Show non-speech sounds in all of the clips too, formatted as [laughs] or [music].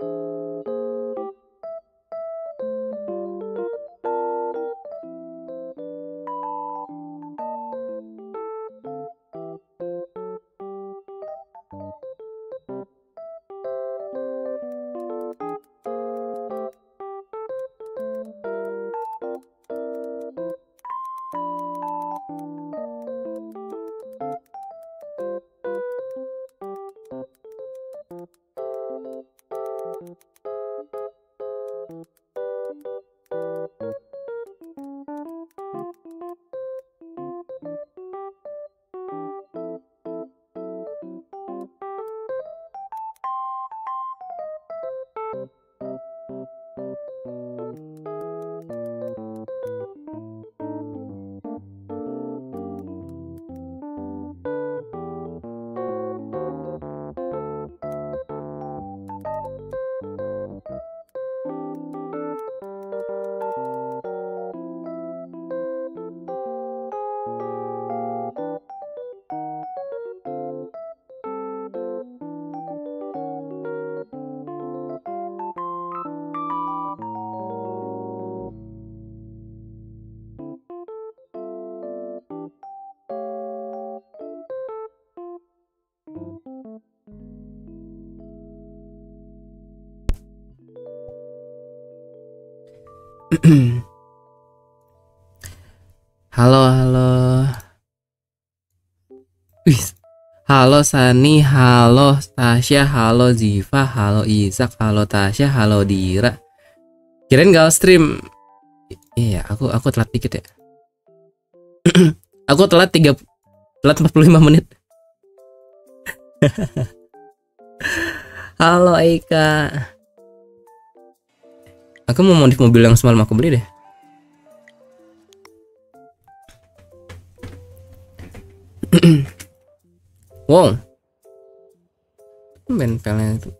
you. [clears throat] halo, halo. Wih, Halo Sani, halo Tasya, halo Ziva, halo Izak, halo Tasya, halo Dira. Kirain gak stream. Iya, aku aku telat dikit ya. [clears throat] aku telat 3 telat 45 menit. [laughs] halo Eka. Aku mau modif mobil yang semalam aku beli deh. [clears throat] wow. Bentelnya itu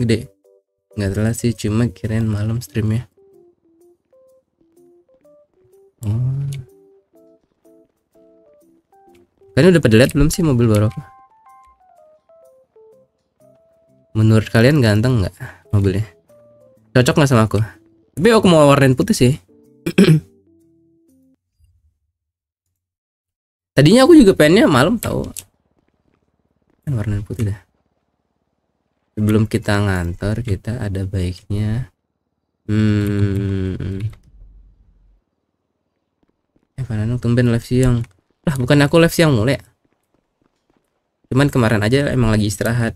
gede. Nggak terlalu sih, cuma kirain malam streamnya. Oh. Kalian udah pada lihat belum sih mobil baru aku? Menurut kalian ganteng nggak mobilnya? Cocok nggak sama aku? Tapi aku mau warnain putih sih. [clears throat] Tadinya aku juga pengennya malam tahu. Kan warnain putih dah. Sebelum kita ngantor, kita ada baiknya hmm Eh, Fananung tumben live siang. Lah, bukan aku live siang mulai. Ya? Cuman kemarin aja emang lagi istirahat.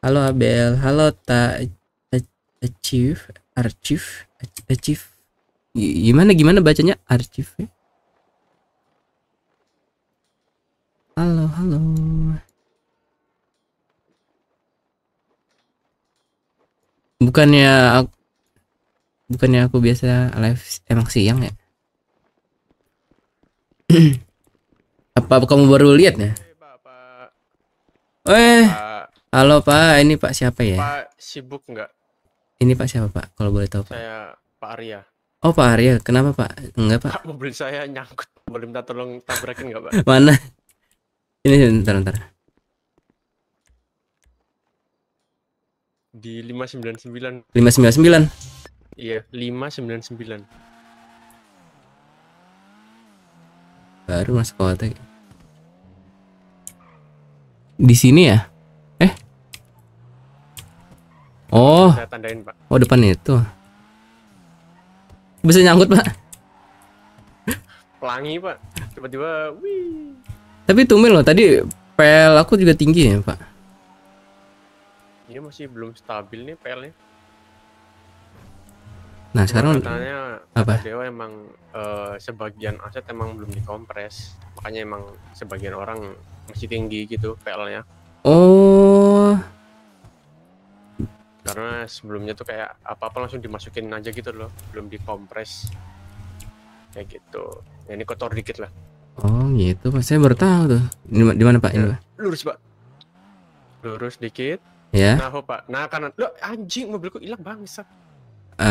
Halo Abel, halo Ta Achieve. Archif, Archif, Gimana gimana bacanya Archif? Ya? Halo, halo. Bukannya aku bukannya aku biasa live emang siang ya? [clears throat] Apa kamu baru lihat ya? Eh, halo Pak, ini Pak siapa ya? Pak sibuk nggak? Ini Pak siapa Pak? Kalau boleh tahu Pak? Saya Pak Arya. Oh Pak Arya, kenapa Pak? Enggak Pak. Pak mobil saya nyangkut. Boleh minta tolong tabrakin nggak Pak? [laughs] Mana? Ini ntar ntar. Di lima Lima sembilan sembilan. sembilan sembilan? Iya, lima sembilan sembilan. Baru masuk kota. Di sini ya? Oh. Saya tandain, Pak. Oh, depan itu. Bisa nyangkut, Pak. Pelangi, Pak. Tiba-tiba Tapi tumben loh, tadi PL aku juga tinggi ya, Pak. Ini masih belum stabil nih PL-nya. Nah, sekarang katanya apa? Dewa emang uh, sebagian aset emang belum dikompres. Makanya emang sebagian orang masih tinggi gitu PL-nya. Oh karena sebelumnya tuh kayak apa-apa langsung dimasukin aja gitu loh belum dikompres kayak gitu ya ini kotor dikit lah oh gitu pak saya baru tahu tuh di mana pak ya, ini pak lurus pak lurus dikit ya nah ho, pak nah kanan lo anjing mobilku hilang bang bisa uh,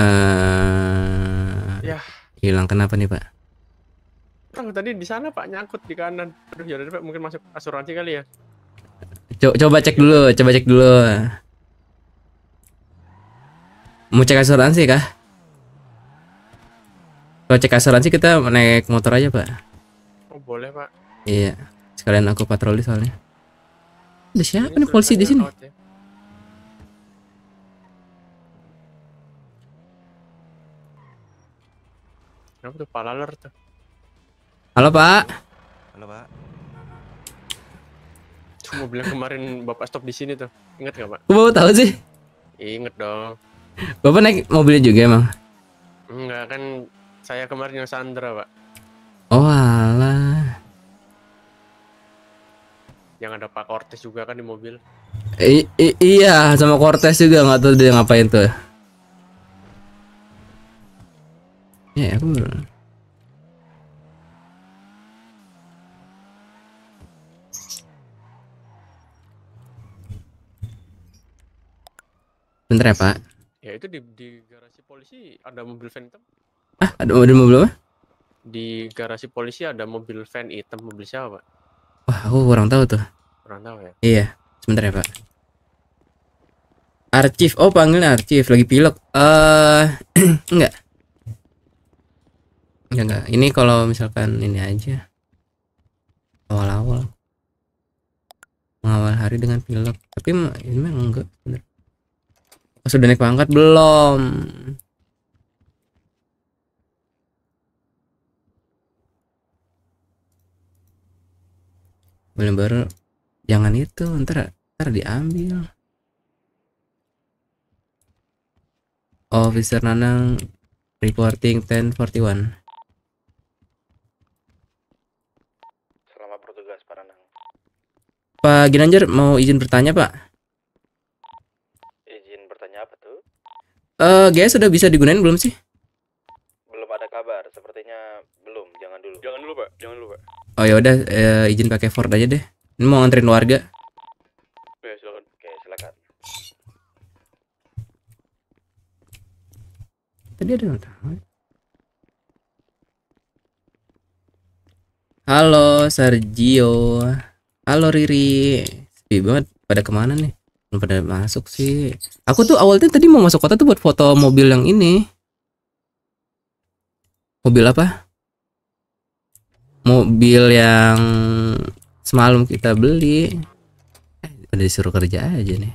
eh, ya hilang kenapa nih pak Tang, tadi di sana pak nyangkut di kanan aduh ya pak mungkin masuk asuransi kali ya Co coba cek dulu coba cek dulu mau cek asuransi kah kalau cek asuransi kita naik motor aja pak oh boleh pak iya sekalian aku patroli soalnya ada siapa ini nih polisi di sini iya, ya. Kenapa tuh pala Laler tuh? Halo Pak. Halo Pak. Cuma bilang kemarin Bapak stop di sini tuh. Ingat gak Pak? Gue bawa tahu sih. Ingat dong. Bapak naik mobilnya juga emang? Enggak kan saya kemarin yang Sandra pak. Oh alah. Yang ada Pak Cortez juga kan di mobil. I i iya sama Cortez juga nggak tahu dia ngapain tuh. Ya aku. Bentar ya Pak. Ya itu di, di garasi polisi ada mobil van hitam. Ah, ada, mobil mobil apa? Di garasi polisi ada mobil van hitam, mobil siapa, Pak? Wah, aku kurang tahu tuh. Kurang tahu ya? Iya. Sebentar ya, Pak. Archive. Oh, panggil archive lagi pilok Eh, uh, [clears throat] enggak. Enggak, enggak. Ini kalau misalkan ini aja. Awal-awal. Mengawal hari dengan pilok Tapi ini memang enggak, bener. Mas udah naik pangkat belum. Belum baru jangan itu ntar ntar diambil. Officer Nanang reporting 1041. Selamat bertugas Pak Nanang. Pak Ginanjar mau izin bertanya Pak? Eh, uh, guys, sudah bisa digunain belum sih? Belum ada kabar, sepertinya belum. Jangan dulu. Jangan dulu, Pak. Jangan dulu, Pak. Oh ya udah, uh, izin pakai Ford aja deh. Ini mau nganterin warga. Oke, silakan. Oke, silakan. Tadi ada yang tahu. Halo Sergio. Halo Riri. Sepi banget. Pada kemana nih? belum pada masuk sih aku tuh awalnya tadi mau masuk kota tuh buat foto mobil yang ini mobil apa mobil yang semalam kita beli Ada eh, udah disuruh kerja aja nih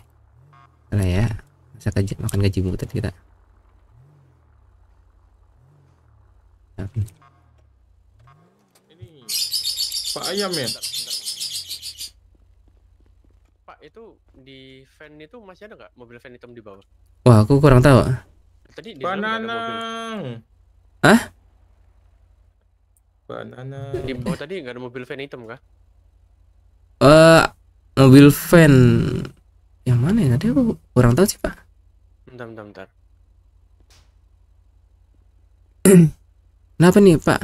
karena ya masa kerja makan gaji butet kita ini pak ayam ya Pak itu di van itu masih ada nggak mobil van hitam di bawah? Wah, aku kurang tahu. Tadi di Banana. Hah? Banana. Di bawah tadi nggak ada mobil van hitam kah? Eh, uh, mobil van yang mana ya? Tadi aku kurang tahu sih, Pak. Bentar, bentar, bentar. [clears throat] Kenapa nih, Pak?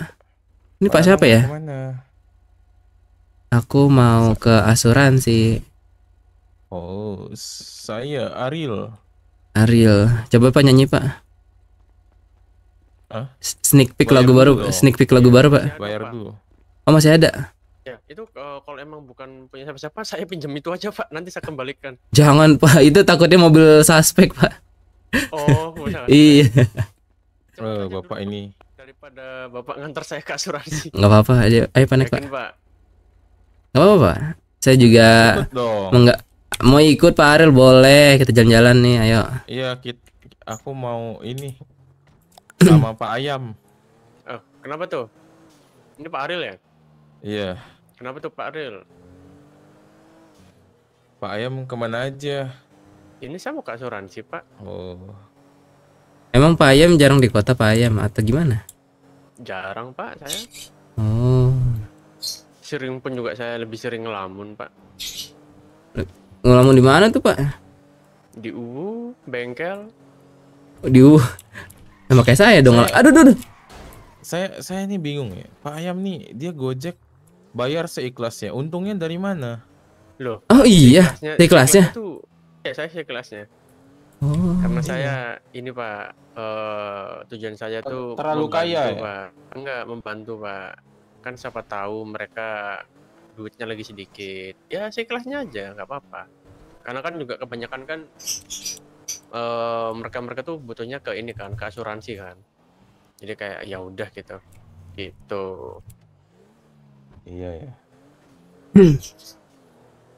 Ini Pak, Pak siapa ya? mana? Aku mau ke asuransi. Oh, saya Ariel. Ariel. Coba Pak nyanyi, Pak. Huh? Sneak peek lagu baru, sneak peek lagu baru, Pak. Bayar dulu. Oh, masih ada. Ya, itu uh, kalau emang bukan punya siapa-siapa, saya pinjam itu aja, Pak. Nanti saya kembalikan. Jangan, Pak. [laughs] Itu takutnya mobil suspek, Pak. Oh, [laughs] Iya. Eh Bapak ini daripada Bapak ngantar saya ke asuransi. Enggak apa-apa, ayo, ayo panik, Pak. Gak apa-apa, Saya juga enggak Mau ikut Pak Ariel boleh kita jalan-jalan nih ayo. Iya kita aku mau ini sama Pak Ayam. [clears throat] Oh, kenapa tuh? Ini Pak Ariel ya? Iya. Kenapa tuh Pak Ariel? Pak Ayam kemana aja? Ini sama Kak Soran sih Pak. Oh. Emang Pak Ayam jarang di kota Pak Ayam atau gimana? Jarang Pak saya. Oh. Sering pun juga saya lebih sering ngelamun Pak ngelamun di mana tuh pak di UU bengkel di UU sama nah, kayak saya dong saya, aduh, aduh aduh saya saya ini bingung ya Pak Ayam nih dia gojek bayar seikhlasnya untungnya dari mana loh oh iya seikhlasnya, ya saya seikhlasnya Oh, karena iya. saya ini pak uh, tujuan saya tuh terlalu kaya ya? pak enggak membantu pak kan siapa tahu mereka duitnya lagi sedikit ya si kelasnya aja nggak apa-apa karena kan juga kebanyakan kan eh, mereka mereka mereka tuh butuhnya ke ini kan ke asuransi kan jadi kayak ya udah gitu gitu iya ya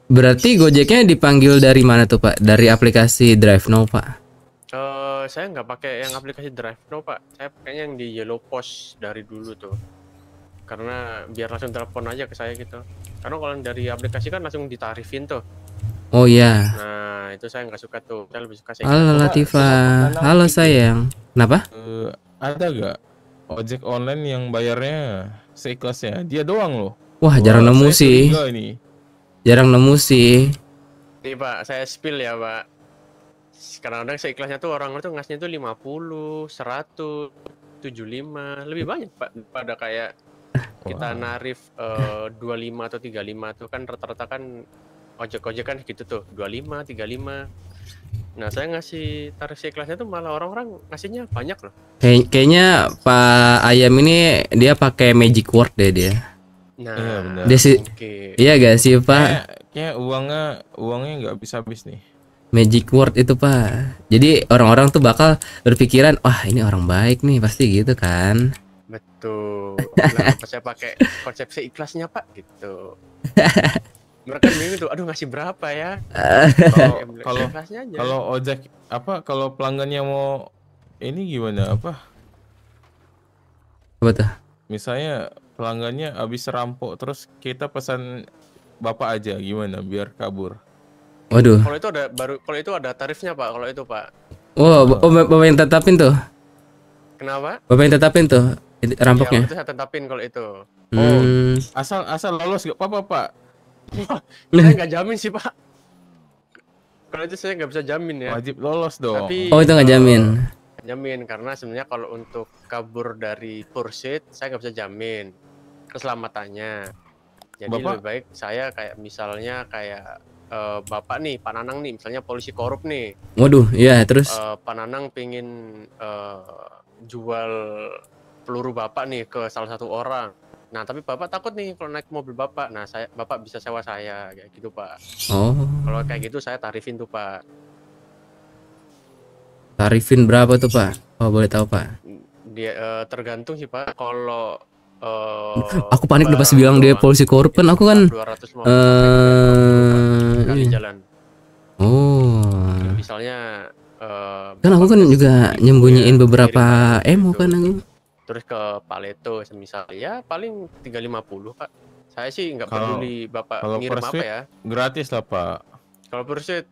berarti gojeknya dipanggil dari mana tuh pak dari aplikasi drive no pak uh, saya nggak pakai yang aplikasi drive no pak saya pakainya yang di yellow post dari dulu tuh karena biar langsung telepon aja ke saya gitu karena kalau dari aplikasi kan langsung ditarifin tuh. Oh iya. Nah, itu saya nggak suka tuh. Saya lebih suka saya. Halo Latifa. Halo sayang. Kenapa? Uh, ada gak ojek online yang bayarnya seikhlasnya? Dia doang loh. Wah, jarang nemu sih. Ini. Jarang nemu sih. Nih Pak, saya spill ya Pak. sekarang kadang seikhlasnya tuh orang itu ngasnya tuh 50, 100, 75, lebih banyak Pak pada kayak kita narif uh, eh, 25 atau 35 tuh kan rata-rata kan ojek-ojek kan gitu tuh 25 35 nah saya ngasih tarif kelasnya tuh malah orang-orang ngasihnya banyak loh Kay kayaknya Pak Ayam ini dia pakai magic word deh dia nah iya okay. iya gak sih Pak kayak uangnya uangnya nggak bisa habis nih magic word itu pak jadi orang-orang tuh bakal berpikiran wah ini orang baik nih pasti gitu kan Betul. Kenapa saya pakai konsep seikhlasnya Pak gitu. [laughs] Mereka bingung tuh, aduh ngasih berapa ya? [laughs] Kalau kalau ojek apa kalau pelanggannya mau ini gimana apa? Apa tuh? Misalnya pelanggannya habis rampok terus kita pesan bapak aja gimana biar kabur. Waduh. Kalau itu ada baru kalau itu ada tarifnya Pak kalau itu Pak. Wow, oh, oh. bapak yang tetapin tuh. Kenapa? Bapak yang tetapin tuh rampoknya. Ya, saya tentapin kalau itu. Hmm. asal asal lolos gak apa-apa, Pak. [laughs] saya nggak jamin sih, Pak. Kalau itu saya nggak bisa jamin ya. Wajib lolos dong. Tapi, oh, itu nggak jamin. Uh, jamin karena sebenarnya kalau untuk kabur dari pursuit saya nggak bisa jamin keselamatannya. Jadi Bapak? lebih baik saya kayak misalnya kayak uh, Bapak nih, Pak Nanang nih, misalnya polisi korup nih. Waduh, iya terus. Uh, Pak Nanang pingin uh, jual peluru bapak nih ke salah satu orang. Nah, tapi bapak takut nih kalau naik mobil bapak. Nah, saya bapak bisa sewa saya kayak gitu pak. Oh. Kalau kayak gitu saya tarifin tuh pak. Tarifin berapa tuh pak? Oh boleh tahu pak? Dia uh, tergantung sih pak. Kalau Uh, aku panik udah pasti bilang dia polisi korban aku kan eh uh, jalan. Oh. Misalnya uh, kan aku kan juga nyembunyiin beberapa emo gitu. kan aku terus ke Paleto semisal ya paling 350 pak saya sih nggak peduli bapak kalau ngirim apa ya gratis lah pak kalau pursuit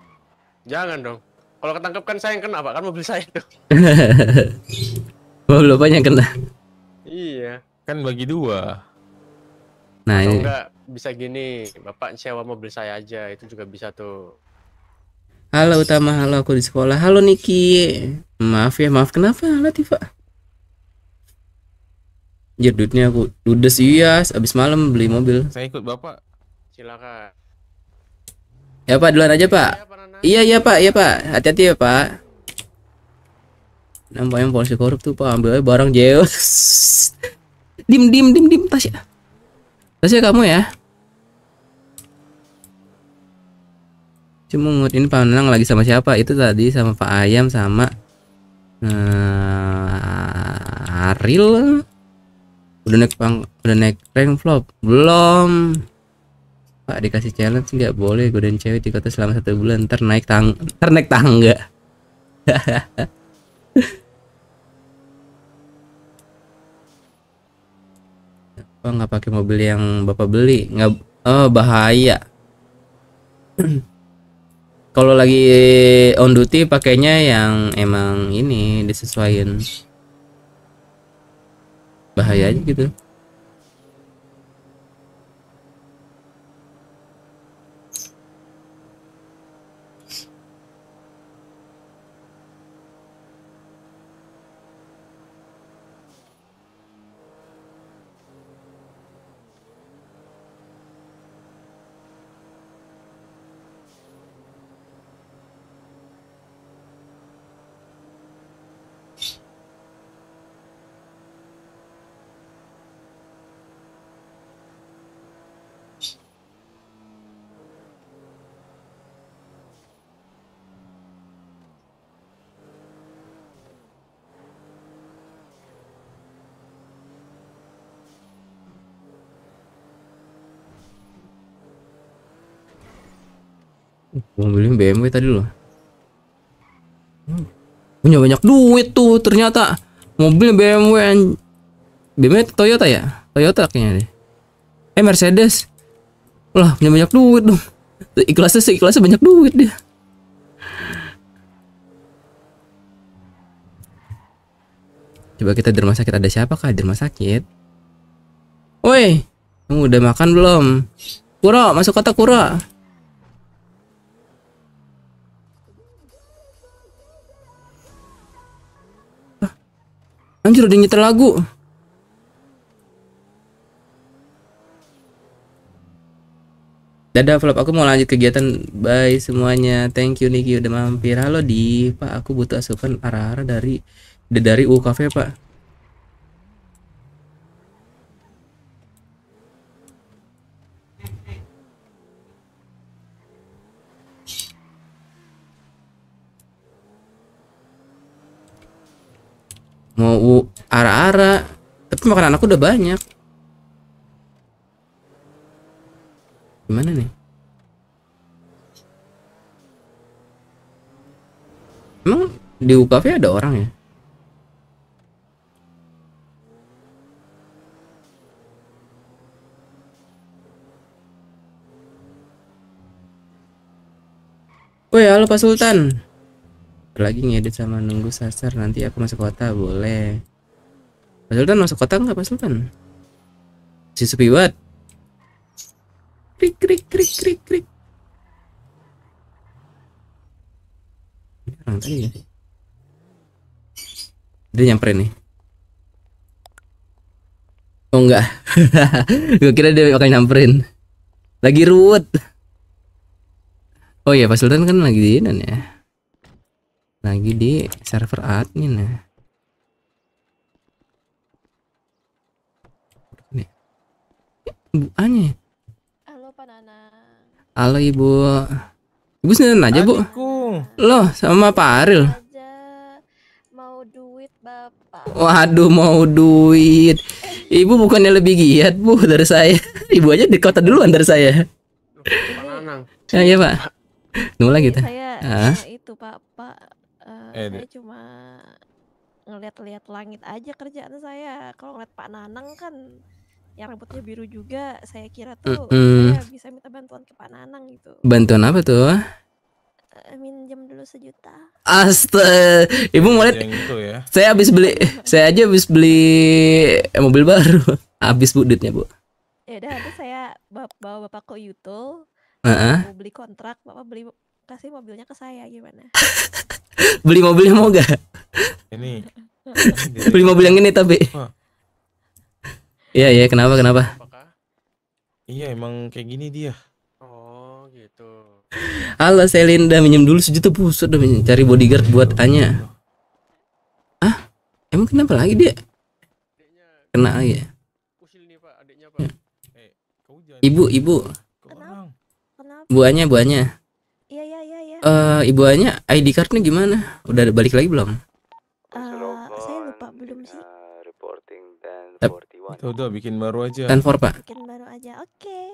jangan dong kalau ketangkep kan saya yang kena pak kan mobil saya itu. mobil [laughs] oh, bapak yang kena iya kan bagi dua nah enggak iya. bisa gini bapak sewa mobil saya aja itu juga bisa tuh halo utama halo aku di sekolah halo Niki maaf ya maaf kenapa halo tifa? Anjir duitnya aku ludes iya abis malam beli mobil. Saya ikut Bapak. Silakan. Ya Pak duluan aja Pak. Iya, iya iya Pak, iya Pak. Hati-hati ya Pak. Nampaknya polisi korup tuh Pak, ambil barang jeos [laughs] dim dim dim dim Tasya. Tasya kamu ya. Cuma ngutin Pak nang lagi sama siapa? Itu tadi sama Pak Ayam sama uh, Aril udah naik pang udah naik rank flop belum pak dikasih challenge nggak boleh dan cewek di kota selama satu bulan ntar naik tang ntar naik tangga apa [laughs] nggak pakai mobil yang bapak beli nggak oh bahaya [clears throat] kalau lagi on duty pakainya yang emang ini disesuaikan bahaya aja gitu mobilnya BMW tadi loh punya banyak duit tuh ternyata mobil BMW yang... BMW Toyota ya Toyota kayaknya deh eh Mercedes lah punya banyak duit dong ikhlasnya ikhlasnya banyak duit dia coba kita di rumah sakit ada siapa kah di rumah sakit woi kamu udah makan belum Kura masuk kota kura. Anjir udah nyetel lagu. Dadah vlog, aku mau lanjut kegiatan Bye semuanya, thank you Niki udah mampir Halo di, pak aku butuh asupan arah-arah dari Dari U pak mau ara-ara tapi makanan aku udah banyak gimana nih emang di UKV ada orang ya Woi, oh ya, halo Pak Sultan lagi ngedit sama nunggu sasar nanti aku masuk kota boleh Pak Sultan masuk kota nggak Pak Sultan si sepi banget krik krik krik krik krik orang tadi ya dia nyamperin nih oh enggak [laughs] gue kira dia bakal nyamperin lagi ruwet oh iya Pak Sultan kan lagi dinan ya lagi di server admin ya. Nih. Bu Anya. Halo Pak Nana. Halo Ibu. Ibu sendirian aja, Bu. Loh, sama Pak Aril. Mau duit, Bapak. Waduh, mau duit. Ibu bukannya lebih giat, Bu, dari saya. [laughs] Ibu aja di kota duluan dari saya. Pak Nanang. Ya, iya, Pak. Nunggu lagi, Saya ah. itu, Pak Eh, saya cuma ngeliat-liat langit aja kerjaan saya. Kalau ngeliat Pak Nanang kan yang rambutnya biru juga, saya kira tuh mm -hmm. saya bisa minta bantuan ke Pak Nanang gitu. Bantuan apa tuh? Eh, minjem dulu sejuta. asta ibu mau lihat? Ya. Saya habis beli, saya aja habis beli eh, mobil baru. [laughs] Habis bu duitnya bu. Ya udah, saya bawa ke YouTube Uh -huh. Mau beli kontrak, bapak beli kasih mobilnya ke saya gimana [laughs] beli mobilnya mau gak ini [laughs] beli mobil yang ini tapi iya iya kenapa kenapa iya emang kayak gini dia oh gitu halo Selinda minjem dulu sejuta pusut udah cari bodyguard buat Anya ah emang kenapa lagi dia kena lagi ya eh, ibu ibu kenapa? buahnya buahnya uh, ibu Anya ID cardnya gimana? Udah balik lagi belum? Uh, saya lupa belum sih. Tuh, eh, udah bikin baru aja. Ten for pak. Bikin baru aja, oke. Okay.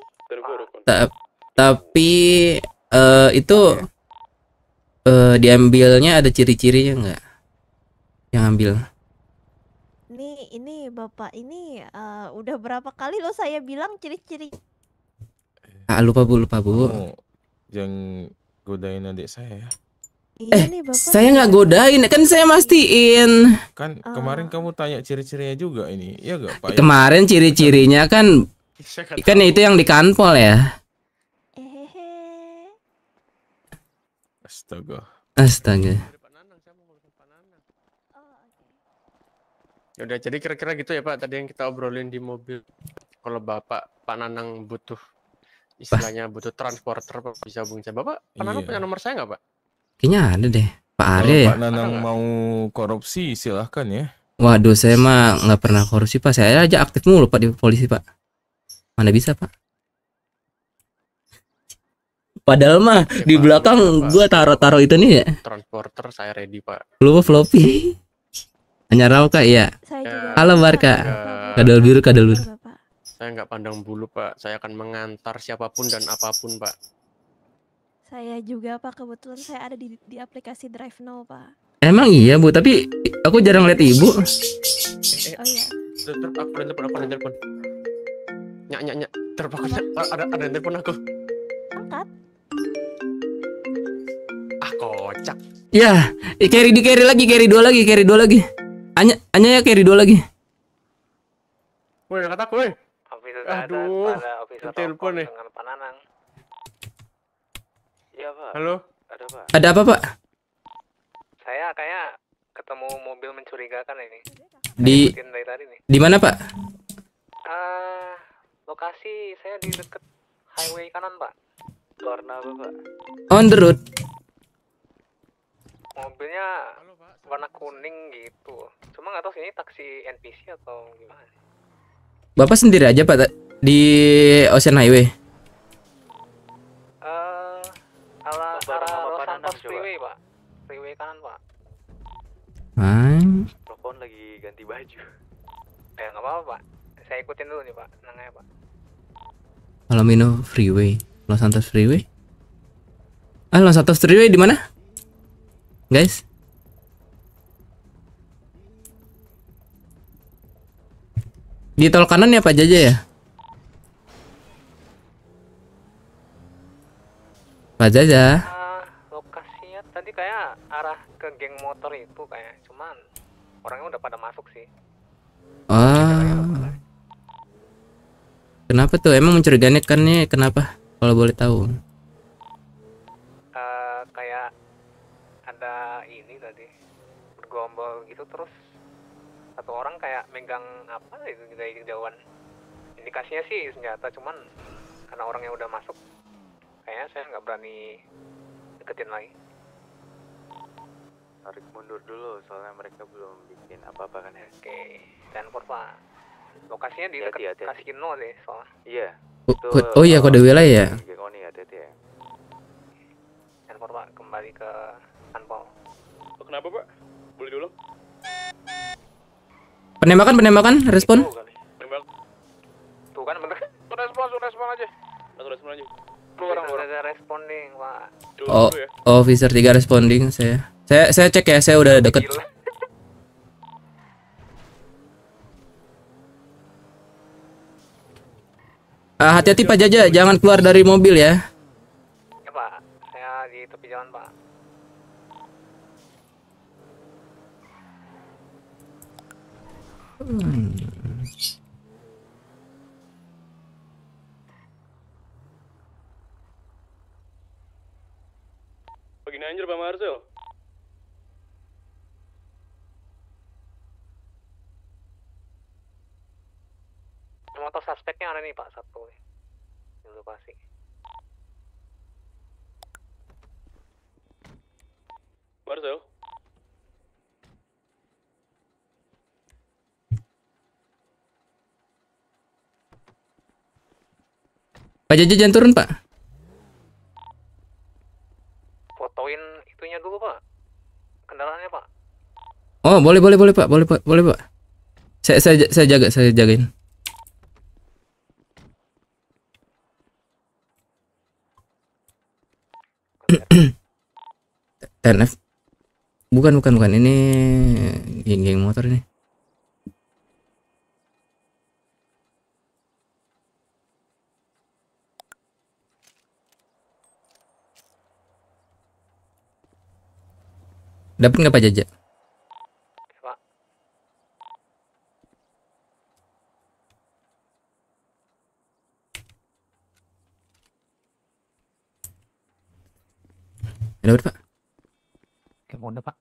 Ah. tapi uh, itu uh, diambilnya ada ciri-cirinya nggak? Yang ambil? Ini ini bapak ini uh, udah berapa kali lo saya bilang ciri-ciri? Ah lupa bu lupa bu. Oh, yang godain adik saya ya? Iya eh, nih, Bapak. saya nggak godain, kan saya mastiin. Kan uh. kemarin kamu tanya ciri-cirinya juga ini, iya ya gak Pak? Kemarin ciri-cirinya kan, kan itu yang di kanpol ya. Eh. Astaga. Astaga. Ya udah, jadi kira-kira gitu ya Pak, tadi yang kita obrolin di mobil. Kalau Bapak, Pak Nanang butuh istilahnya butuh transporter Pak bisa hubungi saya. Bapak pernah iya. punya nomor saya nggak Pak? Kayaknya ada deh. Pak Arya ya. Pak Nanang mau korupsi silahkan ya. Waduh, saya mah nggak pernah korupsi Pak. Saya aja aktif mulu Pak di polisi Pak. Mana bisa Pak? Padahal mah Oke, di belakang Pak. gua taruh-taruh itu nih ya. Transporter saya ready Pak. Lu floppy. Hanya Rauka ya. Halo Barka. Iya. Kadal biru, kadal biru. Saya nggak pandang bulu, Pak. Saya akan mengantar siapapun dan apapun, Pak. Saya juga, Pak. Kebetulan saya ada di, di aplikasi Drive Now, Pak. Emang iya, Bu. Tapi aku jarang lihat Ibu. Oh iya. Aku telepon, aku telepon. Nyak, nyak, nyak. Terpakai ada, ada telepon aku. Angkat. Ah, kocak. Ya, eh, carry di carry lagi, carry dua lagi, carry dua lagi. Anya, Anya ya carry dua lagi. Woi, kataku. woi keadaan Aduh, pada officer telepon nih. dengan Nanang. Iya, Pak. Halo. Ada apa? Ada apa, Pak? Saya kayaknya ketemu mobil mencurigakan ini. Di dari tadi nih. Di mana, Pak? Uh, lokasi saya di dekat highway kanan, Pak. Warna apa, Pak? On the road. Mobilnya warna kuning gitu. Cuma nggak tahu sih ini taksi NPC atau gimana. Bapak sendiri aja Pak di Ocean Highway. Uh, ala Freeway, Pak. Freeway kanan, Pak. Hmm. Telepon lagi ganti baju. Eh, enggak apa-apa, Pak. Saya ikutin dulu nih, Pak. Tenang aja, Pak. Palomino Freeway, Los Santos Freeway. Ah, Los Santos Freeway di mana? Guys? Di tol kanan ya pak jaja ya? pak jaja Uh, lokasinya tadi kayak arah ke geng motor itu kayak, cuman orangnya udah pada masuk sih. Ah. Kenapa tuh? Emang mencurigakan kan nih? Kenapa? Kalau boleh tahu. megang apa itu dari jauhan indikasinya sih senjata cuman karena orang yang udah masuk kayaknya saya nggak berani deketin lagi tarik mundur dulu soalnya mereka belum bikin apa-apa kan ya oke okay. dan Pak lokasinya di dekat hati, hati, hati. kasino deh soalnya iya yeah. Oh, oh, oh iya kode wilayah ya hati-hati ya dan Pak kembali ke Anpol oh, kenapa Pak boleh dulu Penembakan, penembakan, respon. Oh, ya. officer 3 responding saya. Saya saya cek ya, saya udah deket. Ah, hati-hati Pak Jaja, jangan keluar dari mobil ya. Pagi hmm. anjir Pak Marcel. Motor suspeknya ada nih Pak satu. Itu pasti. Marcel. Pak Jaja jangan turun, Pak. Fotoin itunya dulu, Pak. Kendaraannya, Pak. Oh, boleh boleh boleh, Pak. Boleh, Pak. Boleh, Pak. Saya saya saya jaga, saya jagain. TNF [clears throat] bukan bukan bukan ini geng-geng motor ini Dapat nggak Pak Jaja? Ada Dapat Pak. udah Pak.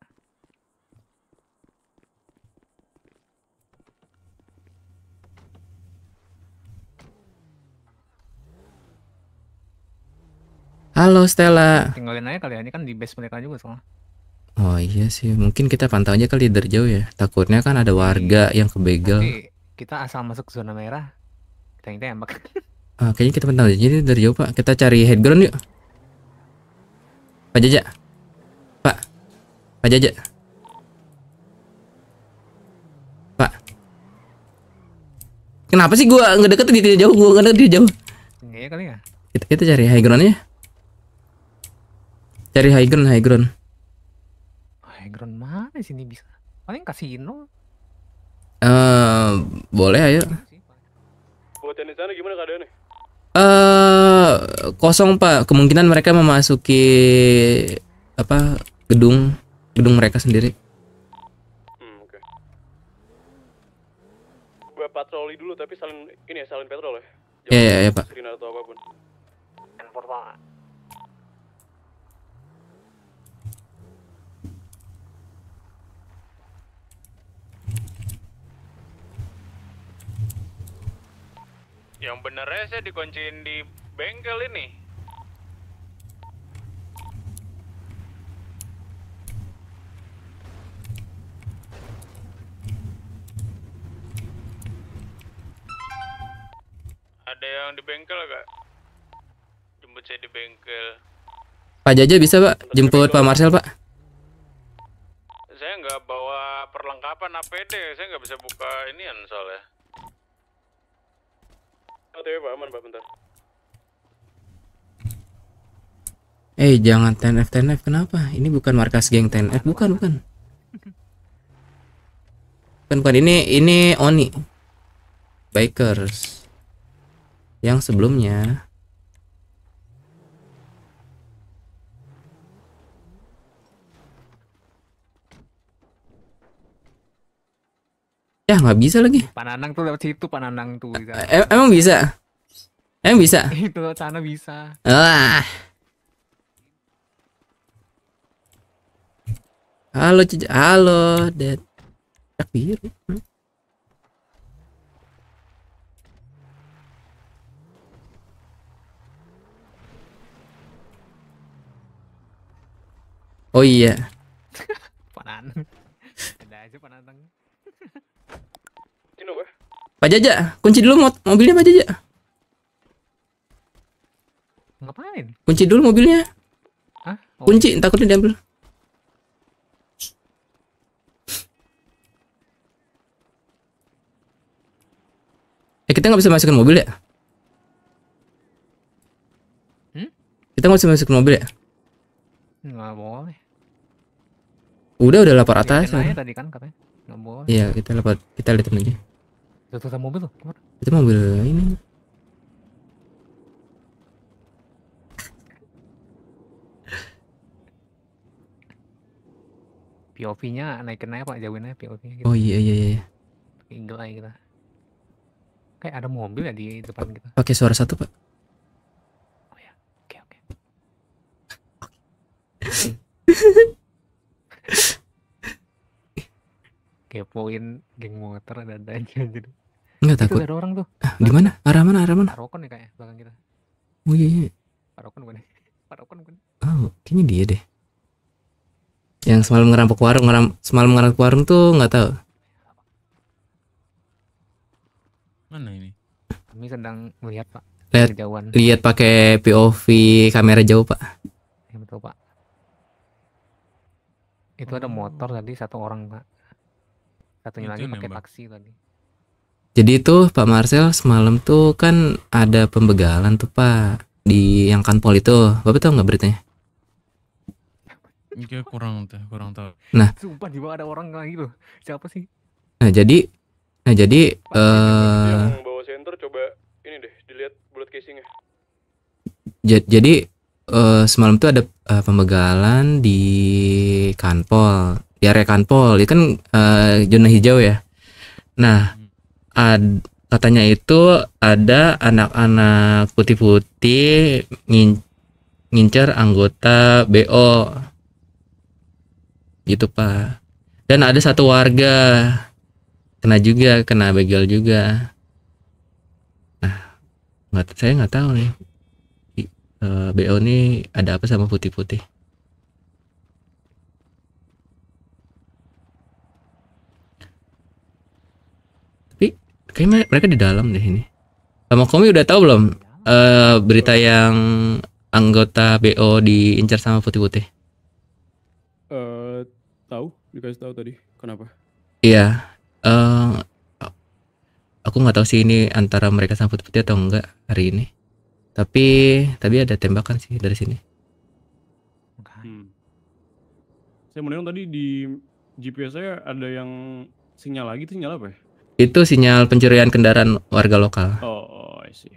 Halo Stella. Tinggalin aja kali ya, ini kan di base mereka juga soalnya. Oh iya sih, mungkin kita pantau aja kali dari jauh ya. Takutnya kan ada warga yang kebegel. Nanti kita asal masuk zona merah, kita tembak. [laughs] Ah, kayaknya kita pantau aja jadi dari jauh pak. Kita cari head headground yuk. Pak Jaja, Pak, Pak Jaja, Pak. Kenapa sih gua nggak deket dia jauh, gua nggak deket dia jauh. Iya kali ya. Kita kita cari high ya. Cari high ground, high ground sini bisa. Paling kasino. Eh, uh, boleh ayo. Buat yang di sana gimana keadaannya? Eh, uh, kosong Pak. Kemungkinan mereka memasuki apa? Gedung gedung mereka sendiri. Hmm, Okay. Gue patroli dulu tapi salin ini ya, salin petrol ya. Iya, iya, ya, Pak. Atau apapun. Yang benernya saya dikunciin di bengkel ini. Ada yang di bengkel gak? Jemput saya di bengkel. Pak Jaja bisa pak? Jemput Pak Marcel pak? Saya nggak bawa perlengkapan APD, saya nggak bisa buka ini soalnya. OTW ya, Eh, hey, jangan TNF TNF kenapa? Ini bukan markas geng TNF, bukan, bukan. Bukan, bukan. Ini ini Oni. Bikers. Yang sebelumnya. Ya nggak bisa lagi. Pananang tuh lewat situ, Pananang tuh. Bisa. Em e, emang bisa? Emang bisa? [laughs] Itu sana bisa. Ah. Halo, cici. Halo, Dad. Cak biru. Oh iya. [laughs] Pananang. Ada aja Pananang. Pak Jaja, kunci dulu mobilnya Pak Jaja. Ngapain? Kunci dulu mobilnya. Hah? Oh. Kunci, takutnya diambil. Eh kita nggak bisa masukin mobil ya? Hmm? Kita nggak bisa masukin mobil ya? Nggak boleh. Udah udah lapor atas. Ya, kan Iya kita lapor, kita lihat aja itu sama mobil cuma Itu mobil ini. POV-nya naik naik pak jauhinnya POV-nya gitu. Oh iya iya iya. Tinggal iya. aja kita. Kayak ada mobil ya di depan kita. Pakai suara satu pak. Oh ya, oke oke. [laughs] Kepoin geng motor ada-ada aja jadi. Gitu. Enggak takut. Itu ada orang tuh. Ah, di mana? Arah mana? Arah mana? Arokon ya kayaknya belakang kita. Oh iya iya. Arokon bukan? Ya? [laughs] Arokon bukan? Oh, kayaknya dia deh. Yang semalam ngerampok warung, ngeram, semalam ngerampok warung tuh enggak tahu. Mana ini? Kami sedang melihat pak. Lihat jauhan. Lihat pakai POV kamera jauh pak. Ya, betul pak. Itu ada motor tadi satu orang pak. Satunya Itu lagi pakai taksi tadi. Jadi itu Pak Marcel semalam tuh kan ada pembegalan tuh Pak di yang kanpol itu. Bapak tahu nggak beritanya? Mungkin kurang tuh, kurang tahu. Nah, sumpah di bawah ada orang lagi loh. Siapa sih? Nah, jadi nah jadi eh uh, yang bawa senter coba ini deh dilihat bulat casingnya. Jadi uh, semalam tuh ada uh, pembegalan di kanpol, di area kanpol. Itu kan uh, zona hijau ya. Nah, ad, katanya itu ada anak-anak putih-putih ngin, ngincer anggota BO gitu pak dan ada satu warga kena juga kena begal juga nah nggak saya nggak tahu nih eh, BO ini ada apa sama putih-putih Kayaknya mereka di dalam deh ini. Sama Komi udah tahu belum uh, berita yang anggota BO diincar sama putih-putih? Uh, tahu, dikasih tahu tadi. Kenapa? Iya. Uh, aku nggak tahu sih ini antara mereka sama putih-putih atau enggak hari ini. Tapi tadi ada tembakan sih dari sini. Hmm. Saya mendengar tadi di GPS saya ada yang sinyal lagi tuh sinyal apa ya? Itu sinyal pencurian kendaraan warga lokal. Oh, I see.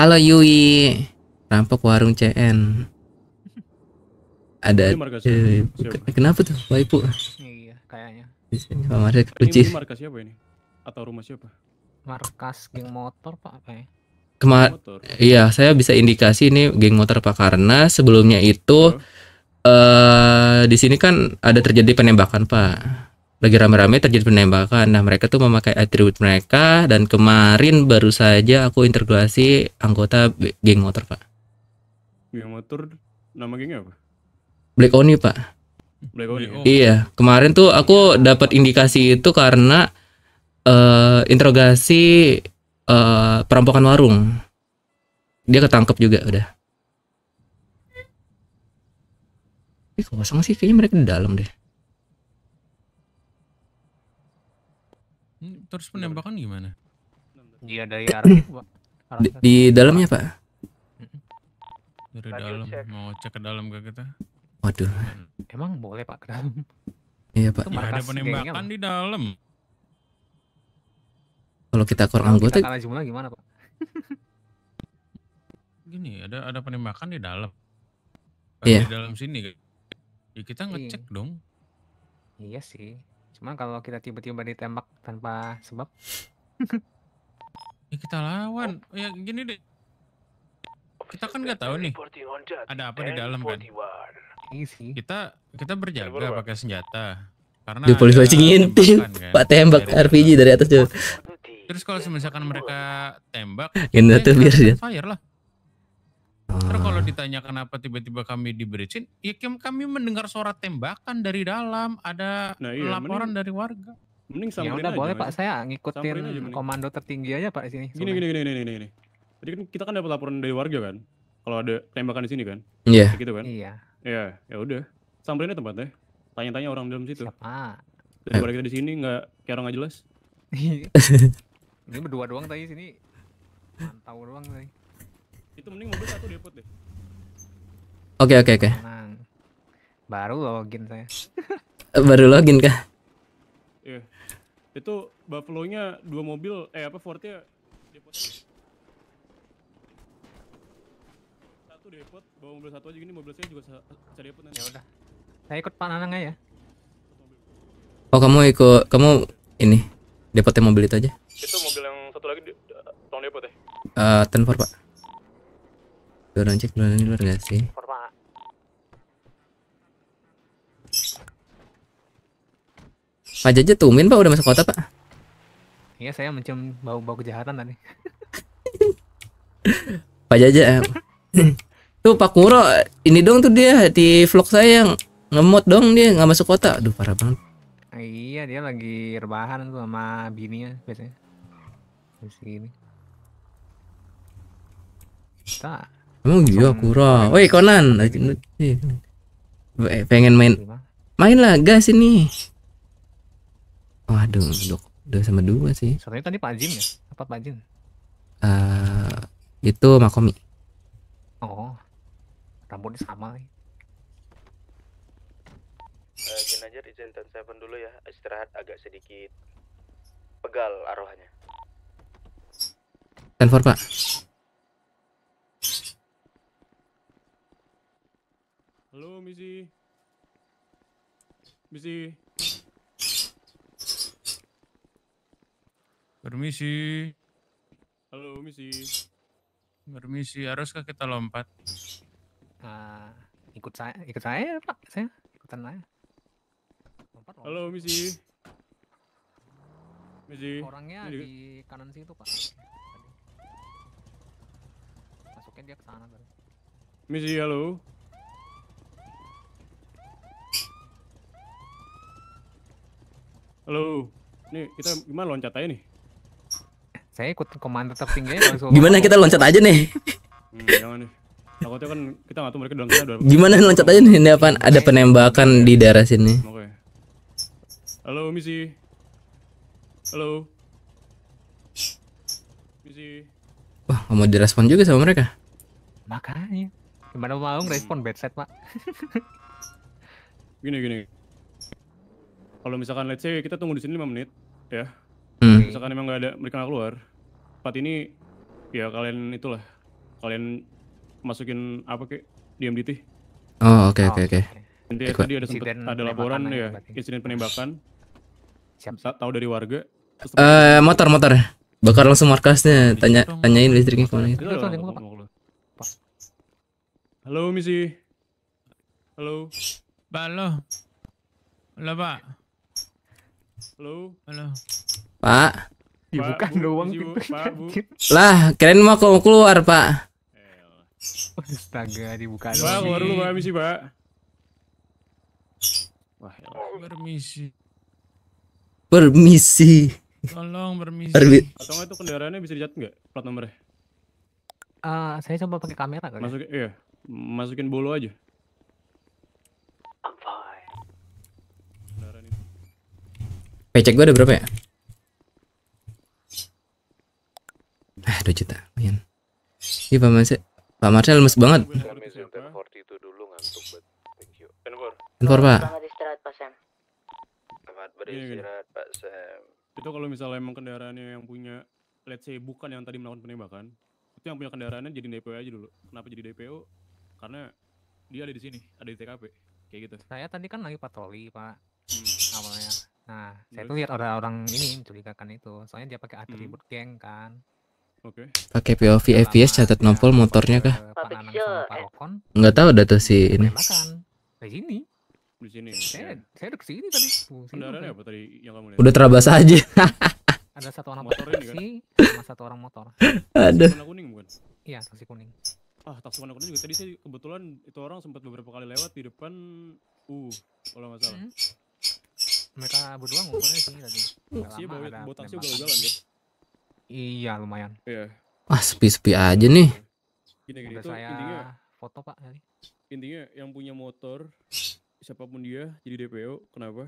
Halo Yui, rampok warung CN. Ada. Eh, kenapa tuh, Waipu? Iya, kayaknya. Pak Markas kunci. Ini markas siapa ini? Atau rumah siapa? Markas geng motor, Pak, apa ya? Kemar iya, saya bisa indikasi ini geng motor Pak karena sebelumnya itu eh oh. uh, di sini kan ada terjadi penembakan, Pak lagi rame-rame terjadi penembakan. Nah, mereka tuh memakai atribut mereka dan kemarin baru saja aku interogasi anggota geng motor, Pak. Geng motor nama gengnya apa? Black Oni, Pak. Black Oni. Oh. Iya, kemarin tuh aku dapat indikasi itu karena uh, interogasi uh, perampokan warung. Dia ketangkep juga udah. Ih, kosong sih kayaknya mereka di dalam deh. Terus penembakan gimana? Iya, dari arah di, di dalamnya, Pak. Dari dalam. Mau cek ke dalam gak kita? Waduh. Hmm. Emang boleh, Pak, ke dalam? Iya, Pak. Ya, ada penembakan di dalam. Kalau kita kurang anggota kita kalah gimana, Pak? [laughs] Gini, ada ada penembakan di dalam. Iya. Di dalam sini. Ya, kita ngecek iya. dong. Iya sih. Cuma kalau kita tiba-tiba ditembak tanpa sebab. ya kita lawan. Oh. Ya gini deh. Kita kan nggak tahu nih ada apa di dalam kan. Iya kita kita berjaga pakai senjata. Karena di polisi masih ngintip. Kan? Pak tembak dari RPG dari atas tuh. Terus kalau misalkan mereka tembak, ini tuh eh, biar dia. Fire lah. Terus kalau ah. ditanya kenapa tiba-tiba kami diberesin, ya kami mendengar suara tembakan dari dalam, ada nah, iya, laporan mending, dari warga. Mending ya udah aja, boleh Pak, saya ngikutin aja, komando tertinggi aja Pak di sini. Gini, gini gini gini gini gini. Jadi kan kita kan dapat laporan dari warga kan, kalau ada tembakan di sini kan. Iya. Yeah. Gitu kan. Iya. Iya, ya udah. Samperin aja tempatnya. Tanya-tanya orang dalam situ. Siapa? Daripada kita di sini nggak kayak orang nggak jelas. [laughs] Ini berdua doang tadi sini. Mantau doang tadi. Itu mending mobil satu depot deh. Oke oke oke. Baru login saya. Eh, baru login kah? Iya. Yeah. Itu Buffalo-nya dua mobil eh apa forte nya depot. Satu depot, bawa mobil satu aja gini mobil saya juga bisa depot nanti. Ya udah. Saya ikut Pak Nanang aja. Oh, kamu ikut kamu ini depotnya mobil itu aja? Itu mobil yang satu lagi di, tong depot ya? Eh, uh, tenfor, Pak orang cek dulu di luar gak sih? Pak Jaja tumin Pak udah masuk kota Pak. Iya saya mencium bau-bau kejahatan tadi. [laughs] Pak Jaja. tuh Pak Kuro ini dong tuh dia di vlog saya yang ngemot dong dia nggak masuk kota. Aduh parah banget. Iya dia lagi rebahan tuh sama bininya biasanya. di sini. Tak. Emang iya gitu, kurang. Woi Conan, pengen main main lah gas ini. Waduh, dok, dua sama dua sih. Soalnya tadi Pak Jim ya? Apa Pak Jim? Uh, eh, itu Makomi. Oh, rambutnya sama. Nih. Uh, eh, Ginajar izin dan seven dulu ya, istirahat agak sedikit pegal arwahnya. Tenfor pak. Halo, misi. Misi. Permisi. Halo, misi. Permisi, haruskah kita lompat? Uh, ikut saya, ikut saya, Pak. Saya ikutan saya. Lompat, lompat. Halo, misi. Misi. Orangnya misi. di kanan situ, Pak. Masuknya dia ke sana tadi. Misi, halo. Halo. Nih, kita gimana loncat aja nih? Saya ikut komando tertinggi ya, langsung. Gimana kita loncat aja nih? hmm, jangan nih. Takutnya kan kita nggak tahu mereka dalam Gimana loncat aja nih? Ini apa Ada penembakan di daerah sini. Halo, misi. Halo. Misi. Wah, nggak mau direspon juga sama mereka. Makanya. Gimana mau bad set, Pak? gini, gini kalau misalkan let's say kita tunggu di sini lima menit ya hmm. misalkan emang nggak ada mereka gak keluar tempat ini ya kalian itulah kalian masukin apa ke di MDT oh oke oke oke oh, Nanti tadi ada sempet, ada laporan ya, ya insiden penembakan siap tahu dari warga eh uh, motor motor bakar langsung markasnya tanya tanyain listriknya kemana gitu halo misi halo halo halo pak Halo. Halo. Pak. Ya, bukan doang gitu. Lah, keren mau aku keluar, Pak. Astaga, dibuka doang. Pak, keluar dulu, Pak. Misi, Pak. Wah, permisi. Permisi. Tolong permisi. Permi Atau itu kendaraannya bisa dicat nggak plat nomornya? Uh, saya coba pakai kamera kali. Ya. Masukin iya. Masukin bolo aja. Apa? Pecek gue ada berapa ya? eh 2 juta. Lumayan. Ih, iya, Pak Marcel. Pak Marcel lemes banget. Info, Pak. beristirahat, Pak Sam. Itu kalau misalnya emang kendaraannya yang punya, let's say bukan yang tadi melakukan penembakan, itu yang punya kendaraannya jadi DPO aja dulu. Kenapa jadi DPO? Karena dia ada di sini, ada di TKP. Kayak gitu. Saya tadi kan lagi patroli, Pak. Hmm. Awalnya Nah, saya iya tuh lihat orang-orang ini mencurigakan itu. Soalnya dia pakai hmm. atribut hmm. geng kan. Oke. Okay. Pakai POV FPS catat ya, motornya kah? Enggak eh. tahu dah tuh si ini. Makan. Di sini. Di sini. Saya, saya udah sini tadi. Kendaraannya apa tadi yang kamu lihat? Udah terabas aja. [laughs] Ada satu orang motor ini sih, sama satu orang motor. Ada. Warna kuning bukan? Iya, taksi kuning. Ah, taksi warna kuning juga tadi saya kebetulan itu orang sempat beberapa kali lewat di depan uh, kalau enggak salah. Hmm mereka berdua ngumpulnya sini tadi. Iya, iya, sih bawa taksi ugal-ugalan lanjut Iya lumayan. Ya. Iya. Ah sepi-sepi aja nih. Gini gini tuh intinya foto pak kali. Intinya yang punya motor siapapun dia jadi DPO kenapa?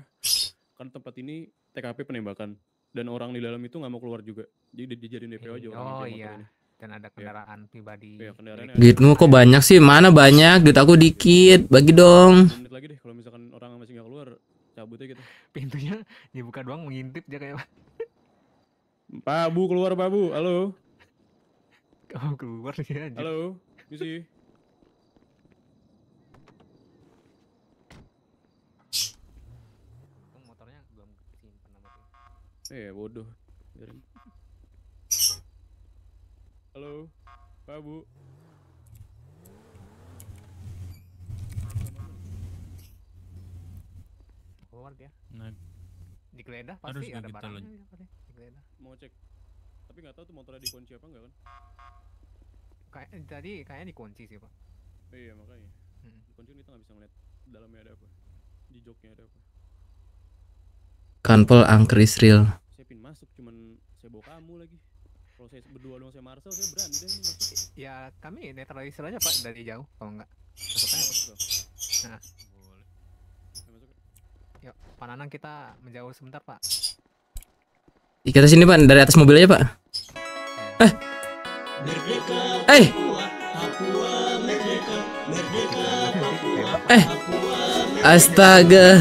Karena tempat ini TKP penembakan dan orang di dalam itu nggak mau keluar juga. Jadi dijadiin DPO aja orang Oh iya. Dan ada iya. kendaraan ya. pribadi. Ya, kendaraan gitu. gitu, kok banyak sih? Mana banyak? Duit aku dikit. Bagi dong. Menit lagi deh kalau misalkan orang masih nggak keluar, cabutnya gitu [laughs] pintunya dibuka doang mengintip dia kayak Pak Bu keluar Pak Bu halo kamu keluar dia aja halo misi motornya gua eh bodoh halo Pak Bu keluar ya. nah geledah pasti Harus ada barangnya ya, geledah. mau cek tapi nggak tahu tuh motornya dikunci apa nggak kan kayak eh, tadi kayaknya dikunci sih pak iya makanya hmm. dikunci kan kita nggak bisa ngeliat dalamnya ada apa di joknya ada apa kanpol angker Israel saya pin masuk cuman saya bawa kamu lagi kalau saya berdua dong saya Marcel saya berani deh masuk. ya kami netralisir aja pak dari jauh kalau nggak nah Yuk, Pak Nanang kita menjauh sebentar, Pak. Di atas sini, Pak, dari atas mobil aja, Pak. Iya. Eh. Eh. Eh. Astaga.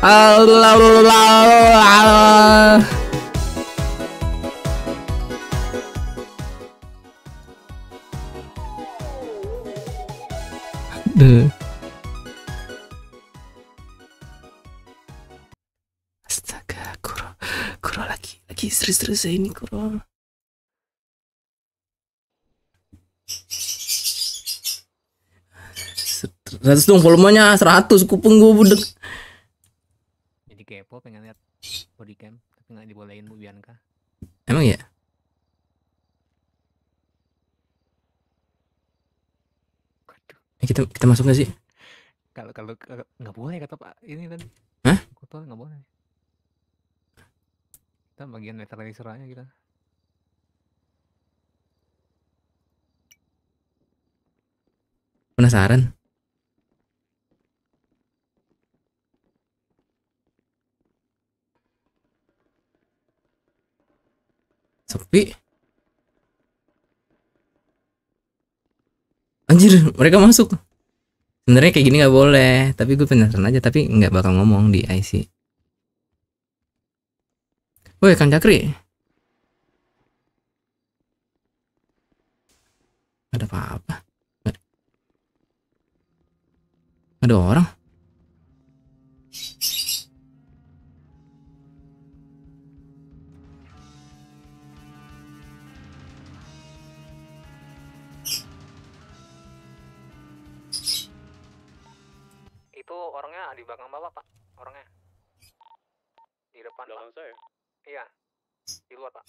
Allah Allah Allah astaga kuro kuro lagi lagi serius-serius ini kuro seratus dong volumenya seratus kupung gue budek jadi kepo pengen lihat bodycam tapi nggak dibolehin Bu Bianca emang ya Eh, kita kita masuk gak sih? Kalau kalau nggak boleh kata Pak ini tadi. Hah? Kotor nggak boleh. Kita bagian netralizer aja kita. Gitu. Penasaran? Sepi. anjir mereka masuk sebenarnya kayak gini nggak boleh tapi gue penasaran aja tapi nggak bakal ngomong di IC woi kang Cakri ada apa-apa ada orang belakang bapak pak orangnya di depan belakang pak. saya iya di luar pak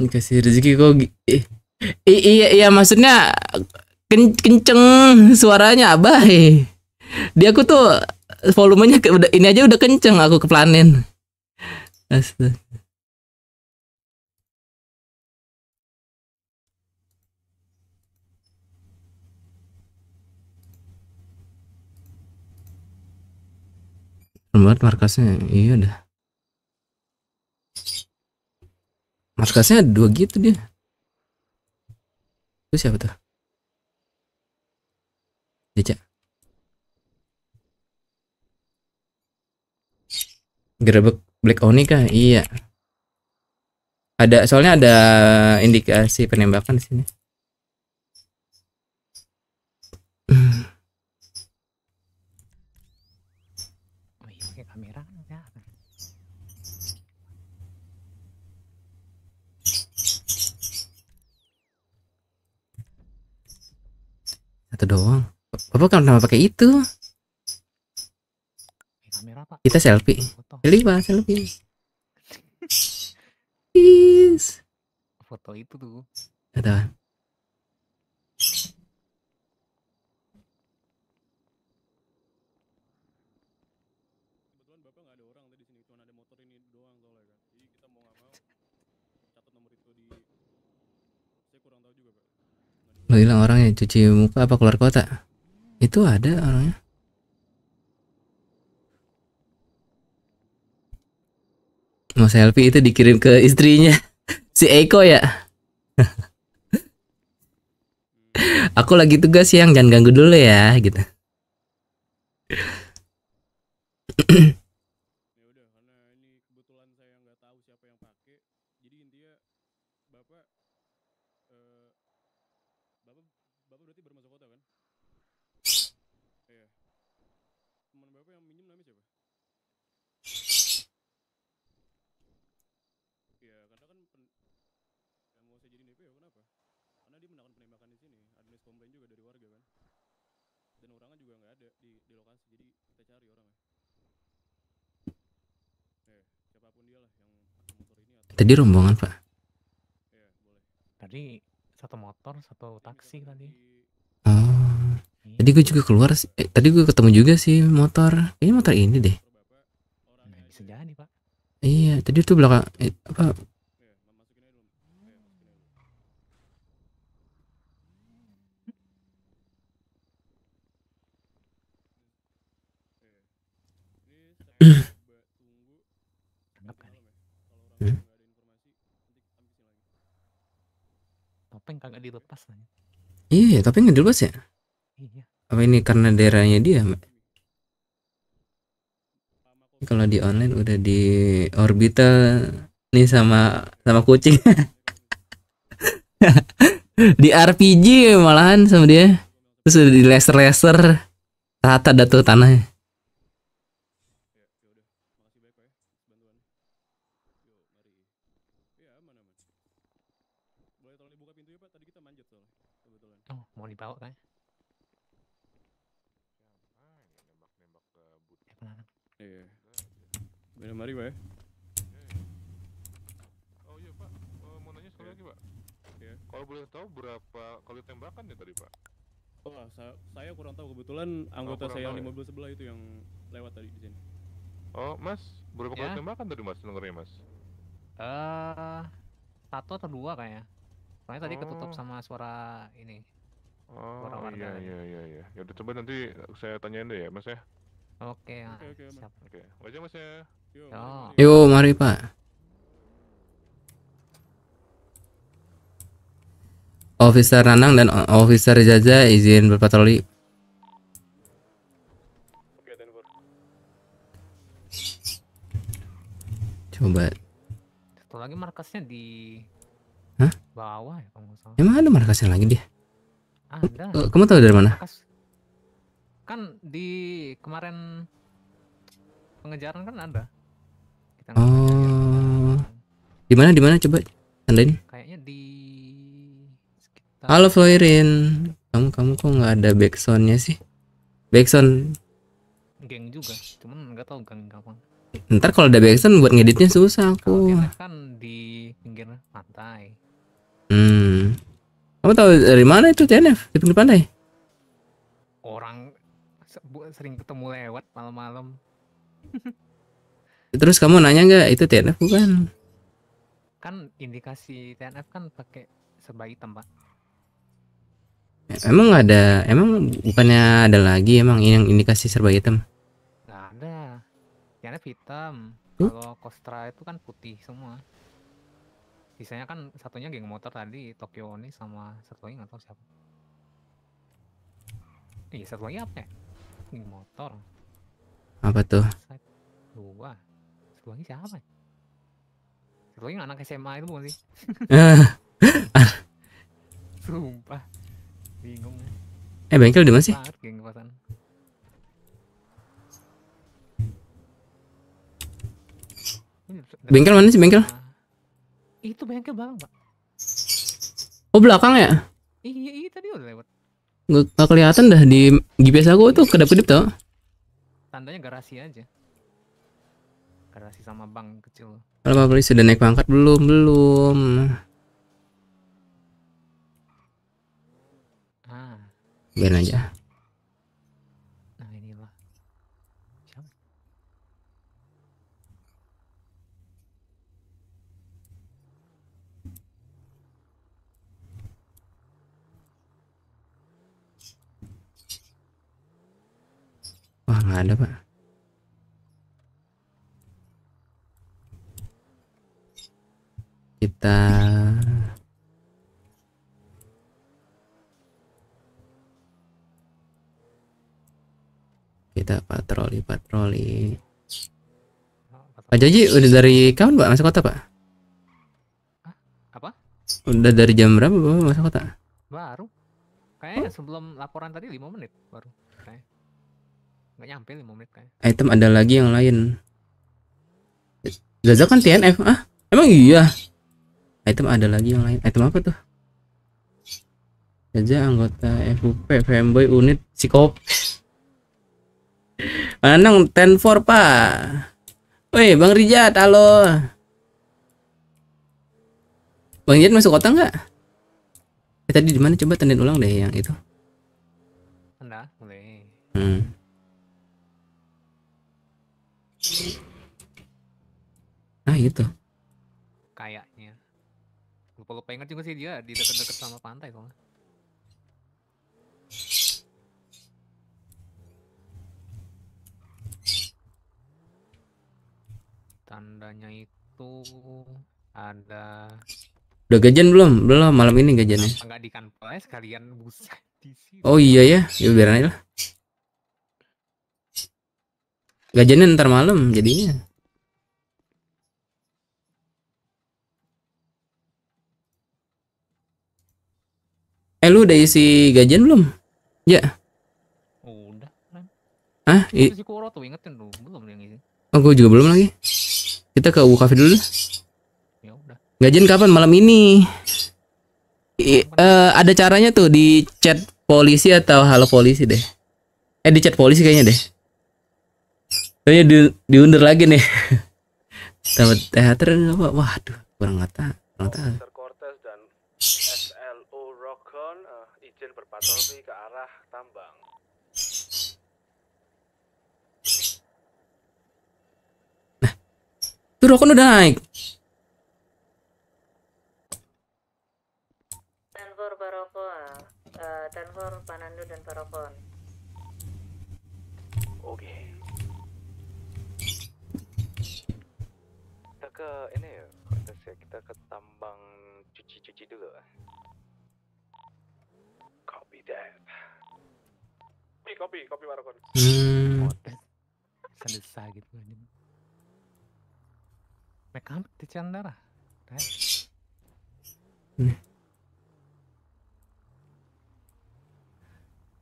dikasih rezeki kok eh, iya iya maksudnya ken kenceng suaranya abah eh. dia aku tuh volumenya ke, udah ini aja udah kenceng aku ke keplanin astaga buat markasnya iya udah markasnya dua gitu dia itu siapa tuh Jaja gerebek Black Oni kah? iya ada soalnya ada indikasi penembakan di sini satu doang kan nama pakai itu kita selfie selfie pak selfie [laughs] Please. foto itu tuh ada lo hilang orangnya cuci muka apa keluar kota? Itu ada orangnya. Mau selfie itu dikirim ke istrinya [laughs] si Eko ya. [laughs] Aku lagi tugas siang, jangan ganggu dulu ya gitu. [clears throat] Tadi rombongan pak? Tadi satu motor, satu taksi tadi. Oh, iya. tadi gue juga keluar. Eh, tadi gue ketemu juga sih motor. Ini motor ini deh. Nah, bisa jadi pak. Iya, tadi tuh belakang eh, apa yang kagak dilepas Iya, tapi nggak dilepas ya? Iya. Apa ini karena daerahnya dia, Kalau di online udah di orbital nih sama sama kucing. [laughs] di RPG malahan sama dia. Terus udah di laser-laser rata datu tanahnya. mari pak ya. Oh iya pak, uh, mau nanya sekali lagi pak. Iya. Kalau boleh tahu berapa kali tembakan ya tadi pak? Oh saya, saya kurang tahu kebetulan anggota oh, saya yang di ya. mobil sebelah itu yang lewat tadi di sini. Oh mas, berapa ya? kali tembakan tadi mas dengernya mas? Eh uh, satu atau dua kayaknya. Soalnya oh. tadi ketutup oh. sama suara ini. Oh suara iya, iya iya iya. Ya udah coba nanti saya tanyain deh ya mas ya. Oke, okay, oke, okay, okay, siap. Oke, okay. wajah mas ya. Yo, mari Pak. Officer Ranang dan Officer Jaja izin berpatroli. Coba. Satu lagi markasnya di Hah? bawah ya kalau Emang ada markasnya lagi dia? Ada. Kamu, tahu dari mana? Markas. Kan di kemarin pengejaran kan ada. Kan oh. di mana di mana coba tandain? Kayaknya di sekitar... Halo Florin. Kamu kamu kok nggak ada backsoundnya sih? Backsound geng juga, cuman nggak tahu geng kapan. Ntar kalau ada backsound buat ngeditnya susah aku. Kalau kan di pinggir pantai. Hmm. Kamu tahu dari mana itu TNF di pinggir pantai? Orang sering ketemu lewat malam-malam. [laughs] Terus kamu nanya nggak itu TNF bukan? Kan indikasi TNF kan pakai sebaik tempat. Ya, emang ada, emang bukannya ada lagi emang yang indikasi serba hitam? Nggak ada, TNF hitam. Huh? Kalau Kostra itu kan putih semua. Biasanya kan satunya geng motor tadi Tokyo Oni sama satu lagi nggak tahu siapa. Iya satu lagi apa ya? Geng motor. Apa tuh? Dua. Siliwangi siapa? Siliwangi anak SMA itu bukan sih? [laughs] Sumpah. Bingung. Eh bengkel di mana sih? Bengkel mana sih bengkel? Ah. Itu bengkel belakang, Pak. Oh, belakang ya? Iya, iya tadi udah lewat. Gak kelihatan dah di GPS aku tuh kedap-kedip tau. Tandanya garasi aja garasi sama bank kecil. Kalau beli sudah naik pangkat belum? Belum. Ah. Biar aja. Nah, inilah. Siapa? Wah, nggak ada, Pak. kita kita patroli patroli Pak Joji udah dari kapan Pak masuk kota Pak? Apa? Udah dari jam berapa Pak masuk kota? Baru. Kayaknya oh? sebelum laporan tadi 5 menit baru. Kayak. Nggak nyampe 5 menit kayaknya. Item ada lagi yang lain. Zaza kan TNF ah? Emang iya? item ada lagi yang lain item apa tuh aja anggota FUP fanboy unit sikop. [laughs] Anang ten for pak Woi Bang Rijat halo Bang Rijat masuk kota nggak eh, tadi di mana coba tenden ulang deh yang itu Nah, boleh. Hmm. Nah itu lupa lupa ingat juga sih dia di dekat-dekat sama pantai kok tandanya itu ada udah gajian belum belum malam ini gajiannya enggak di kantor sekalian buset oh iya ya ya biar aja lah gajiannya ntar malam jadinya Eh lu udah isi gajian belum? Ya. Udah. Hah? isi Kuro tuh ingetin lu, belum yang ini. Oh, gue juga belum lagi. Kita ke Wukafe dulu. Ya udah. Gajian kapan? Malam ini. I, uh, ada caranya tuh di chat polisi atau halo polisi deh. Eh di chat polisi kayaknya deh. Kayaknya di, diundur lagi nih. Tamat [laughs] teater apa? Waduh, kurang ngata, kurang tahu patroli ke arah tambang. Nah, tuh rokok udah naik. Tanfor Barokon, uh, eh, Tanfor Panandu dan Barokon. Oke. Okay. Kita ke ini ya, kita ke tambang cuci-cuci dulu. lah. kopi, kopi Marokon. Hmm. Sandesa gitu anjing. Make up di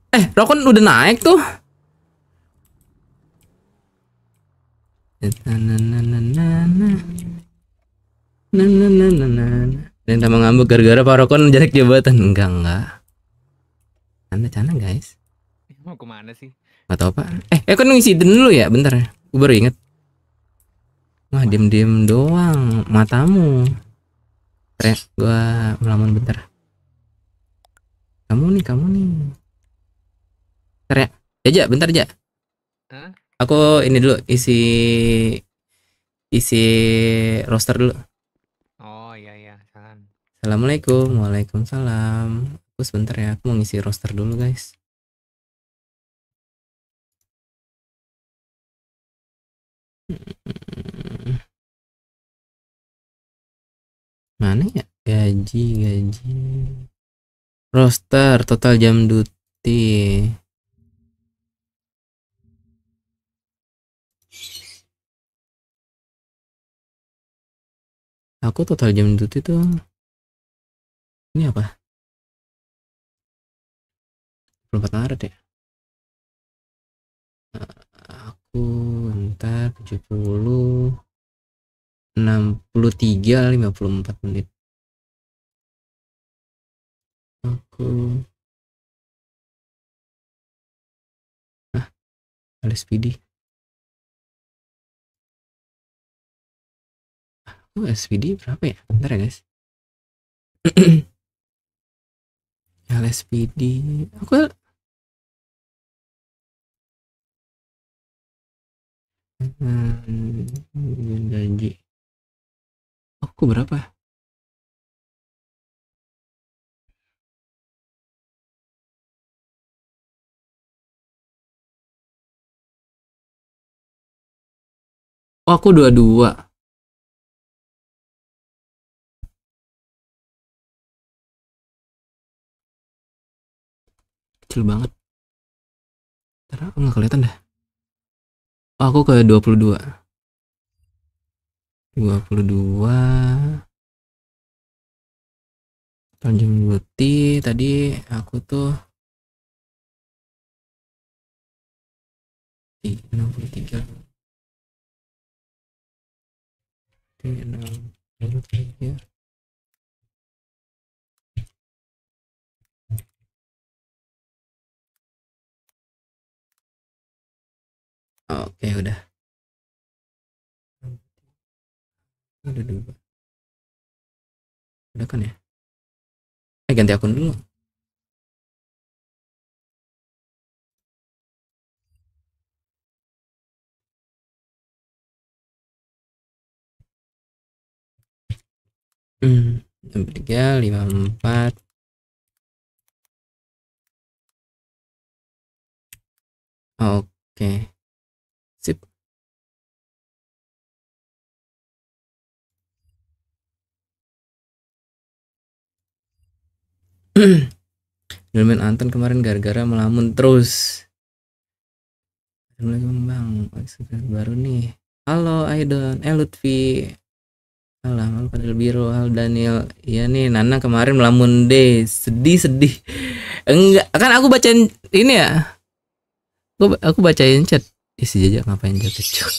Eh, Rokon udah naik tuh. Na na na na na. Dan tambah ngambek gara-gara Pak Rokon jelek jabatan. Enggak, enggak. Canda-canda, guys. Mau kemana sih? Gak tau pak. Eh, aku eh, kan ngisi den dulu ya, bentar ya. Gue baru inget. Wah, diem-diem doang matamu. terus gue gua melamun bentar. Kamu nih, kamu nih. terus ya. Jaja, bentar aja. Hah? Aku ini dulu isi isi roster dulu. Oh iya iya, salam. Assalamualaikum, waalaikumsalam. Aku sebentar ya, aku mau ngisi roster dulu guys. Hmm. mana ya gaji gaji roster total jam duty aku total jam duty tuh ini apa Belum ada deh. Eh, aku bentar 70 63 54 menit aku ah ada speedy aku ah, SPD berapa ya bentar ya guys LSPD [clears throat] aku Hmm, janji. Aku berapa? Oh, aku dua-dua. Kecil banget. Ntar nggak kelihatan dah oh, aku ke 22 22 Tanjung Jati tadi aku tuh 63 Oke, 63 oke udah udah dulu. udah kan ya eh ganti akun dulu hmm tiga lima empat oke okay. [clears throat] Dolmen Anton kemarin gara-gara melamun terus. Assalamualaikum Bang, oh, baru nih. Halo Aidon, eh Lutfi. Halo, halo pada Biru, halo Daniel. Iya nih, Nana kemarin melamun deh, sedih-sedih. Enggak, kan aku bacain ini ya. Aku, aku bacain chat. Isi jajak ngapain jatuh cok.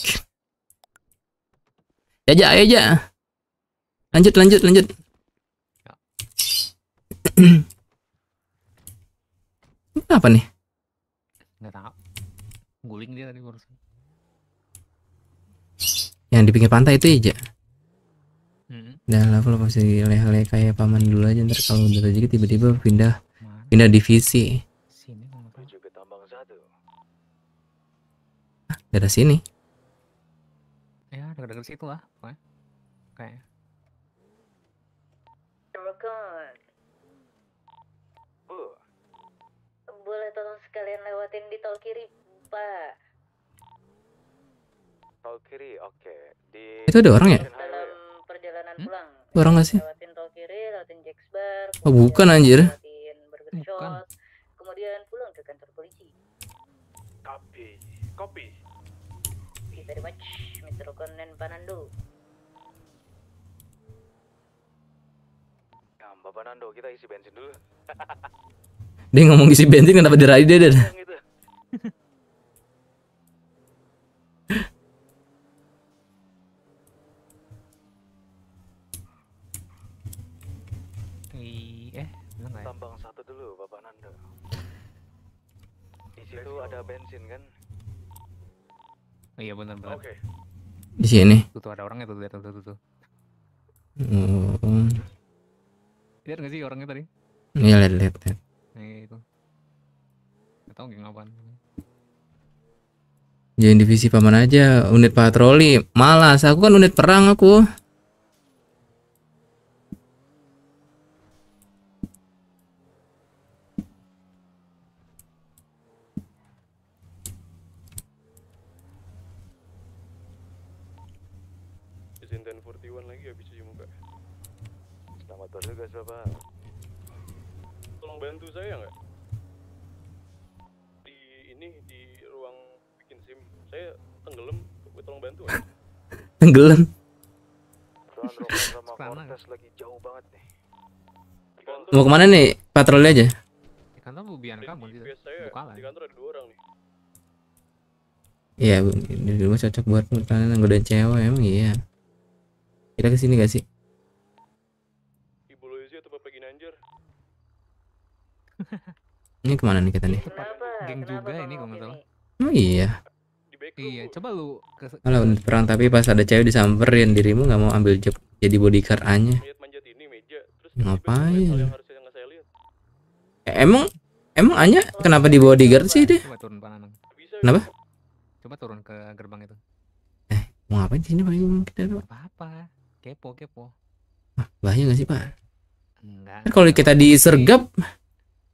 Jajak, ayo aja. Lanjut, lanjut, lanjut. Apa nih? Enggak tahu. Guling dia tadi barusan. Yang di pinggir pantai itu aja. Ya, hmm. Dan level pasti leleh kayak paman dulu aja ntar kalau udah rezeki tiba-tiba pindah Mana? pindah divisi. Sini ah, ada sini. Ya, dekat-dekat situ lah, kayak. Kayak. boleh tolong sekalian lewatin di tol kiri, Pak. Tol kiri, oke. Okay. Di Itu ada orang ya? Dalam perjalanan hmm? pulang. Orang nggak sih? Lewatin tol kiri, lewatin Jacksbar. Oh, bukan anjir. Lewatin Burger eh, bukan. Shot, kemudian pulang ke kantor polisi. Kopi, kopi. Thank you very much, Mr. Conan Panando. Nah, Bapak Nando, kita isi bensin dulu. [laughs] Dia ngomong isi bensin kenapa diraih dia dan? Iya benar ya? kan? iya, benar. Oke. Okay. Di sini. Tuh, tuh ada orangnya tuh lihat tuh tuh tuh. Hmm. Lihat nggak sih orangnya tadi? Iya lihat lihat. lihat kayak gitu. nggak tahu geng apaan jadi divisi paman aja unit patroli malas aku kan unit perang aku tenggelam mau kemana nih patroli aja di kantor bu kamu di kantor ada dua orang nih Iya, di rumah cocok buat yang anggoda cewek emang iya. Kita kesini gak sih? ini kemana nih kita nih? Geng juga ini kalau nggak salah. Oh iya iya coba lu kalau perang tapi pas ada cewek disamperin dirimu nggak mau ambil job jadi bodyguard anya ngapain eh, emang emang anya kenapa di bodyguard sih dia kenapa coba turun ke gerbang itu eh mau ngapain sini pak kita apa apa kepo kepo ah, bahaya nggak sih pak Enggak. Kan kalau kita disergap.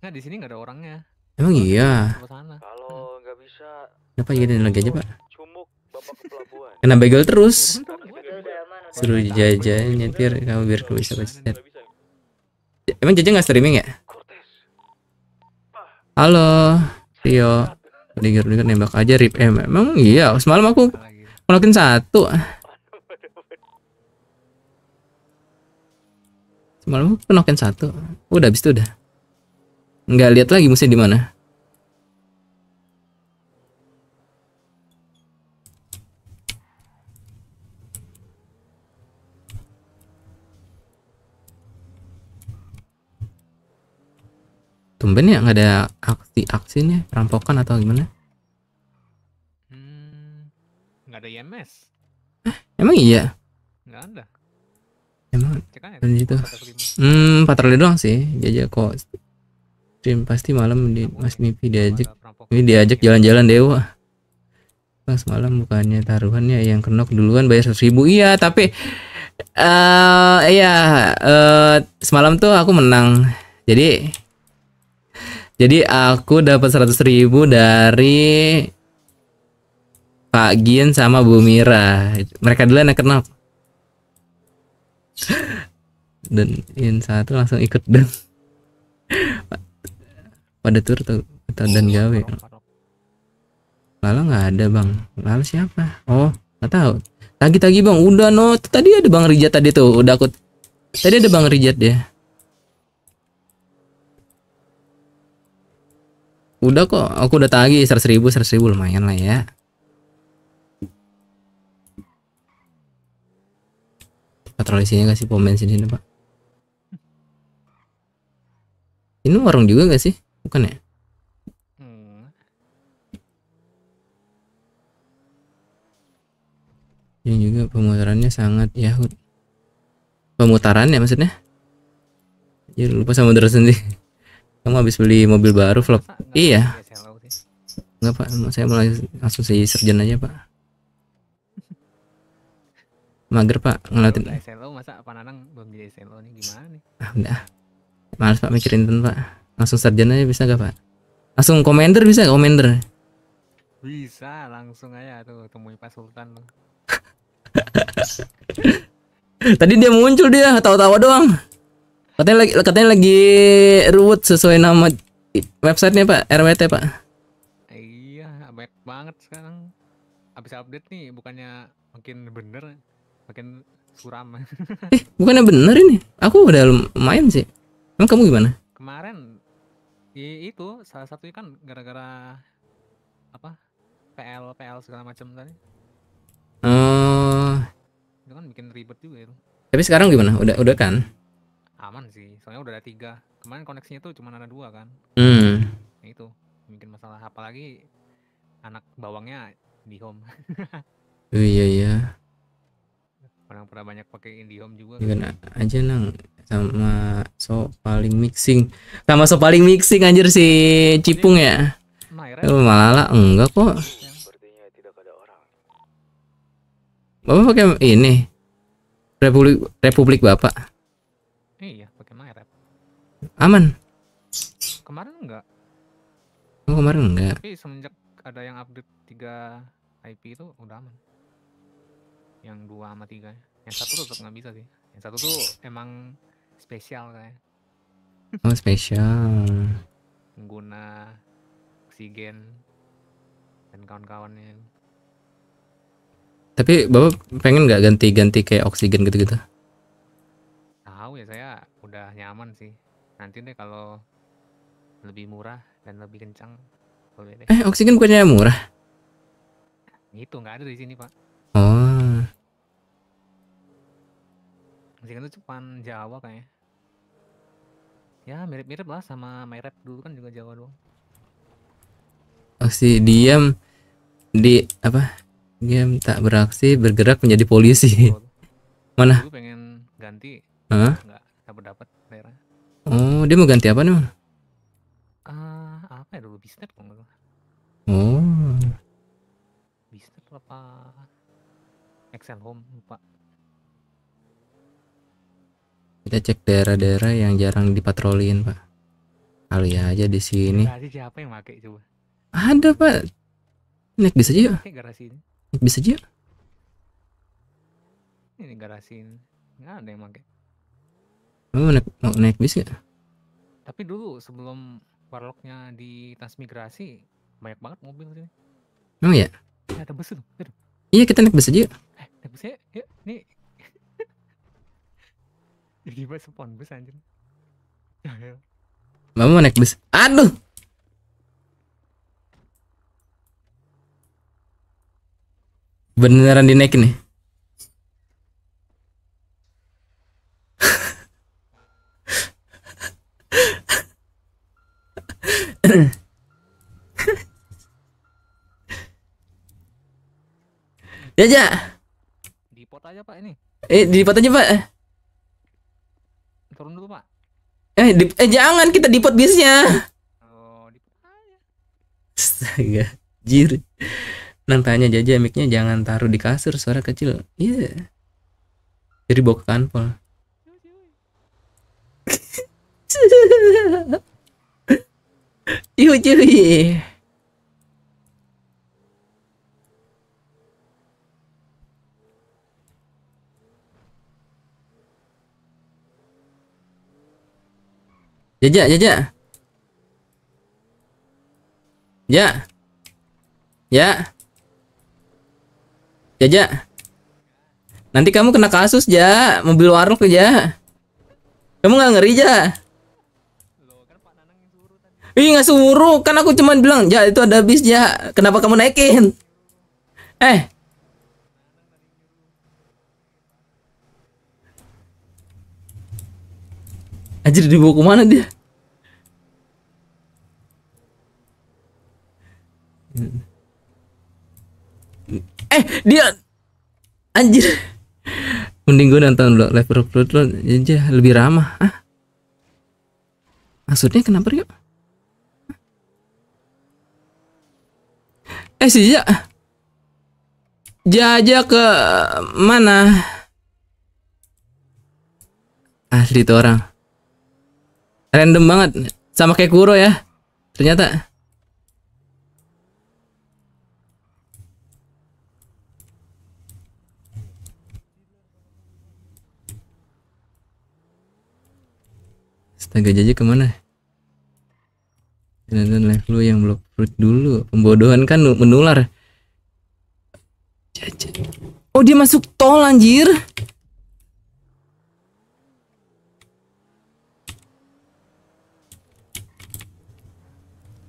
Enggak di sini enggak ada orangnya. Emang iya. Kalau bisa. Kenapa jadi lagi aja pak? Cumuk, Kena terus. Suruh jajan nyetir kamu biar kamu bisa macet. Emang jajan nggak streaming ya? Halo, Rio. Dengar dengar nembak aja rip eh, Emang iya, semalam aku ngelakuin satu. Semalam aku penuhin satu. Udah habis itu udah. Nggak lihat lagi musim di mana. tumben ya nggak ada aksi-aksi nih perampokan atau gimana hmm, nggak hmm, ada IMS eh, emang iya nggak ada emang dan itu hmm patroli doang sih jaja iya, iya, kok stream pasti malam di Mas Mipi diajak ini diajak jalan-jalan dewa pas semalam bukannya taruhannya yang kenok duluan bayar seribu iya tapi eh uh, iya uh, semalam tuh aku menang jadi jadi aku dapat 100 ribu dari Pak Gien sama Bu Mira. Mereka dulu yang kenal. Dan in satu langsung ikut dan pada tur atau dan gawe. Lalu nggak ada bang. Lalu siapa? Oh nggak tahu. Tagi tagi bang. Udah no. Tadi ada bang Rijat tadi tuh. Udah aku. Tadi ada bang Rijat ya. Udah kok, aku udah tagih seratus ribu, seratus ribu lumayan lah ya. Patrol isinya gak pom bensin ini pak? Ini warung juga gak sih? Bukan ya? Yang hmm. juga pemutarannya sangat ya, Pemutaran ya maksudnya? Ya lupa sama sendiri. Kamu habis beli mobil baru vlog? Pak, iya. Enggak pak, saya mulai langsung saya serjen aja pak. Mager pak ngeliatin. SLO masa apa nanang belum jadi SLO nih gimana nih? Ah udah. Males pak mikirin tuh pak. Langsung serjen aja bisa gak pak? Langsung komender bisa gak komender? Bisa langsung aja tuh temui Pak Sultan tuh. [laughs] Tadi dia muncul dia tawa-tawa doang. Katanya lagi katanya lagi ruwet sesuai nama websitenya Pak, RWT Pak. Iya, banyak banget sekarang. Abis update nih bukannya makin bener, makin suram. [laughs] eh, bukannya bener ini. Aku udah lumayan sih. Emang kamu gimana? Kemarin ya itu salah satunya kan gara-gara apa? PL PL segala macam tadi. Oh. Itu kan bikin ribet juga itu. Tapi sekarang gimana? Udah udah kan? aman sih soalnya udah ada tiga kemarin koneksinya tuh cuma ada dua kan hmm. nah, itu mungkin masalah apalagi anak bawangnya di home oh, iya iya orang pernah banyak pakai home juga kan aja nang sama so paling mixing sama so paling mixing anjir si Cipung ya oh, malah enggak kok Bapak pakai ini Republik Republik Bapak aman kemarin enggak oh kemarin enggak tapi semenjak ada yang update tiga IP itu udah aman yang dua sama tiga yang satu tetap nggak bisa sih yang satu tuh emang spesial kayak oh spesial pengguna oksigen dan kawan-kawannya tapi bapak pengen nggak ganti-ganti kayak oksigen gitu-gitu tahu ya saya udah nyaman sih nanti deh kalau lebih murah dan lebih kencang boleh deh. Eh oksigen bukannya murah? Itu nggak ada di sini pak. Oh. Oksigen itu cuman Jawa kayaknya. Ya mirip-mirip lah sama Myrap dulu kan juga Jawa doang. diam di apa? Game tak beraksi bergerak menjadi polisi. Oh. [laughs] Mana? Gue pengen ganti. Huh? Enggak, dapat dapat. Oh, dia mau ganti apa nih? Uh, apa ya dulu bisnet kok enggak. Oh. Bisnet apa? Excel Home lupa. Kita cek daerah-daerah yang jarang dipatroliin, Pak. Kali aja di sini. Tadi siapa yang pakai coba? Ada, Pak. Naik bisa aja yuk. Garasi ini. Naik bisa aja yuk. Ini garasi ini. Enggak ada yang pakai. Mau naik, mau naik bis gak? Tapi dulu sebelum warlocknya di transmigrasi banyak banget mobil sini. Oh iya. Ya, ada bus tuh. Iya kita naik bus aja. Yuk. Eh, naik bus ya. Yuk, nih. [laughs] Jadi buat spawn bus anjir. [laughs] Mama mau naik bus. Aduh. Beneran dinaikin nih. Ya? Jaja. Ya, di pot aja pak ini. Eh di pot aja pak. Turun dulu pak. Eh, di, eh jangan kita di pot bisnya. Oh di pot aja. Astaga, jir. Nantanya Jaja miknya jangan taruh di kasur suara kecil. Iya. Yeah. Jadi bawa ke kantor. [laughs] ゆうゆうい。Jajak, jajak. Ya. Ya. Jajak. Nanti kamu kena kasus, Ja. Mobil warung, Ja. Kamu nggak ngeri, Ja. Ih nggak suruh kan aku cuman bilang ya itu ada bis ya kenapa kamu naikin eh Anjir dibawa kemana dia Eh dia Anjir Mending gue nonton dulu live upload lo aja lebih ramah ah. Maksudnya kenapa yuk? Eh si Jaja. Iya. Jaja ke mana? Asli itu orang. Random banget. Sama kayak Kuro ya. Ternyata. Astaga Jaja kemana? nonton live lu yang blok fruit dulu pembodohan kan menular oh dia masuk tol anjir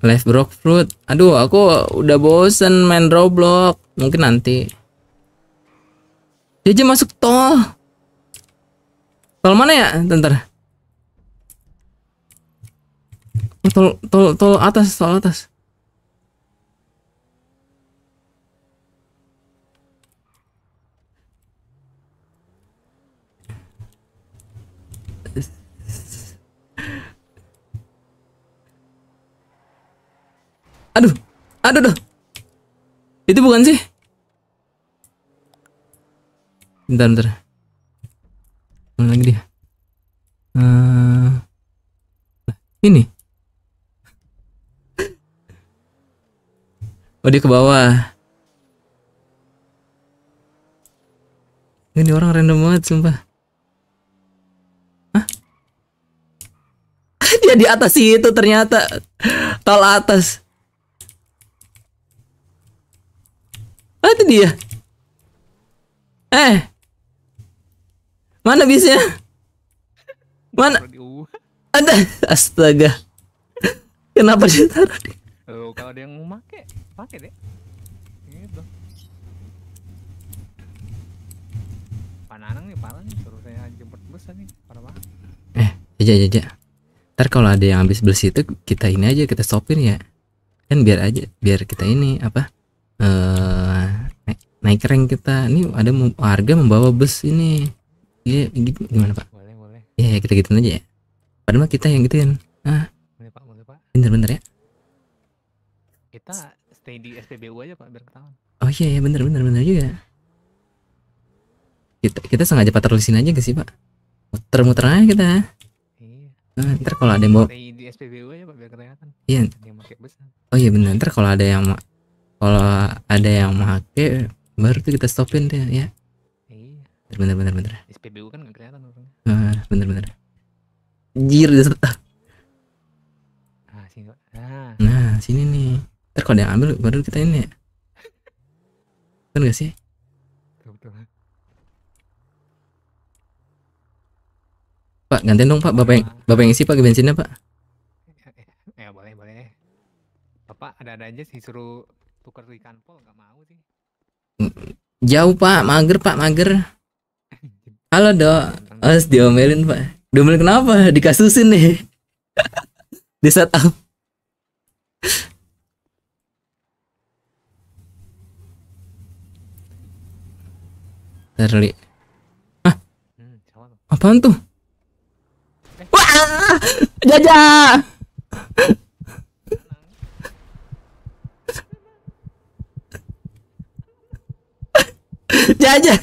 live rock fruit aduh aku udah bosen main roblox mungkin nanti dia aja masuk tol tol mana ya tentara Tol, tol, tol atas, tol atas. Aduh, aduh, aduh. Itu bukan sih? Bentar, bentar. Mana lagi dia? Uh, ini. Oh dia ke bawah. Ini orang random banget sumpah. Hah? [laughs] dia di atas itu ternyata. Tol atas. Ah, itu dia. Eh. Mana bisnya? Mana? Ada. Astaga. Kenapa taruh di? Kalau ada yang mau pakai pakai deh gitu pananang nih parah nih suruh saya jemput bus nih parah banget eh aja aja ntar kalau ada yang habis bus itu kita ini aja kita stopin ya kan biar aja biar kita ini apa eh naik, naik rank kita ini ada warga membawa bus ini iya gimana pak boleh boleh iya, iya kita gituin aja ya padahal kita yang gituin ah boleh pak boleh pak bentar bentar ya kita stay di SPBU aja pak biar ketahuan oh iya iya bener bener bener juga kita kita sengaja patrolisin aja gak sih pak muter-muter aja kita iya. nah, ntar kalau ada yang mau. stay di SPBU aja pak biar ketahuan. iya oh iya bener ntar kalau ada yang kalau ada yang mau make baru tuh kita stopin deh ya iya bener bener bener SPBU kan gak kelihatan nah, bener bener jir ah sini ah. nah sini nih ntar kalau dia ambil baru kita ini ya kan gak sih Pak, gantian dong Pak, Bapak yang Bapak yang isi Pak bensinnya Pak. [laughs] Ya, boleh boleh. Bapak ada-ada aja sih suruh tukar di kanpol nggak mau sih. Mm, jauh Pak, mager Pak, mager. Halo dok, harus diomelin Pak. Diomelin kenapa? Dikasusin nih. [laughs] Di setup. Terli. Hah? Hmm, Apaan tuh? Eh. Wah! Jajah! Jajah!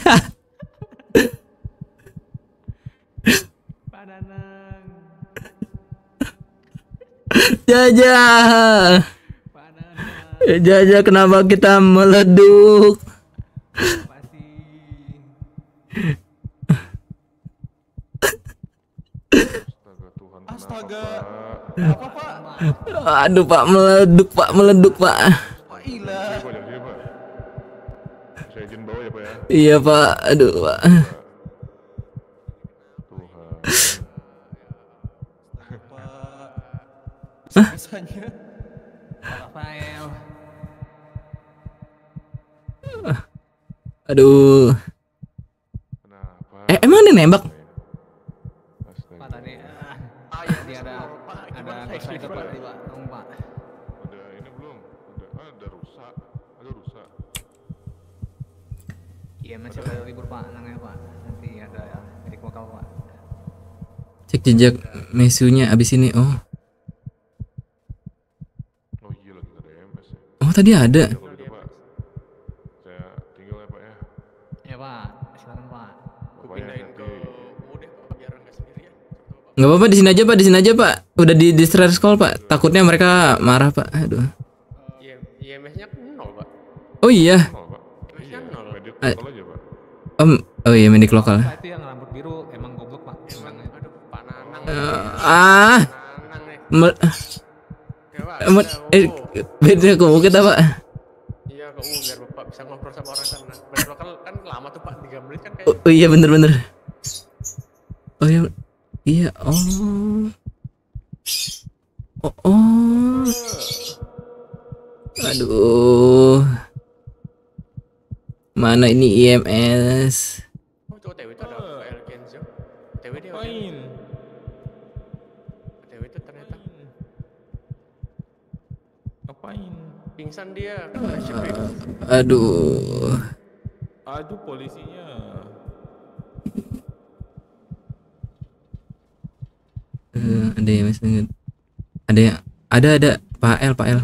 Jajah. Jajah kenapa kita meleduk? Astaga Aduh, Pak, meleduk, Pak, meleduk, Pak. Oh, iya, iya, iya, ya, ya. iya, Pak. Aduh, Pak. Aduh yang nembak? Iya, masih ada libur Pak, Pak. Nanti ada Pak. Cek jejak mesunya abis ini. Oh. Oh, iya, ya. oh tadi ada. Iya, Nggak apa-apa di sini aja pak, di sini aja pak. Udah di distract call pak. Takutnya mereka marah pak. Aduh. Iya, IMF-nya nol pak. Oh iya. Oh, iya. oh iya medik lokal. Itu yang rambut biru emang goblok pak. Eh, emang aduh pananang. Eh, ah. Eh. Mel Emang, eh, beda ke bukit Pak. Iya ke U biar bapak bisa ngobrol sama orang sana. Medik lokal kan lama tuh pak, 3 menit kan kayak. Oh, oh, iya bener-bener. Oh iya. Iya, oh. Oh, oh. Aduh. Mana ini IMS? pingsan dia uh, aduh aduh polisinya uh, ada yang misalnya ada yang ada ada Pak L Pak L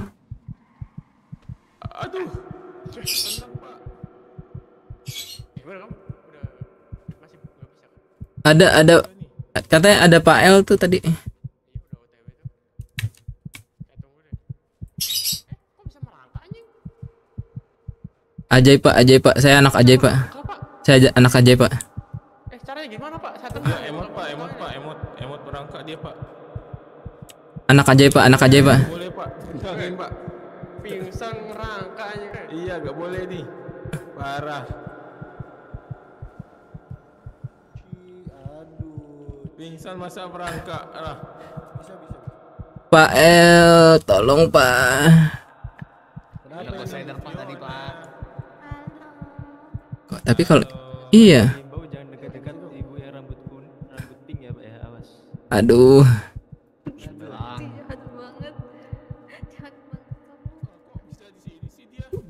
aduh ada ada katanya ada Pak L tuh tadi ajaib pak ajaib pak saya anak ajaib pak saya anak ajaib pak eh caranya gimana pak saya tembak ah, emot pak emot pak emot berangkat dia pak anak ajaib pak anak ajaib pak boleh pak pak pingsan rangkanya iya gak boleh nih parah pingsan masa berangkat lah bisa Pak El, tolong Pak. Kenapa? Ya, tadi Pak. tapi kalau iya. Aduh.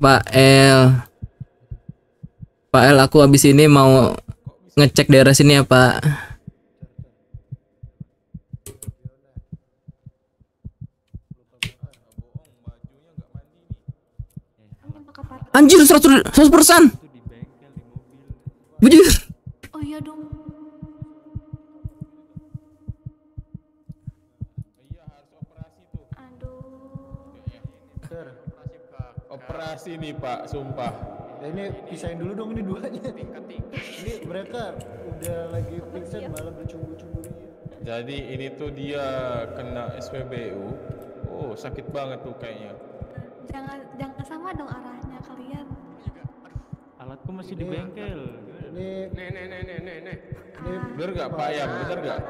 Pak L. Pak L, aku habis ini mau ngecek daerah sini ya, Pak. Anjir 100 100%. Bujur. Oh iya dong. demokrasi nih Pak, sumpah. Ya, ini pisahin dulu dong ini duanya. ini mereka udah lagi pingsan iya. malah bercumbu-cumbu Jadi ini tuh dia kena SPBU. Oh, sakit banget tuh kayaknya. Jangan jangan sama dong arahnya kalian. Alatku masih ini, di bengkel. Ini nih nih nih nih nih. nih. Bener gak Pak ya, Bener gak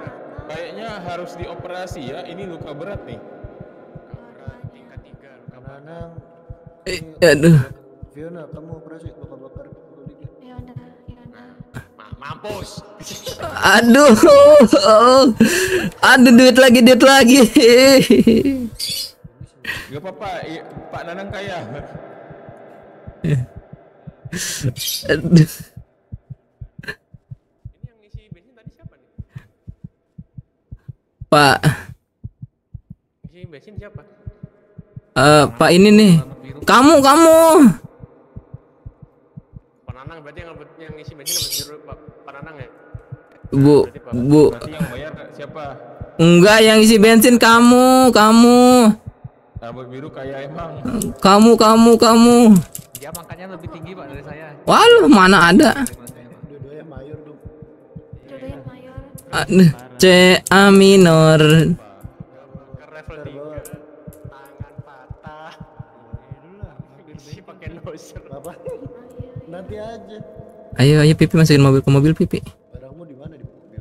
Kayaknya harus dioperasi ya. Ini luka berat nih. Luka tingkat tiga luka berat. Eh, aduh. Fiona, kamu operasi bakar-bakar Fiona, ya Fiona. Ya mampus. aduh. Oh. Aduh duit lagi, duit lagi. Gak apa-apa, Pak Nanang kaya. Aduh. Pak. Isi bensin siapa? Eh, uh, Pak ini nih biru. Kamu, kamu. Pananang berarti yang, yang ngisi bensin sama biru Pananang ya? Bu, berarti, Bu. Berarti yang bayar siapa? Enggak, yang isi bensin kamu, kamu. Rambut nah, biru kayak emang. Kamu, kamu, kamu. Dia makanya lebih tinggi Pak dari saya. Waduh, mana ada. Dua-duanya mayor, Dua-duanya mayor. Ah, C A minor. Pipi aja. Ayo ayo Pipi masukin mobil ke mobil Pipi. Barangmu di mana di mobil?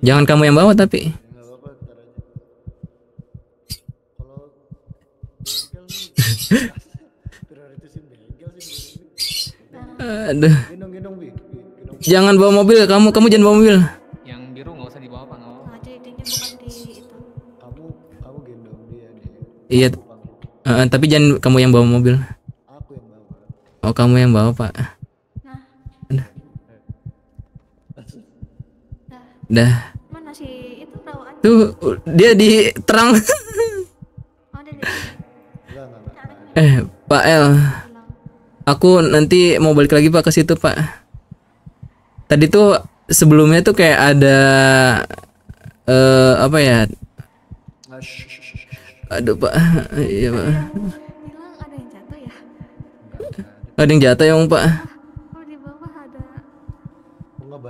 Jangan kamu yang bawa tapi. Ya, [laughs] Aduh. Jangan bawa mobil, kamu kamu jangan bawa mobil. Yang biru enggak usah dibawa pak, nggak apa. Kamu kamu gendong dia deh. Iya. Uh, tapi jangan kamu yang bawa mobil. Aku yang bawa. Oh kamu yang bawa pak. Dah. Mana sih? Itu kan? Tuh, dia di terang. oh, dia [laughs] eh, Pak L Aku nanti mau balik lagi Pak ke situ, Pak. Tadi tuh sebelumnya tuh kayak ada uh, apa ya? Aduh, Pak. Iya, Pak. Ada yang jatuh ya? Ada yang jatuh ya, Pak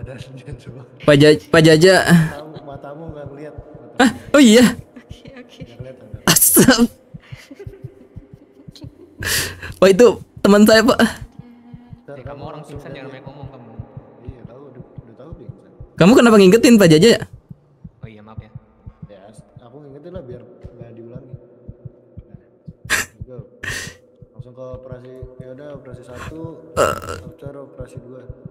badannya coba. Pak Jaja, Pak Jaja. Matamu, matamu gak Ah, oh iya. Oke, oke. Astag. Wah oh, itu teman saya pak. Ya, kamu orang sukses jangan banyak ngomong kamu. Iya tahu, udah, udah tahu deh. Kamu kenapa ngingetin Pak Jaja? Ya? Oh iya maaf ya. Ya aku ngingetin lah biar nggak diulangi. Nah, [laughs] langsung ke operasi ya udah operasi satu, uh. operasi dua.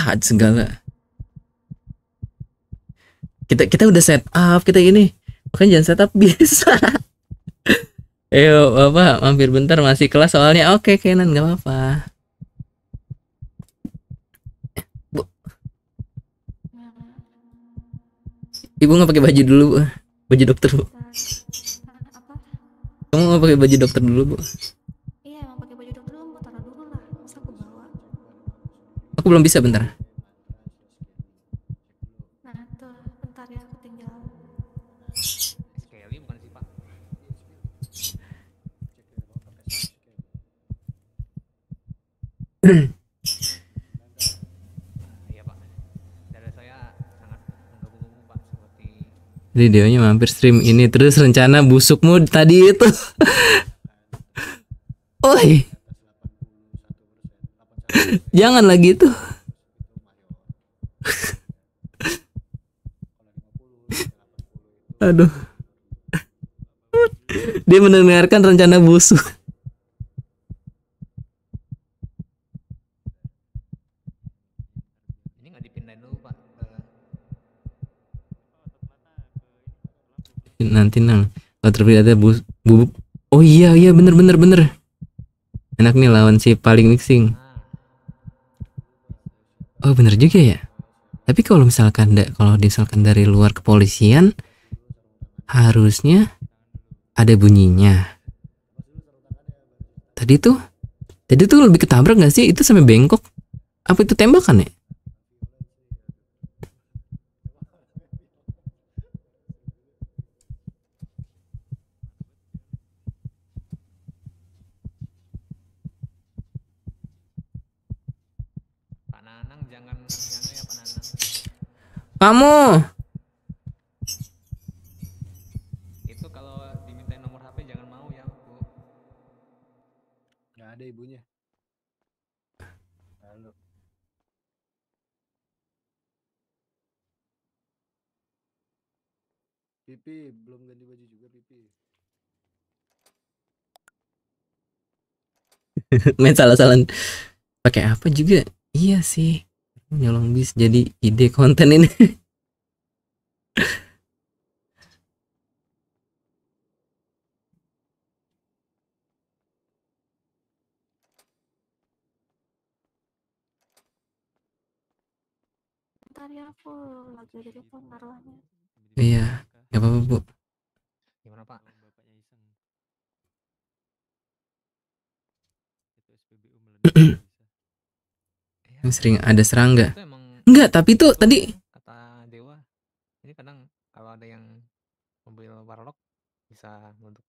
jahat segala kita kita udah set up kita ini bukan jangan set up [laughs] bisa Ayo bapak mampir bentar masih kelas soalnya oke okay, Kenan gak apa-apa Ibu nggak pakai baju dulu bu, baju dokter bu. Kamu nggak pakai baju dokter dulu bu. Aku belum bisa bentar. Videonya mampir stream ini terus rencana busukmu tadi itu [laughs] Jangan lagi itu. Aduh. Dia mendengarkan rencana busuk. Eh. nanti nang kalau terpilih ada bu oh iya iya bener bener bener enak nih lawan si paling mixing oh bener juga ya tapi kalau misalkan kalau misalkan dari luar kepolisian harusnya ada bunyinya tadi tuh tadi tuh lebih ketabrak gak sih itu sampai bengkok apa itu tembakan ya Kamu. Itu kalau diminta nomor HP jangan mau ya, Bu. Gak ada ibunya. Halo. Pipi belum ganti baju juga Pipi. [laughs] Main salah-salah. Pakai apa juga? Iya sih nyolong bis jadi ide konten ini ya, aku iya nggak apa-apa bu gimana pak [clears throat] yang sering ada serangga. Enggak, tapi itu tadi kata Dewa. Jadi kadang kalau ada yang mobil warlock bisa menutup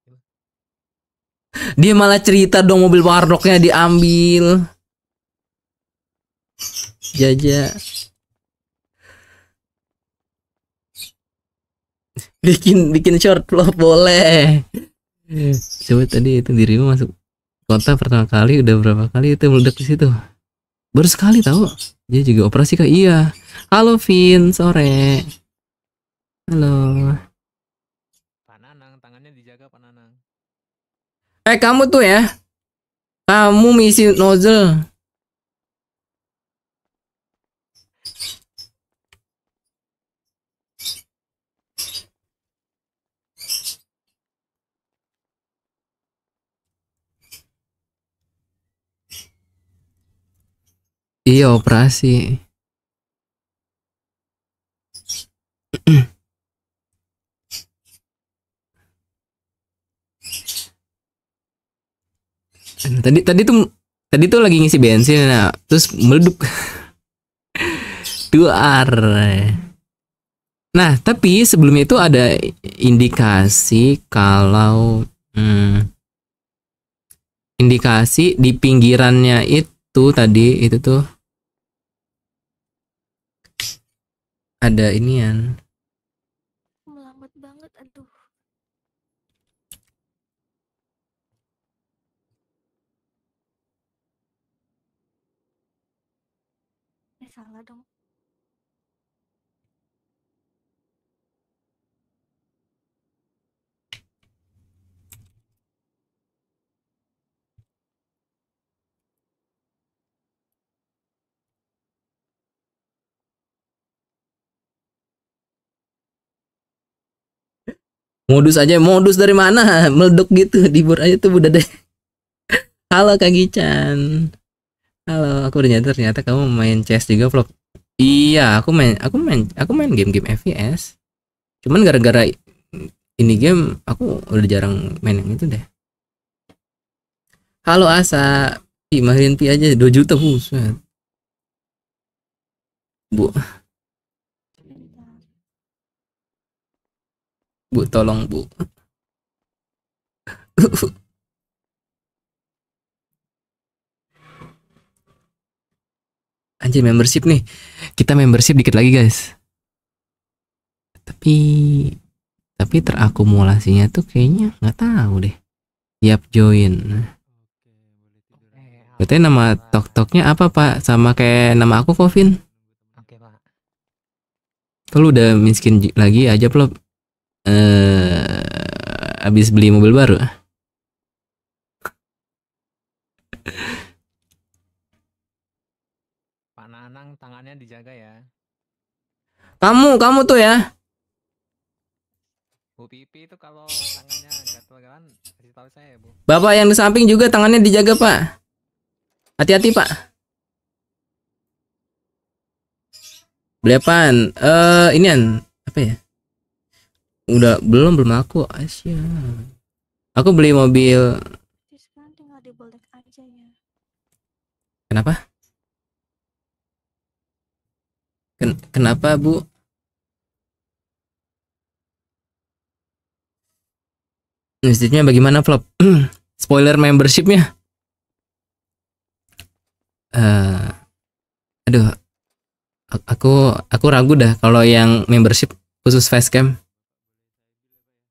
Dia malah cerita dong mobil warlocknya diambil. Jaja. Bikin bikin short vlog boleh. Coba tadi itu dirimu masuk kota pertama kali udah berapa kali itu meledak di situ? Baru sekali tahu. Dia juga operasi kah? Iya. Halo Vin, sore. Halo. Pananang, tangannya dijaga Pananang. Eh kamu tuh ya. Kamu misi nozzle. Iya operasi. Nah, tadi tadi tuh tadi tuh lagi ngisi bensin nah terus meleduk ar. nah tapi sebelumnya itu ada indikasi kalau hmm, indikasi di pinggirannya itu tadi itu tuh ada inian modus aja modus dari mana [laughs] meleduk gitu dibur aja tuh udah deh halo kak Gican halo aku ternyata ternyata kamu main chess juga vlog iya aku main aku main aku main game-game FPS cuman gara-gara ini game aku udah jarang main yang itu deh halo Asa pi mahirin pi aja 2 juta buset bu Bu, tolong, Bu. [laughs] Anjir, membership nih. Kita membership dikit lagi, guys. Tapi tapi terakumulasinya tuh kayaknya nggak tahu deh. Yap join. Berarti nama tok-toknya apa, Pak? Sama kayak nama aku, Kovin. Oke, Pak. Kalau udah miskin lagi aja, Plop uh, eh, habis beli mobil baru. Pak Nanang tangannya dijaga ya. Kamu, kamu tuh ya. Bu Pipi itu kalau tangannya gatal-gatalan kasih tahu saya ya, Bu. Bapak yang di samping juga tangannya dijaga, Pak. Hati-hati, Pak. Beli apaan? Eh, uh, an, apa ya? udah belum belum aku Asia ah, aku beli mobil ya. kenapa Ken kenapa bu Masjidnya bagaimana flop? [clears throat] Spoiler membershipnya? Uh, aduh, aku aku ragu dah kalau yang membership khusus facecam.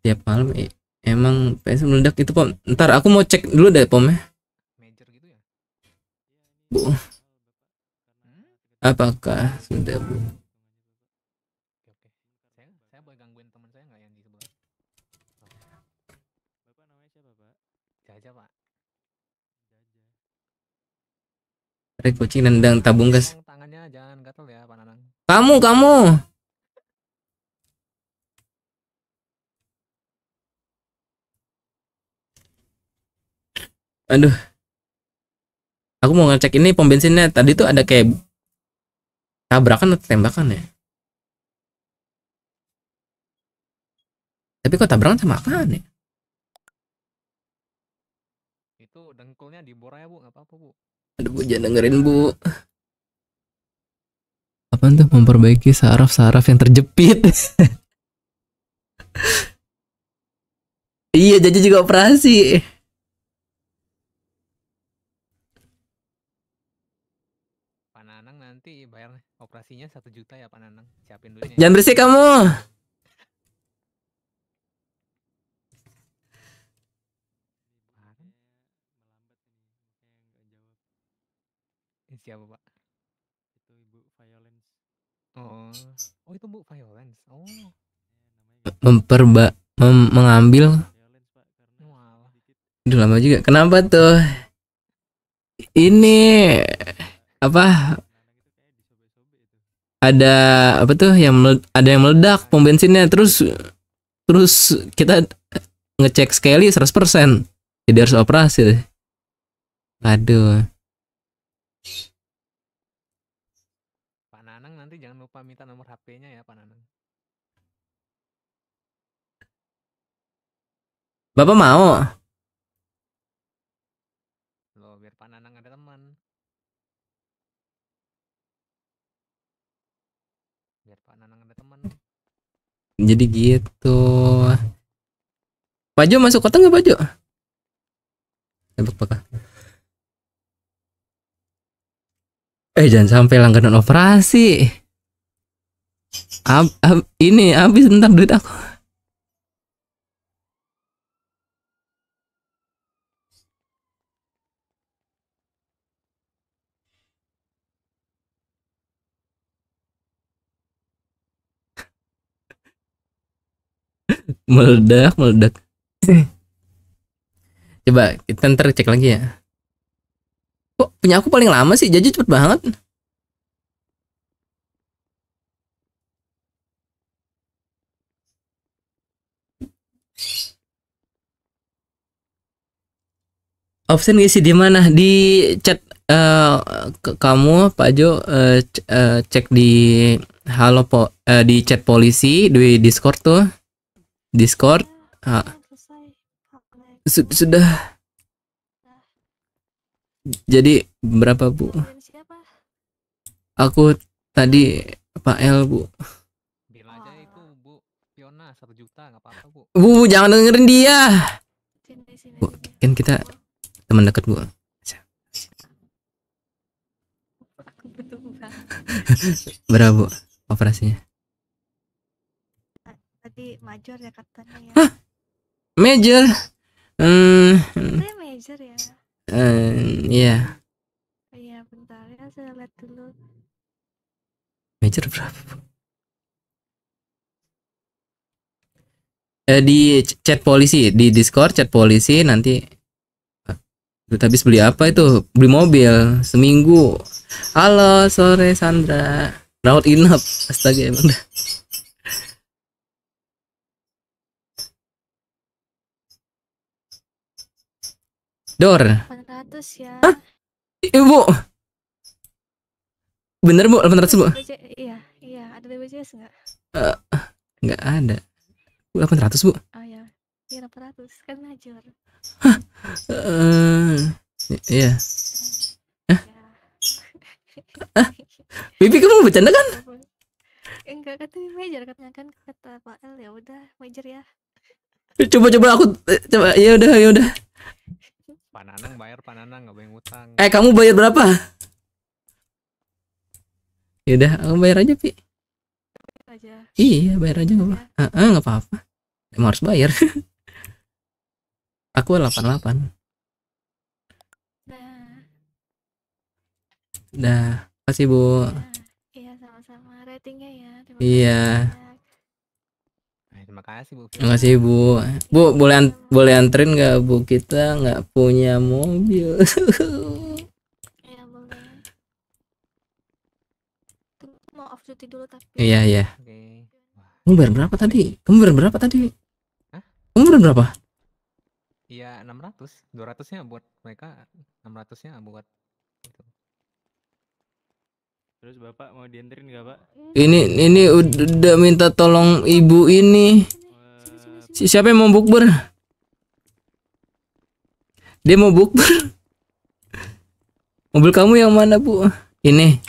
tiap malam emang PS meledak itu pom ntar aku mau cek dulu deh pom ya gitu ya? bu apakah sudah bu Tarik kucing nendang tabung gas. Tangannya jangan gatel ya, Pak Nanang. Kamu, kamu. aduh aku mau ngecek ini pom bensinnya tadi tuh ada kayak tabrakan atau tembakan ya tapi kok tabrakan sama apaan ya itu dengkulnya di ya bu nggak apa-apa bu aduh bu jangan dengerin bu apa tuh memperbaiki saraf-saraf yang terjepit [laughs] iya jadi juga operasi operasinya satu juta ya Pak Nanang. Siapin dulu. Jangan berisik kamu. Eh, siapa pak? Itu ibu violence. Oh, oh itu bu violence. Oh. Iya, Memperba mem mengambil. Udah lama juga. Kenapa tuh? Ini apa ada apa tuh yang ada yang meledak pom bensinnya terus terus kita ngecek sekali 100% jadi harus operasi aduh Pak Nanang nanti jangan lupa minta nomor HP-nya ya Pak Nanang Bapak mau? jadi gitu Pak masuk kota nggak Pak Jo? Tembak Eh jangan sampai langganan operasi. Ab, ab, ini habis ntar duit aku. meledak meledak eh. coba kita ntar cek lagi ya kok punya aku paling lama sih jadi cepet banget Option sih di mana? Di chat uh, ke kamu Pak Jo uh, uh, cek di halo po, uh, di chat polisi di Discord tuh. Discord ah. sudah jadi berapa bu aku tadi Pak L bu bu. jangan dengerin dia. bu kan kita teman dekat bu. [laughs] Berapa bu operasinya? di major ya katanya ya. Hah? Major? Hmm. Katanya major ya. Hmm, iya. Iya, bentar ya saya lihat dulu. Major berapa? Eh, di chat polisi, di Discord chat polisi nanti ah, habis beli apa itu? Beli mobil seminggu. Halo, sore Sandra. Rawat inap. Astaga emang dah. Dor. 800 ya. Hah? Ibu. Eh, Bener Bu, 800 Bu? iya, iya, ada BPJS enggak? Uh, eh, enggak ada. ratus Bu. Oh iya. Iya 800 kan ngajur. Hah. Uh, iya. Hah? Bibi kamu bercanda kan? Enggak kata major katanya kan kata Pak El ya udah major ya. Coba coba aku coba ya udah ya udah. Pananang bayar Pananang nggak bayar utang. Eh kamu bayar berapa? Ya Yaudah, aku bayar aja pi. Aja. Iya bayar aja nggak apa. Iya. Ah, ah nggak apa-apa. Emang harus bayar. [laughs] aku delapan delapan dah kasih bu. Iya, sama-sama ratingnya ya. iya terima kasih Bu. Terima kasih Bu. Bu boleh an boleh anterin nggak Bu? Kita nggak punya mobil. [laughs] ya, boleh. Mau off duty dulu tapi. Iya iya. Okay. Kamu bayar berapa tadi? Kamu bayar berapa tadi? Hah? Kamu bayar berapa? Iya 600 200 nya buat mereka 600 nya buat itu. Terus Bapak mau dianterin nggak Pak? Ini ini udah minta tolong ibu ini. Si siapa yang mau bukber? Dia mau bukber. Mobil kamu yang mana, Bu? Ini.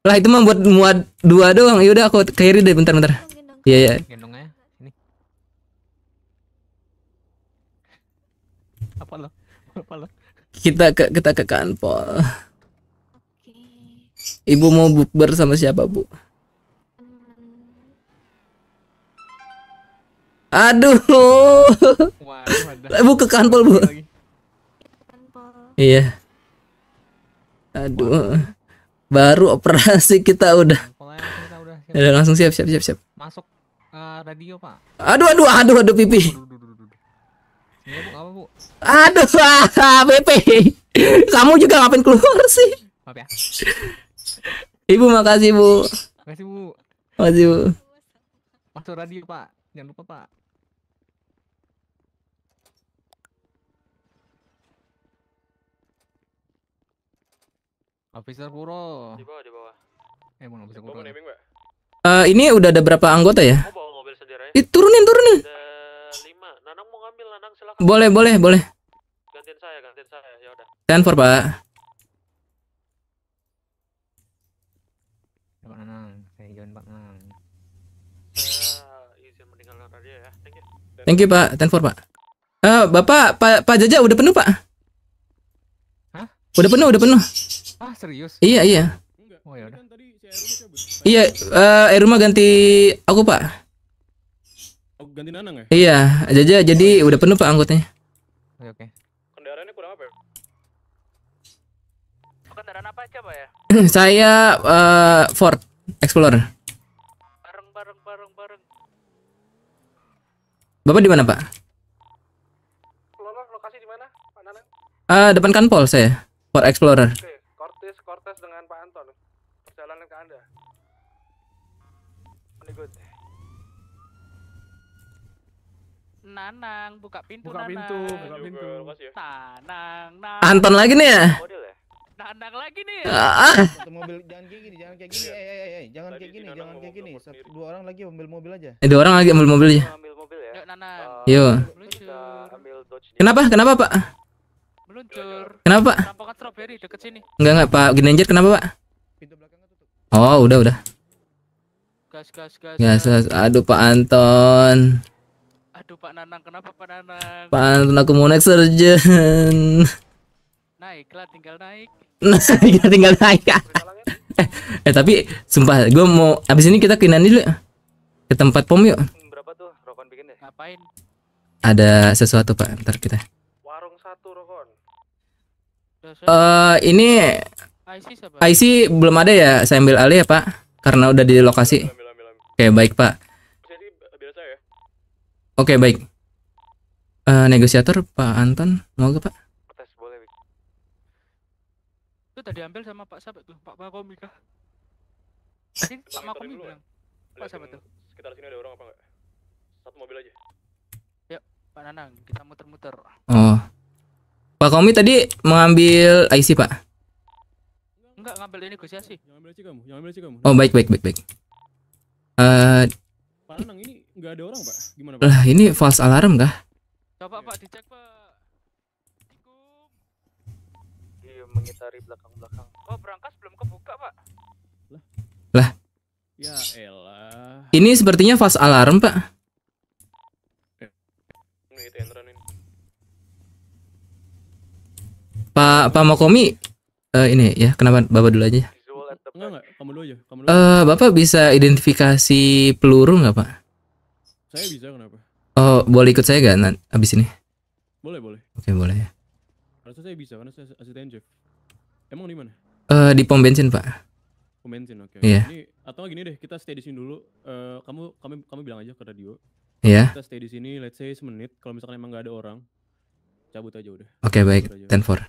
Lah itu mah buat muat dua doang. Ya udah aku kiri deh bentar-bentar. Iya, iya. Apa lo? [laughs] Apa lo? Kita ke kita ke kantor. Ibu mau bukber sama siapa, Bu? Aduh. ibu ke kantor Bu. Iya. Aduh. Baru operasi kita udah. Udah langsung siap, siap, siap, siap. Masuk eh, radio, Pak. Aduh, aduh, aduh, aduh pipi. Aduh, apa, Bu? Aduh, [laughs] Kamu juga ngapain keluar sih? ya. Ibu makasih Bu. Makasih Bu. Makasih Bu. Masuk radio Pak. Jangan lupa Pak. Officer puro. Di bawah, di bawah. Eh, mau Officer puro? uh, ini udah ada berapa anggota ya? Oh, bawa turunin, turunin. Ada lima. Nanang mau ngambil, Nanang silakan. Boleh, boleh, boleh. Gantiin saya, gantiin saya. Ya udah. Transfer, Pak. Pak Nanang, saya John Pak Nanang. Thank you Pak, ten for Pak. Uh, Bapak, Pak Pak Jaja udah penuh Pak? Hah? Udah penuh, udah penuh. Ah serius? Iya iya. Oh, ya udah. Iya, uh, air rumah ganti aku Pak. Aku oh, ganti Nanang ya? Iya, Jaja jadi udah penuh Pak anggotanya. Oke oke. Kendaraannya kurang apa ya? Oh, kendaraan apa aja Pak ya? [clears throat] Saya uh, Ford Explorer. Bareng bareng bareng bareng. Bapak di mana, Pak? Lolos lokasi di mana? Pak Nanang? Uh, depan Kanpol saya. Ford Explorer. Oke, Cortez Cortez dengan Pak Anton. Perjalanan ke Anda. Good. Nanang, buka pintu buka pintu, Nanang. Pintu, buka pintu. Ya. Tanang, nang. Anton lagi nih ya? Model kandang lagi nih. Ah, ah. Satu mobil jangan kayak gini, jangan kayak gini. Iya. Eh, eh, eh, eh, jangan kayak gini, jangan kayak gini. Satu, dua orang lagi ambil mobil aja. Eh, dua orang lagi ambil mobil aja. Ya? Ambil mobil ya. Eh, Yo. Kenapa? Kenapa, Pak? Meluncur. Kenapa, Pak? Rampokan strawberry dekat sini. Enggak, enggak, Pak. Ginenjer kenapa, Pak? Pintu belakangnya tutup. Oh, udah, udah. Gas, gas, gas. Gas, gas. Aduh, Pak Anton. Aduh, Pak Nanang, kenapa Pak Nanang? Pak Anton aku mau naik surgeon. Naiklah, tinggal naik kita nah, [laughs] tinggal naik eh, tapi sumpah gue mau abis ini kita kinan dulu ke tempat pom yuk berapa tuh rokon bikin deh ngapain ada sesuatu pak ntar kita warung satu rokon eh uh, ini IC, IC belum ada ya saya ambil alih ya pak karena udah di lokasi oke okay, oke baik pak Jadi, biasa ya. oke baik uh, negosiator pak Anton mau gak pak udah diambil sama Pak siapa tuh? Pak Makomi kah? Tadi Pak Makomi bilang. Pak siapa tuh? Sekitar sini ada orang apa enggak? Satu mobil aja. Yuk, Pak Nanang, kita muter-muter. Oh. Pak Komi tadi mengambil IC, Pak. Enggak, ngambil negosiasi. Yang ambil aja kamu, yang ambil aja kamu. Oh, baik baik baik baik. Eh uh, Pak Nanang ini enggak ada orang, Pak. Gimana, Pak? Lah, ini false alarm kah? Coba, Pak, dicek, Pak. mengitari belakang-belakang. Oh, berangkas belum kebuka, Pak. Lah. Ya elah. Ini sepertinya fast alarm, Pak. Gitu Pak Pak Mokomi uh, eh, ini ya, kenapa Bapak dulu aja? Uh, Bapak bisa identifikasi peluru nggak, Pak? Saya bisa, kenapa? Oh, boleh ikut saya nggak nanti abis ini? Boleh, boleh. Oke, boleh ya. Harusnya saya bisa, karena saya asisten Jeff. Emang di mana? Uh, di pom bensin, Pak. Pom bensin, oke. Okay. Yeah. Iya. atau gini deh, kita stay di sini dulu. Uh, kamu kami kami bilang aja ke radio. Iya. Yeah. Kita stay di sini let's say semenit. Kalau misalkan emang nggak ada orang, cabut aja udah. Oke, okay, baik. Ten Eh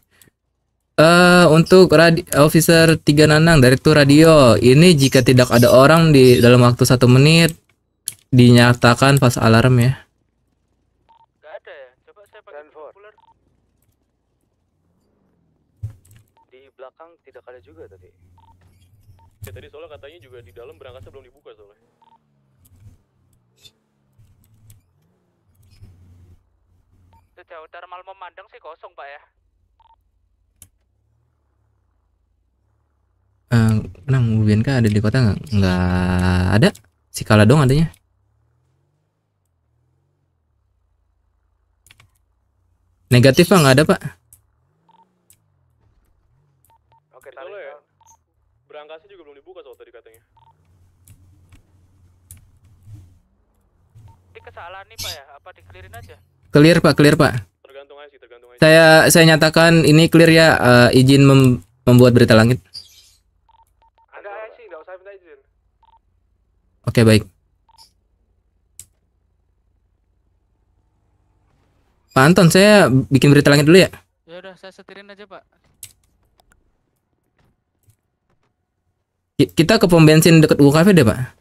Uh, untuk radi officer tiga nanang dari tuh radio ini jika tidak ada orang di dalam waktu satu menit dinyatakan pas alarm ya. tidak ada juga tadi. Ya tadi soalnya katanya juga di dalam berangkasnya belum dibuka soalnya. Sejauh Darmal memandang sih kosong, Pak ya. Eh, Nang, Nang, Bianca ada di kota nggak? Nggak ada. Si Kala dong adanya. Negatif pak nggak ada pak? salah nih Pak ya? Apa dikelirin aja? Clear Pak, clear Pak. Tergantung aja, tergantung aja. Saya saya nyatakan ini clear ya, uh, izin mem membuat berita langit. Ada sih, nggak usah minta izin. Oke, baik. Pak Anton, saya bikin berita langit dulu ya. Ya udah, saya setirin aja, Pak. Kita ke pom bensin dekat UKV deh, Pak.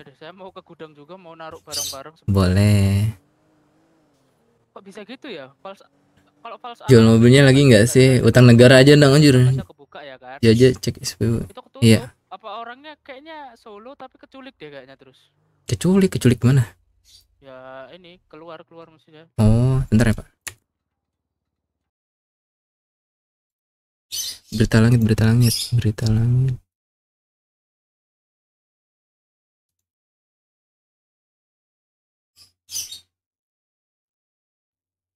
Iya deh, saya mau ke gudang juga mau naruh barang-barang. Boleh. Kok bisa gitu ya? Fals kalau fals Jual mobilnya lagi nggak sih? Utang negara aja dong anjir. Kebuka ya kan? Iya aja cek SPW. Iya. Apa orangnya kayaknya solo tapi keculik deh kayaknya terus. Keculik, keculik mana? Ya ini keluar keluar maksudnya. Oh, bentar ya pak. Berita langit, berita langit, berita langit.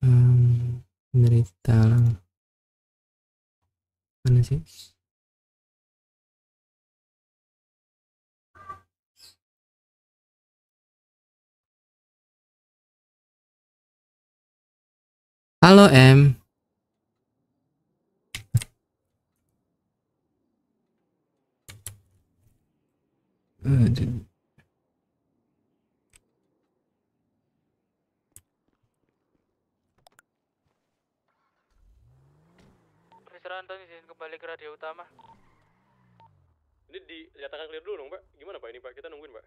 um, menderita mana sih Halo M. Uh, eh, balik ke radio utama. Ini dinyatakan clear dulu dong, Pak. Gimana, Pak? Ini, Pak. Kita nungguin, Pak.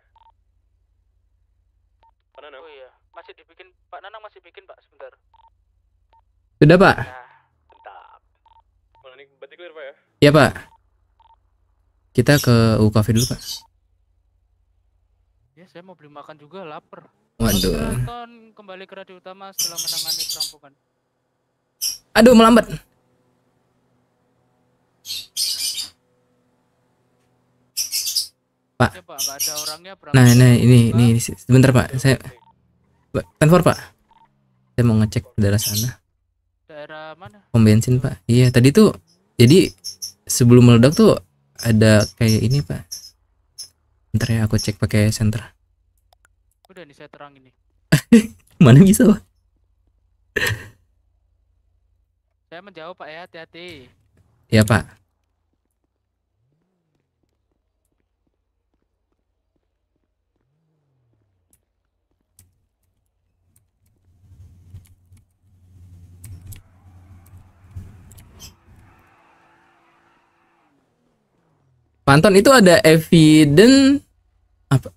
Pak Nanang. Oh iya, masih dibikin. Pak Nanang masih bikin, Pak. Sebentar. Sudah, Pak. Nah, mantap. Mana ini berarti clear, Pak ya? Iya, Pak. Kita ke UKV dulu, Pak. Ya, saya mau beli makan juga, lapar. Waduh. Kita kembali ke radio utama setelah menangani perampokan. Aduh, melambat. Pak. Nah, nah ini ini sebentar Pak. Saya Tenfor Pak. Saya mau ngecek daerah sana. Daerah mana? Pom bensin Pak. Iya, tadi tuh jadi sebelum meledak tuh ada kayak ini Pak. Ntar ya aku cek pakai senter. Udah nih saya terang ini. [laughs] mana bisa Pak? saya menjauh Pak ya, hati-hati. Iya Pak. Panton itu ada evidence apa?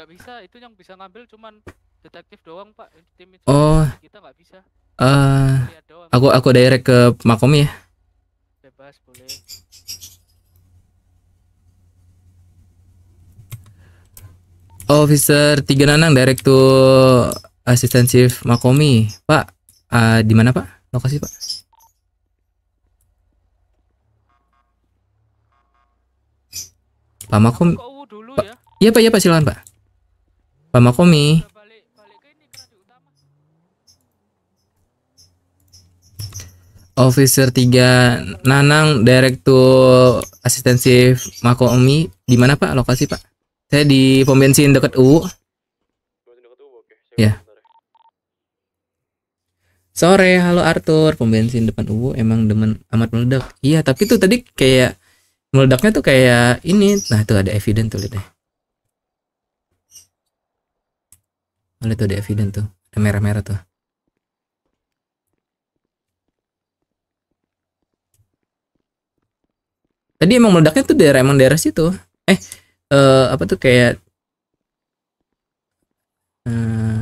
Gak bisa, itu yang bisa ngambil cuman detektif doang pak tim itu oh kita gak bisa uh, doang, aku aku direct ke makom ya bebas boleh Officer tiga nanang direct to asistensif Makomi. Pak, uh, di mana Pak? Lokasi Pak? Pak Makom ya. Iya Pak, iya Pak, silakan Pak. Pak Makomi. Officer 3 Nanang Direktur Asistensi Makomi di mana Pak lokasi Pak? Saya di pom bensin dekat U. Ya. Sore, halo Arthur, pom bensin depan UU emang demen amat meledak. Iya, tapi tuh tadi kayak meledaknya tuh kayak ini nah tuh ada evident tuh lihat deh oh, Lalu tuh ada evident tuh ada merah-merah tuh tadi emang meledaknya tuh daerah emang daerah situ eh uh, apa tuh kayak uh,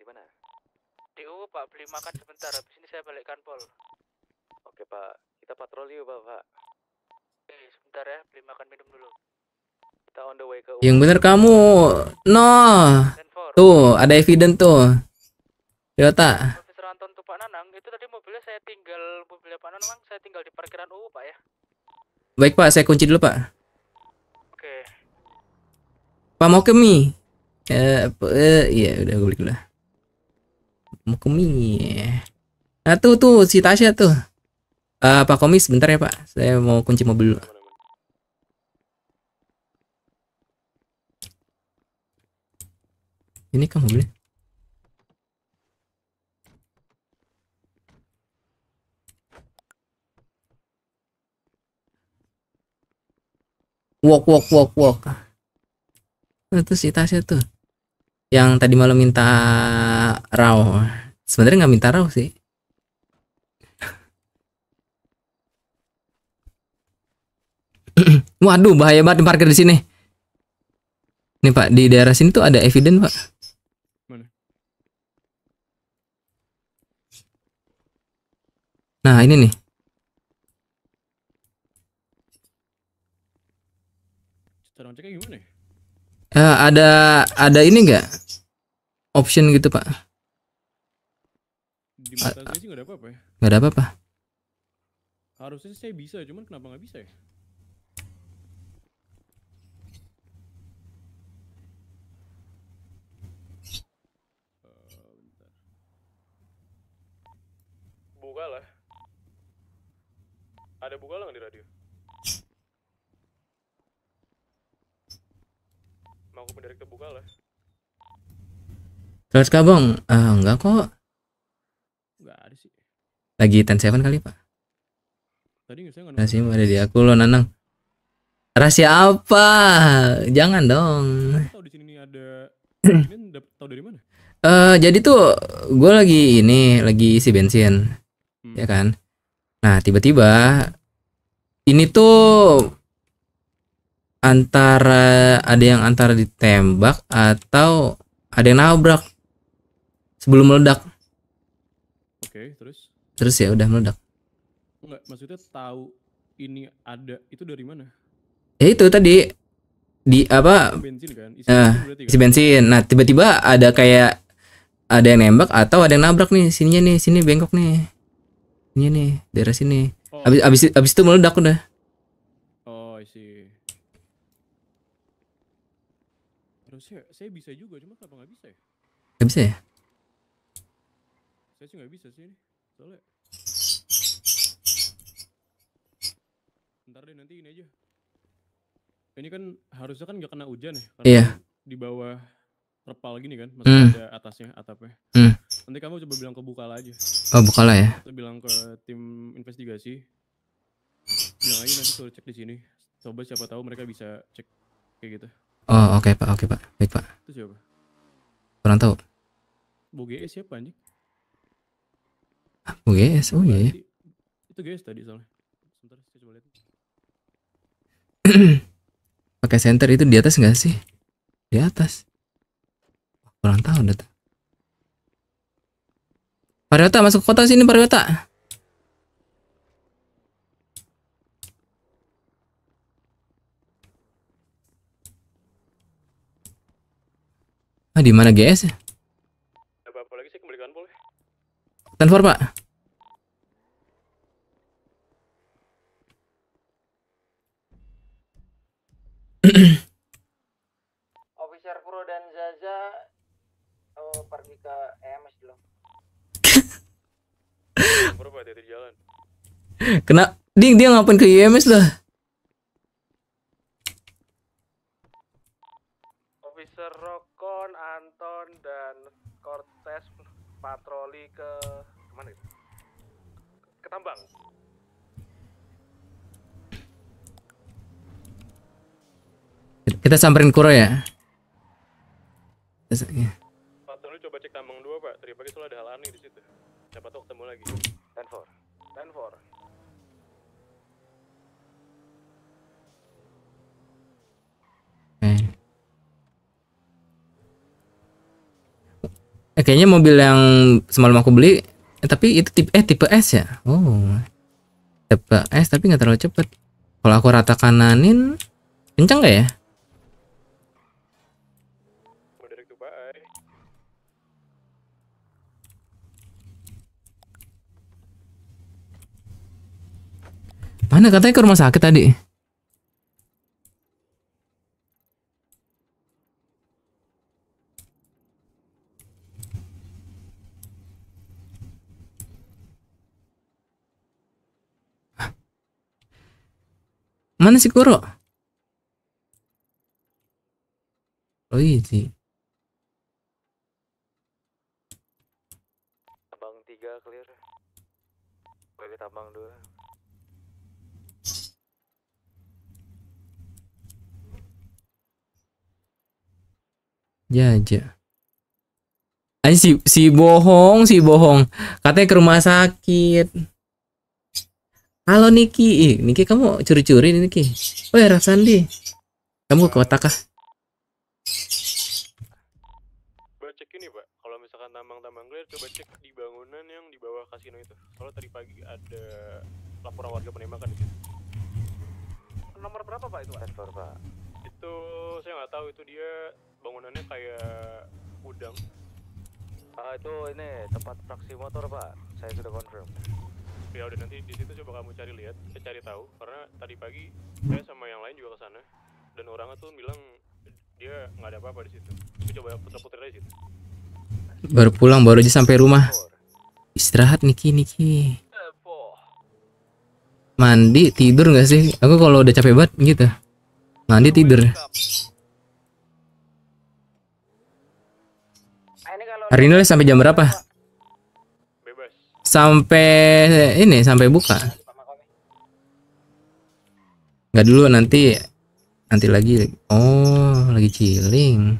di mana? DU Pak beli makan sebentar habis ini saya balik kanpol. Pak. Kita patroli yuk, Bapak. Oke, sebentar ya, beli makan minum dulu. Kita on the way ke Yang bener kamu. No. Tuh, ada evident tuh. Yo, tak. Profesor Anton tuh Pak Nanang, itu tadi mobilnya saya tinggal mobilnya Pak Nanang, saya tinggal di parkiran UU, Pak ya. Baik, Pak. Saya kunci dulu, Pak. Oke. Pak mau ke mie? Eh, eh iya udah gue beli dulu. Mau ke mie. Nah, tuh tuh si Tasya tuh. Uh, Pak Komis, bentar ya Pak. Saya mau kunci mobil dulu. Ini kan mobilnya. Wok wok wok wok. Nah, itu si Tasya tuh. Yang tadi malam minta raw. Sebenarnya nggak minta raw sih. Waduh, bahaya banget parkir di sini. Nih Pak, di daerah sini tuh ada eviden Pak. Mana? Nah ini nih. Uh, ada ada ini enggak? Option gitu Pak. Di nggak ada apa-apa ya. Harusnya saya bisa, cuman kenapa nggak bisa ya? Bugala. Ada Bugala nggak di radio? Mau aku pendirik ke Bugala? Terus kabong, ah eh, uh, enggak kok. Enggak ada sih. Lagi ten seven kali pak. Tadi nggak Rahasia ada di aku lo nanang. Rahasia apa? Jangan dong. Tahu di sini ada. [clears throat] Ini tahu dari mana? Eh uh, jadi tuh gue lagi ini lagi isi bensin hmm. ya kan nah tiba-tiba ini tuh antara ada yang antara ditembak atau ada yang nabrak sebelum meledak oke terus terus ya udah meledak Enggak, maksudnya tahu ini ada itu dari mana ya itu tadi di apa bensin kan isi, nah, bensin, isi bensin nah tiba-tiba ada kayak ada yang nembak atau ada yang nabrak nih sininya nih sini bengkok nih ini nih daerah sini oh. abis abis abis itu meledak udah oh see harusnya saya bisa juga cuma kenapa nggak bisa ya nggak bisa ya saya sih nggak bisa sih soalnya ntar deh nanti ini aja ini kan harusnya kan nggak kena hujan ya iya yeah. Kan di bawah terpal gini kan masih mm. ada atasnya atapnya mm Nanti kamu coba bilang ke Bukala aja. Oh, Bukala ya. coba bilang ke tim investigasi. Bilang aja nanti suruh cek di sini. Coba siapa tahu mereka bisa cek kayak gitu. Oh, oke okay, Pak. Oke, okay, Pak. Baik, Pak. Itu siapa? Kurang tahu. Bu GS siapa anjing? Bu GS. Oh iya. iya. Itu GS tadi soalnya. Sebentar, saya coba lihat. [clears throat] Pakai center itu di atas enggak sih? Di atas. Kurang tahu data. Pariwata masuk ke kota sini Pariwata. Ah, di mana GS Transfer ya? Pak. mm [clears throat] hati-hati jalan. Kena ding dia ngapain ke IMS lah? Officer Rokon, Anton dan Cortez patroli ke kemana itu? Ke tambang. Kita samperin Kuro ya. Patroli coba cek tambang dua pak. Tadi pagi soalnya ada hal aneh di situ. Siapa tahu ketemu lagi. Ten four. Hmm. Eh, kayaknya mobil yang semalam aku beli, eh, tapi itu tipe eh tipe S ya. Oh, tipe S tapi nggak terlalu cepet. Kalau aku rata kananin, kenceng nggak ya? Mana katanya ke rumah sakit tadi? Mana si Kuro? Oh iya sih. Abang tiga clear. Bagi abang dua. Jaja. Ya, aja si si bohong, si bohong. Katanya ke rumah sakit. Halo Niki, Niki kamu curi-curi nih Niki. Oh ya Sandi. kamu ke kota kah? Coba cek ini pak, kalau misalkan tambang-tambang clear coba cek di bangunan yang di bawah kasino itu. Kalau tadi pagi ada laporan warga penembakan di situ. Nomor berapa pak itu? Pak? pak. Itu saya nggak tahu itu dia bangunannya kayak udang. Ah, itu ini tempat fraksi motor pak, saya sudah confirm. Ya udah nanti di situ coba kamu cari lihat, saya eh, cari tahu karena tadi pagi saya sama yang lain juga ke sana dan orangnya tuh bilang dia nggak ada apa-apa di situ. Tapi coba putar-putar aja situ. Baru pulang, baru aja sampai rumah. Istirahat Niki Niki. Mandi tidur nggak sih? Aku kalau udah capek banget gitu. Mandi tidur. Hari ini sampai jam berapa? Bebas. Sampai ini sampai buka. Enggak dulu nanti nanti lagi. Oh, lagi chilling.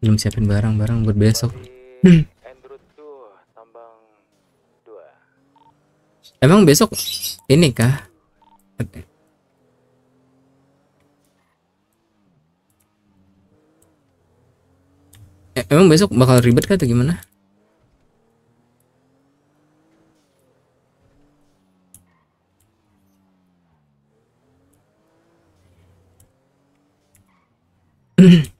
belum siapin barang-barang buat besok hmm. emang besok ini kah eh, emang besok bakal ribet kah atau gimana mm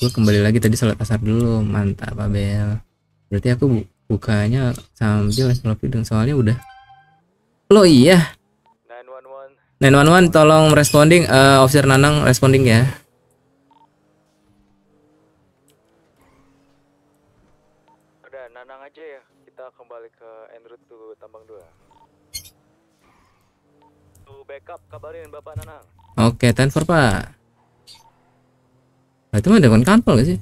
gue kembali lagi tadi sholat asar dulu mantap Abel berarti aku bu bukanya sambil selfie dong soalnya udah lo iya 911 tolong responding uh, officer Nanang responding ya udah Nanang aja ya kita kembali ke Android to tambang dua to backup kabarin Bapak Nanang oke okay, transfer Pak Nah, itu mah dewan kanpel gak sih?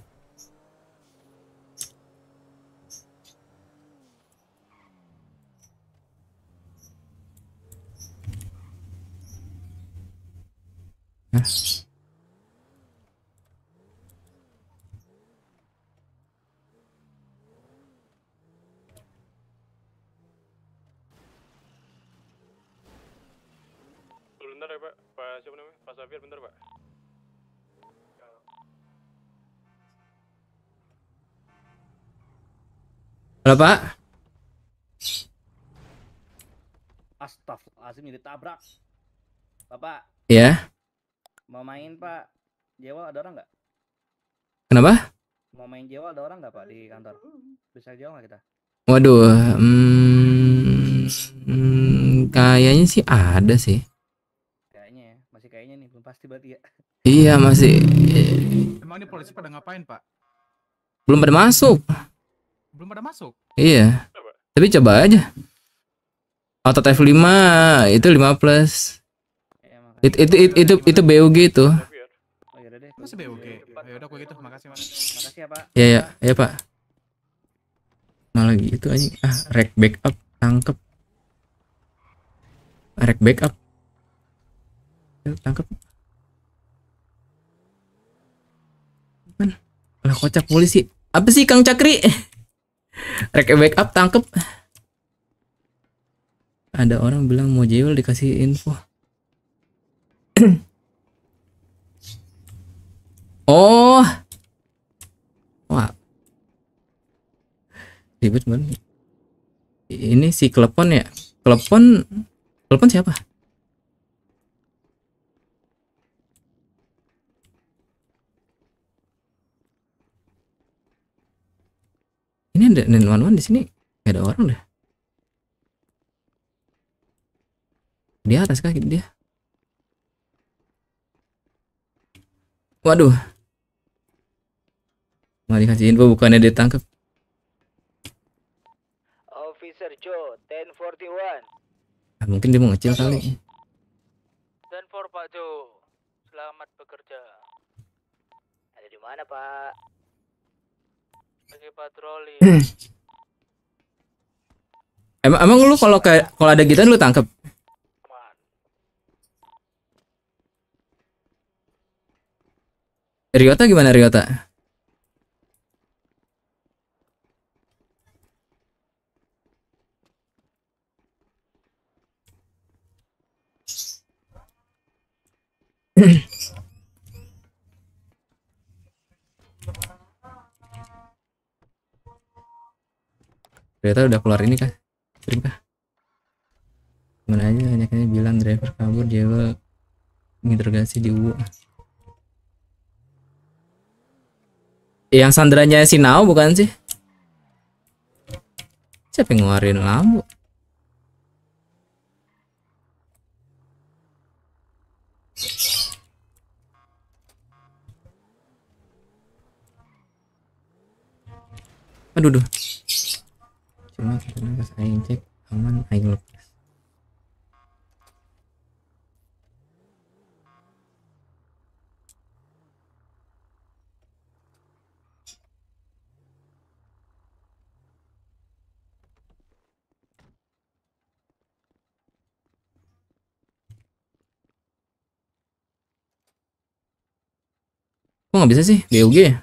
Bentar ya Pak, Pak siapa namanya? Pak Safir bentar Pak. Halo Pak. Astagfirullahaladzim tabrak. Bapak. Ya. Mau main Pak. Jewel ada orang nggak? Kenapa? Mau main Jewel ada orang nggak Pak di kantor? Bisa Jewel nggak kita? Waduh. Hmm, hmm, kayaknya sih ada sih. Kayaknya ya. Masih kayaknya nih. Belum pasti berarti ya. Iya masih. Emang ini polisi pada ngapain Pak? Belum pada masuk. Belum pada masuk. Iya. Coba. Tapi coba aja. Auto F5 itu 5 plus. Ya, itu itu itu itu, itu BUG itu. Oh, ya deh. Masih BUG. Ya iya, iya, udah gitu. Makasih, Mas. Makasih ya, Pak. Iya, ya, ya, Pak. Malah gitu anjing. Ah, rek backup tangkep. Ah, rek backup. Tangkep. Mana? Lah kocak polisi. Apa sih Kang Cakri? Rek up tangkep. Ada orang bilang mau jual dikasih info. [clears throat] oh. Wah. Ribet banget. Ini si klepon ya. Klepon klepon siapa? ini ada teman-teman di sini gak ada orang dah di atas kah dia waduh mari kasih info bukannya ditangkap Officer Joe 1041 nah, mungkin dia mau ngecil kali dan Pak Joe selamat bekerja ada di mana Pak lagi patroli. Hmm. emang emang lu kalau kayak kalau ada gitu lu tangkap Riota gimana Riota? hmm ternyata udah keluar ini kah stream kah mana aja banyaknya bilang driver kabur dia interogasi di UU yang sandranya si Nao bukan sih siapa yang ngeluarin lampu aduh duh setelah Karena pas saya cek, aman, I lepas. Kok nggak bisa sih? GUG ya?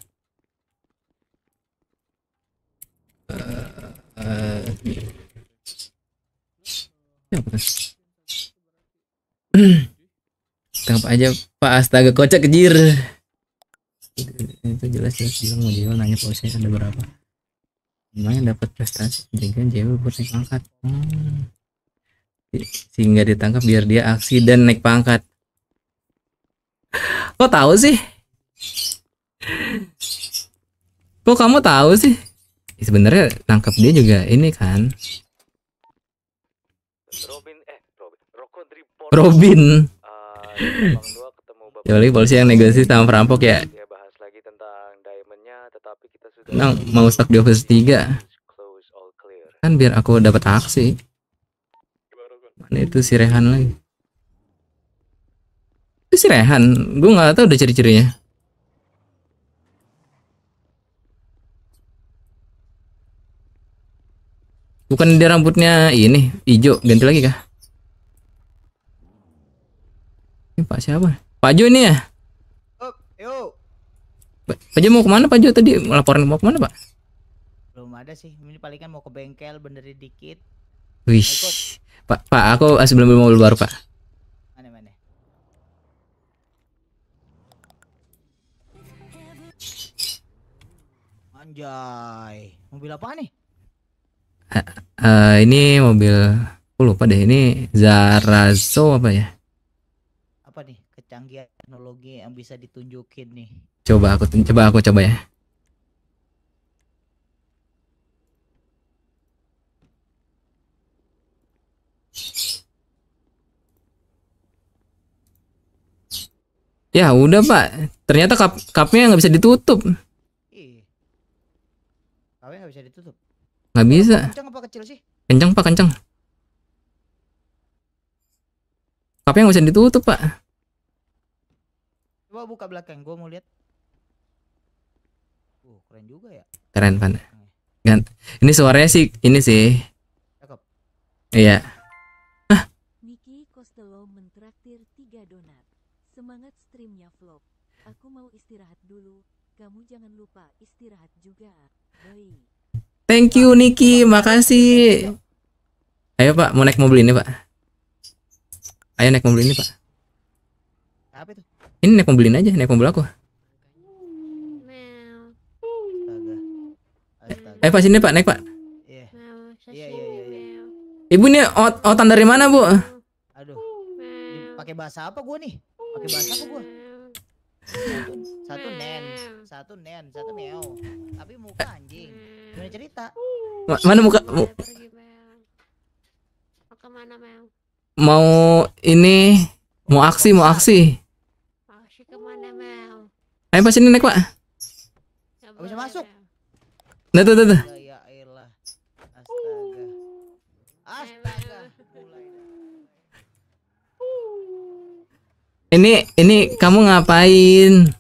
Tangkap aja Pak Astaga kocak kejir itu jelas jelas bilang mau jual nanya posisi ada berapa Emangnya dapat prestasi jaga Jewo buat naik pangkat hmm. sehingga ditangkap biar dia aksi dan naik pangkat kok tahu sih kok kamu tahu sih sebenarnya tangkap dia juga ini kan Robin eh Robin Rokodri Robin ya balik polisi yang negosiasi sama perampok ya dia bahas lagi tentang diamondnya tetapi kita sudah nah, mau stuck di office 3 kan biar aku dapat aksi mana itu si Rehan lagi itu si Rehan gue gak tahu udah ciri-cirinya Bukan dia rambutnya ini hijau, ganti lagi kah? Ini Pak siapa? Pak Jo ini ya? Pak Jo mau kemana Pak Jo tadi? Laporan mau kemana Pak? Belum ada sih, ini paling kan mau ke bengkel benerin dikit. Wih, nah, Pak, Pak, aku eh, sebelum beli mobil baru Pak. Mana mana? Anjay, mobil apa nih? uh, ini mobil aku lupa deh ini Zarazo apa ya apa nih kecanggihan teknologi yang bisa ditunjukin nih coba aku coba aku coba ya Ya udah pak, ternyata cup cupnya nggak bisa ditutup. Nggak bisa. kenceng apa kecil sih? Kencang pak, kenceng tapi nggak usah ditutup pak. Coba buka belakang, gue mau lihat. Uh, keren juga ya. Keren pan. Gant ini suaranya sih, ini sih. Cakep. Iya. Ah. mentraktir tiga donat. Semangat streamnya vlog. Aku mau istirahat dulu. Kamu jangan lupa istirahat juga. Bye. Thank you Niki, makasih. Ayo Pak, mau naik mobil ini Pak. Ayo naik mobil ini Pak. Ini naik mobil ini aja, naik mobil aku. Eh Pak sini Pak, naik Pak. Iya. Iya, iya, Ibu ini ot otan dari mana Bu? Aduh. Pakai bahasa apa gue nih? Pakai bahasa apa gue? Satu, nen, satu nen, satu Neo. Tapi muka anjing gimana cerita? Ma mana muka? Mu kemana Mel? Mau ini mau aksi mau aksi. Aksi kemana Mel? Ayo pas ini naik pak. Gak bisa masuk. Nah tuh tuh tuh. Oh, ya Astaga. Astaga. Ini ini kamu ngapain?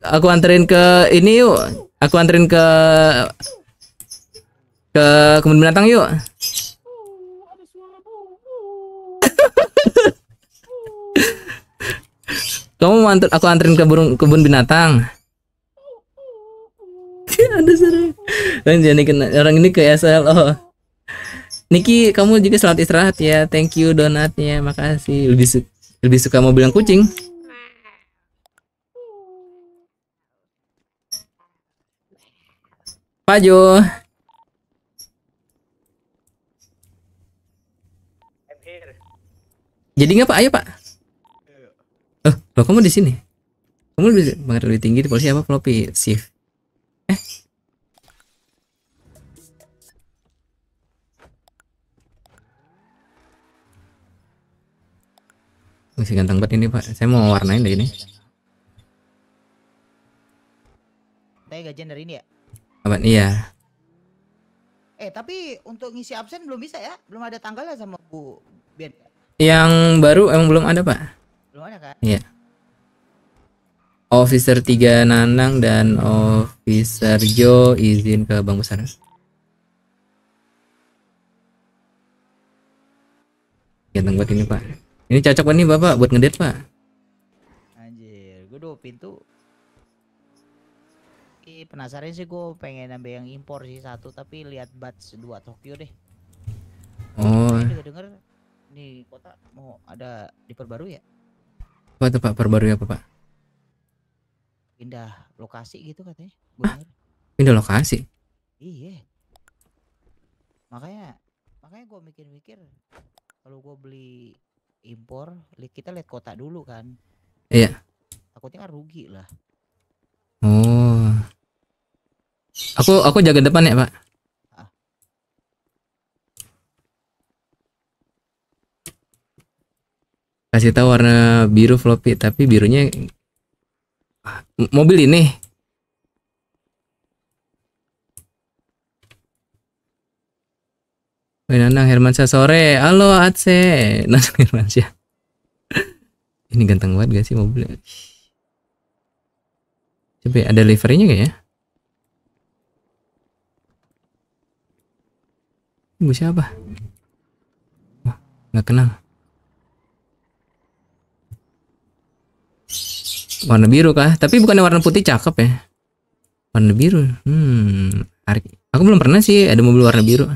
Aku anterin ke ini yuk. Aku anterin ke ke kebun binatang yuk. Kamu mau aku anterin ke burung kebun binatang. [laughs] Ada seru. orang ini ke SLO. Niki, kamu juga selamat istirahat ya. Thank you donatnya, makasih. Lebih su lebih suka mobil yang kucing. Pak Jo. Jadi nggak Pak? Ayo Pak. Eh, lo kamu di sini? Kamu lebih banget lebih tinggi di polisi apa floppy shift? Eh. Masih ganteng banget ini Pak. Saya mau warnain deh ini. Saya gajian dari ini ya? Apa? Iya. Eh tapi untuk ngisi absen belum bisa ya? Belum ada tanggalnya sama Bu Ben. Yang baru emang belum ada, Pak? Belum ada, Kak. Iya. Officer 3 Nanang dan Officer Jo izin ke Bang Besar. Ganteng buat ini, Pak. Ini cocok banget nih, Bapak, buat ngedate, Pak. Anjir, gue dua pintu. Ih, penasaran sih gue pengen nambah yang impor sih satu tapi lihat batch dua Tokyo deh. Oh. -denger di kota mau ada diperbarui ya? Apa itu Pak? Perbarui apa Pak? Pindah lokasi gitu katanya. Ah, Pindah lokasi? Iya. Makanya makanya gue mikir-mikir kalau gue beli impor kita lihat kota dulu kan. Iya. Takutnya kan rugi lah. Oh. Aku aku jaga depan ya, Pak. kasih tahu warna biru floppy tapi birunya ah, mobil ini Nanang Hermansyah sore, halo Atse, [laughs] Nanang Hermansyah. ini ganteng banget gak sih mobilnya? Coba ya, ada liverynya gak ya? Bu siapa? Wah, nggak kenal. warna biru kah tapi bukan warna putih cakep ya warna biru hmm aku belum pernah sih ada mobil warna biru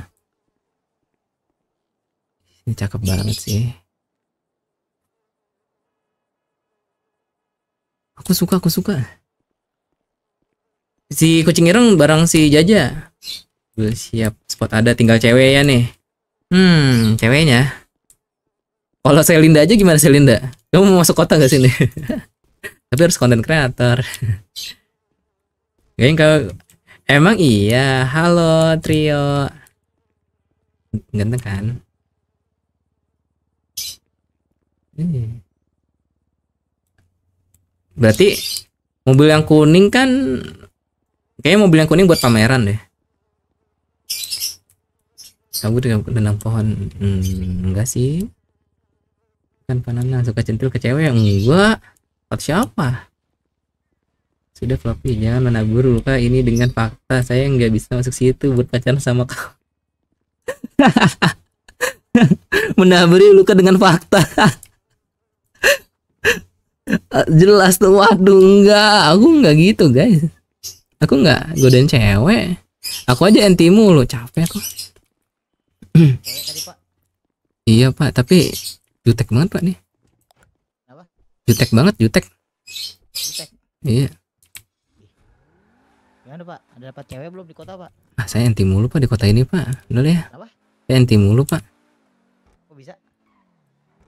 ini cakep banget sih aku suka aku suka si kucing ireng barang si jaja Gue siap spot ada tinggal cewek ya nih hmm ceweknya kalau Selinda aja gimana Selinda kamu mau masuk kota gak sini [laughs] tapi harus konten kreator Gak kalau emang iya halo trio ganteng kan hmm. berarti mobil yang kuning kan kayaknya mobil yang kuning buat pameran deh kamu dengan tenang pohon hmm, enggak sih kan panana suka centil ke cewek yang enggak Buat siapa? Sudah Fluffy, jangan menabur luka ini dengan fakta. Saya nggak bisa masuk situ buat pacaran sama kau. [laughs] menaburi luka dengan fakta. [laughs] Jelas tuh, waduh enggak. Aku nggak gitu guys. Aku nggak godain cewek. Aku aja anti mulu, capek aku. iya pak, tapi jutek banget pak nih. Jutek banget, jutek. Jutek. Iya. Gimana pak? Ada dapat cewek belum di kota pak? Ah saya anti mulu pak di kota ini pak. dulu ya? Apa? Saya anti mulu pak. Kok bisa?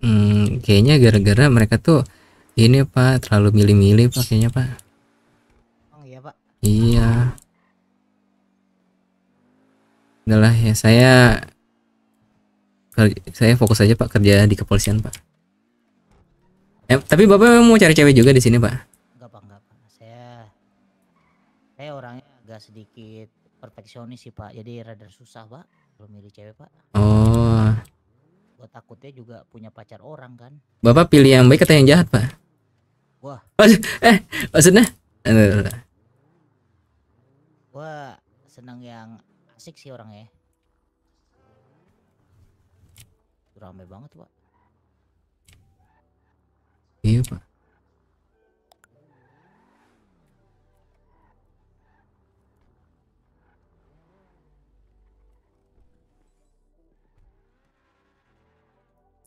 Hmm, kayaknya gara-gara mereka tuh ini pak terlalu milih-milih pak kayaknya pak. Oh iya pak. Iya. Udahlah ya saya saya fokus aja pak kerja di kepolisian pak. Eh, tapi bapak mau cari cewek juga di sini pak? Enggak pak, enggak pak. Saya, saya orangnya agak sedikit perfeksionis sih pak. Jadi rada susah pak kalau milih cewek pak. Oh. Gue takutnya juga punya pacar orang kan. Bapak pilih yang baik atau yang jahat pak? Wah. Maksud, eh maksudnya? Wah senang yang asik sih orangnya. Rame banget pak. Iya pak.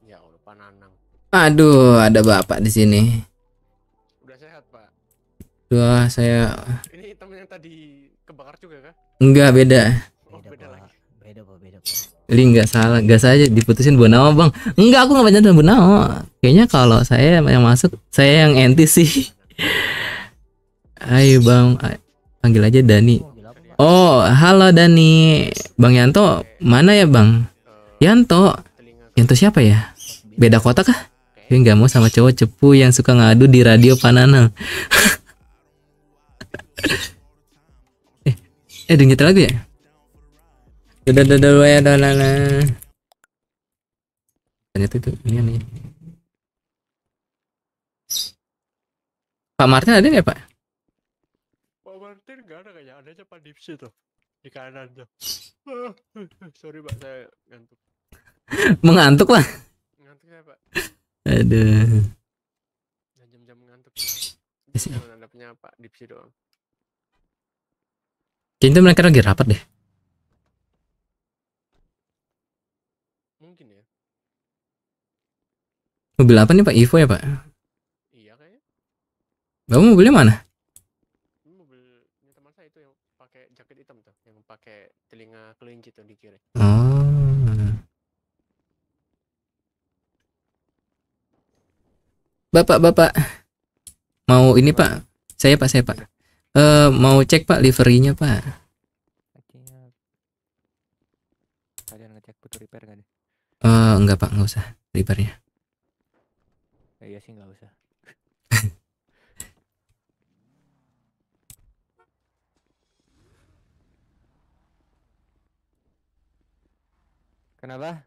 Ya lupa nanang. Aduh, ada bapak di sini. Udah sehat pak. Dua saya. Ini temen yang tadi kebakar juga kah? Enggak beda. Oh, beda, beda pak. lagi. Beda pak, beda pak. Li nggak salah, nggak saja diputusin Bu Nawa bang. Enggak, aku nggak pacaran sama Bu Nawa. Kayaknya kalau saya yang masuk, saya yang anti sih. [laughs] Ayo bang, panggil aja Dani. Oh, halo Dani. Bang Yanto, mana ya bang? Yanto, Yanto siapa ya? Beda kota kah? Tapi nggak mau sama cowok cepu yang suka ngadu di radio Panana. [laughs] eh, eh, dengerin lagi ya? Udah, udah, udah, udah, udah, udah, udah. Ternyata itu ini nih. Pak Martin ada nggak Pak? Pak Martin nggak ada kayaknya, ada aja Pak Dipsi tuh di kanan tuh. Sorry Pak, saya ngantuk. Mengantuk Pak? Ngantuk ya Pak. Aduh. jam-jam ngantuk. Jangan ada punya Pak Dipsi doang. Kayaknya mereka lagi rapat deh. Mobil apa nih Pak? Ivo ya Pak? Iya kayaknya. Bapak mobilnya mana? Mobil teman saya itu yang pakai jaket hitam tuh, yang pakai telinga kelinci tuh di kiri. Oh. Bapak, bapak, mau ini Pak? Saya Pak, saya Pak. Uh, mau cek Pak liverinya Pak. Kalian ngecek butuh repair nggak nih? Uh, enggak Pak, nggak usah repairnya. Eh, iya sih nggak usah. [laughs] Kenapa?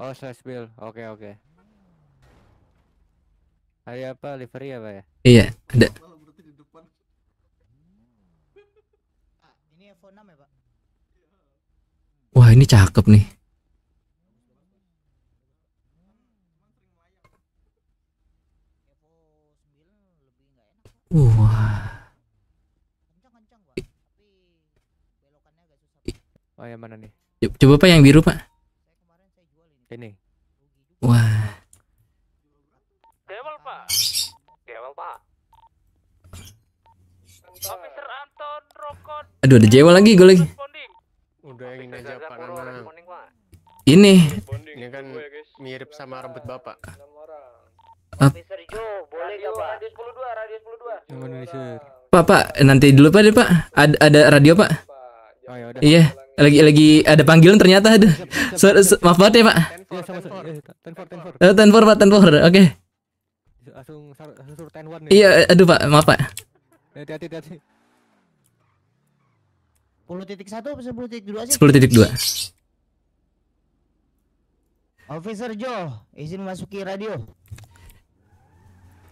Oh, slash bill. Oke, oke. Okay. Hari apa? Livery apa ya? Iya, ada. Ah, ya, Wah, ini cakep nih. Wah. Oh yang mana nih? Coba pak yang biru pak. Ini. Wah. Dewel pak. Dewel pak. Officer Anton Rokon. Aduh ada jewel lagi gue lagi. Udah yang ini aja pak Ini. Ini kan mirip sama rambut bapak. Pak? Pak, nanti dulu Pak Pak. Ada, ada radio Pak. Oh, ya Iya. Lagi lagi ada panggilan ternyata ada. So, so, maaf banget ya Pak. Iya, iya eh, tenfor, Pak, tenfor. Oke. Iya, aduh Pak, maaf Pak. sepuluh titik hati-hati. 10.1 atau 10.2 sih? 10.2. Officer Joe, izin masuki radio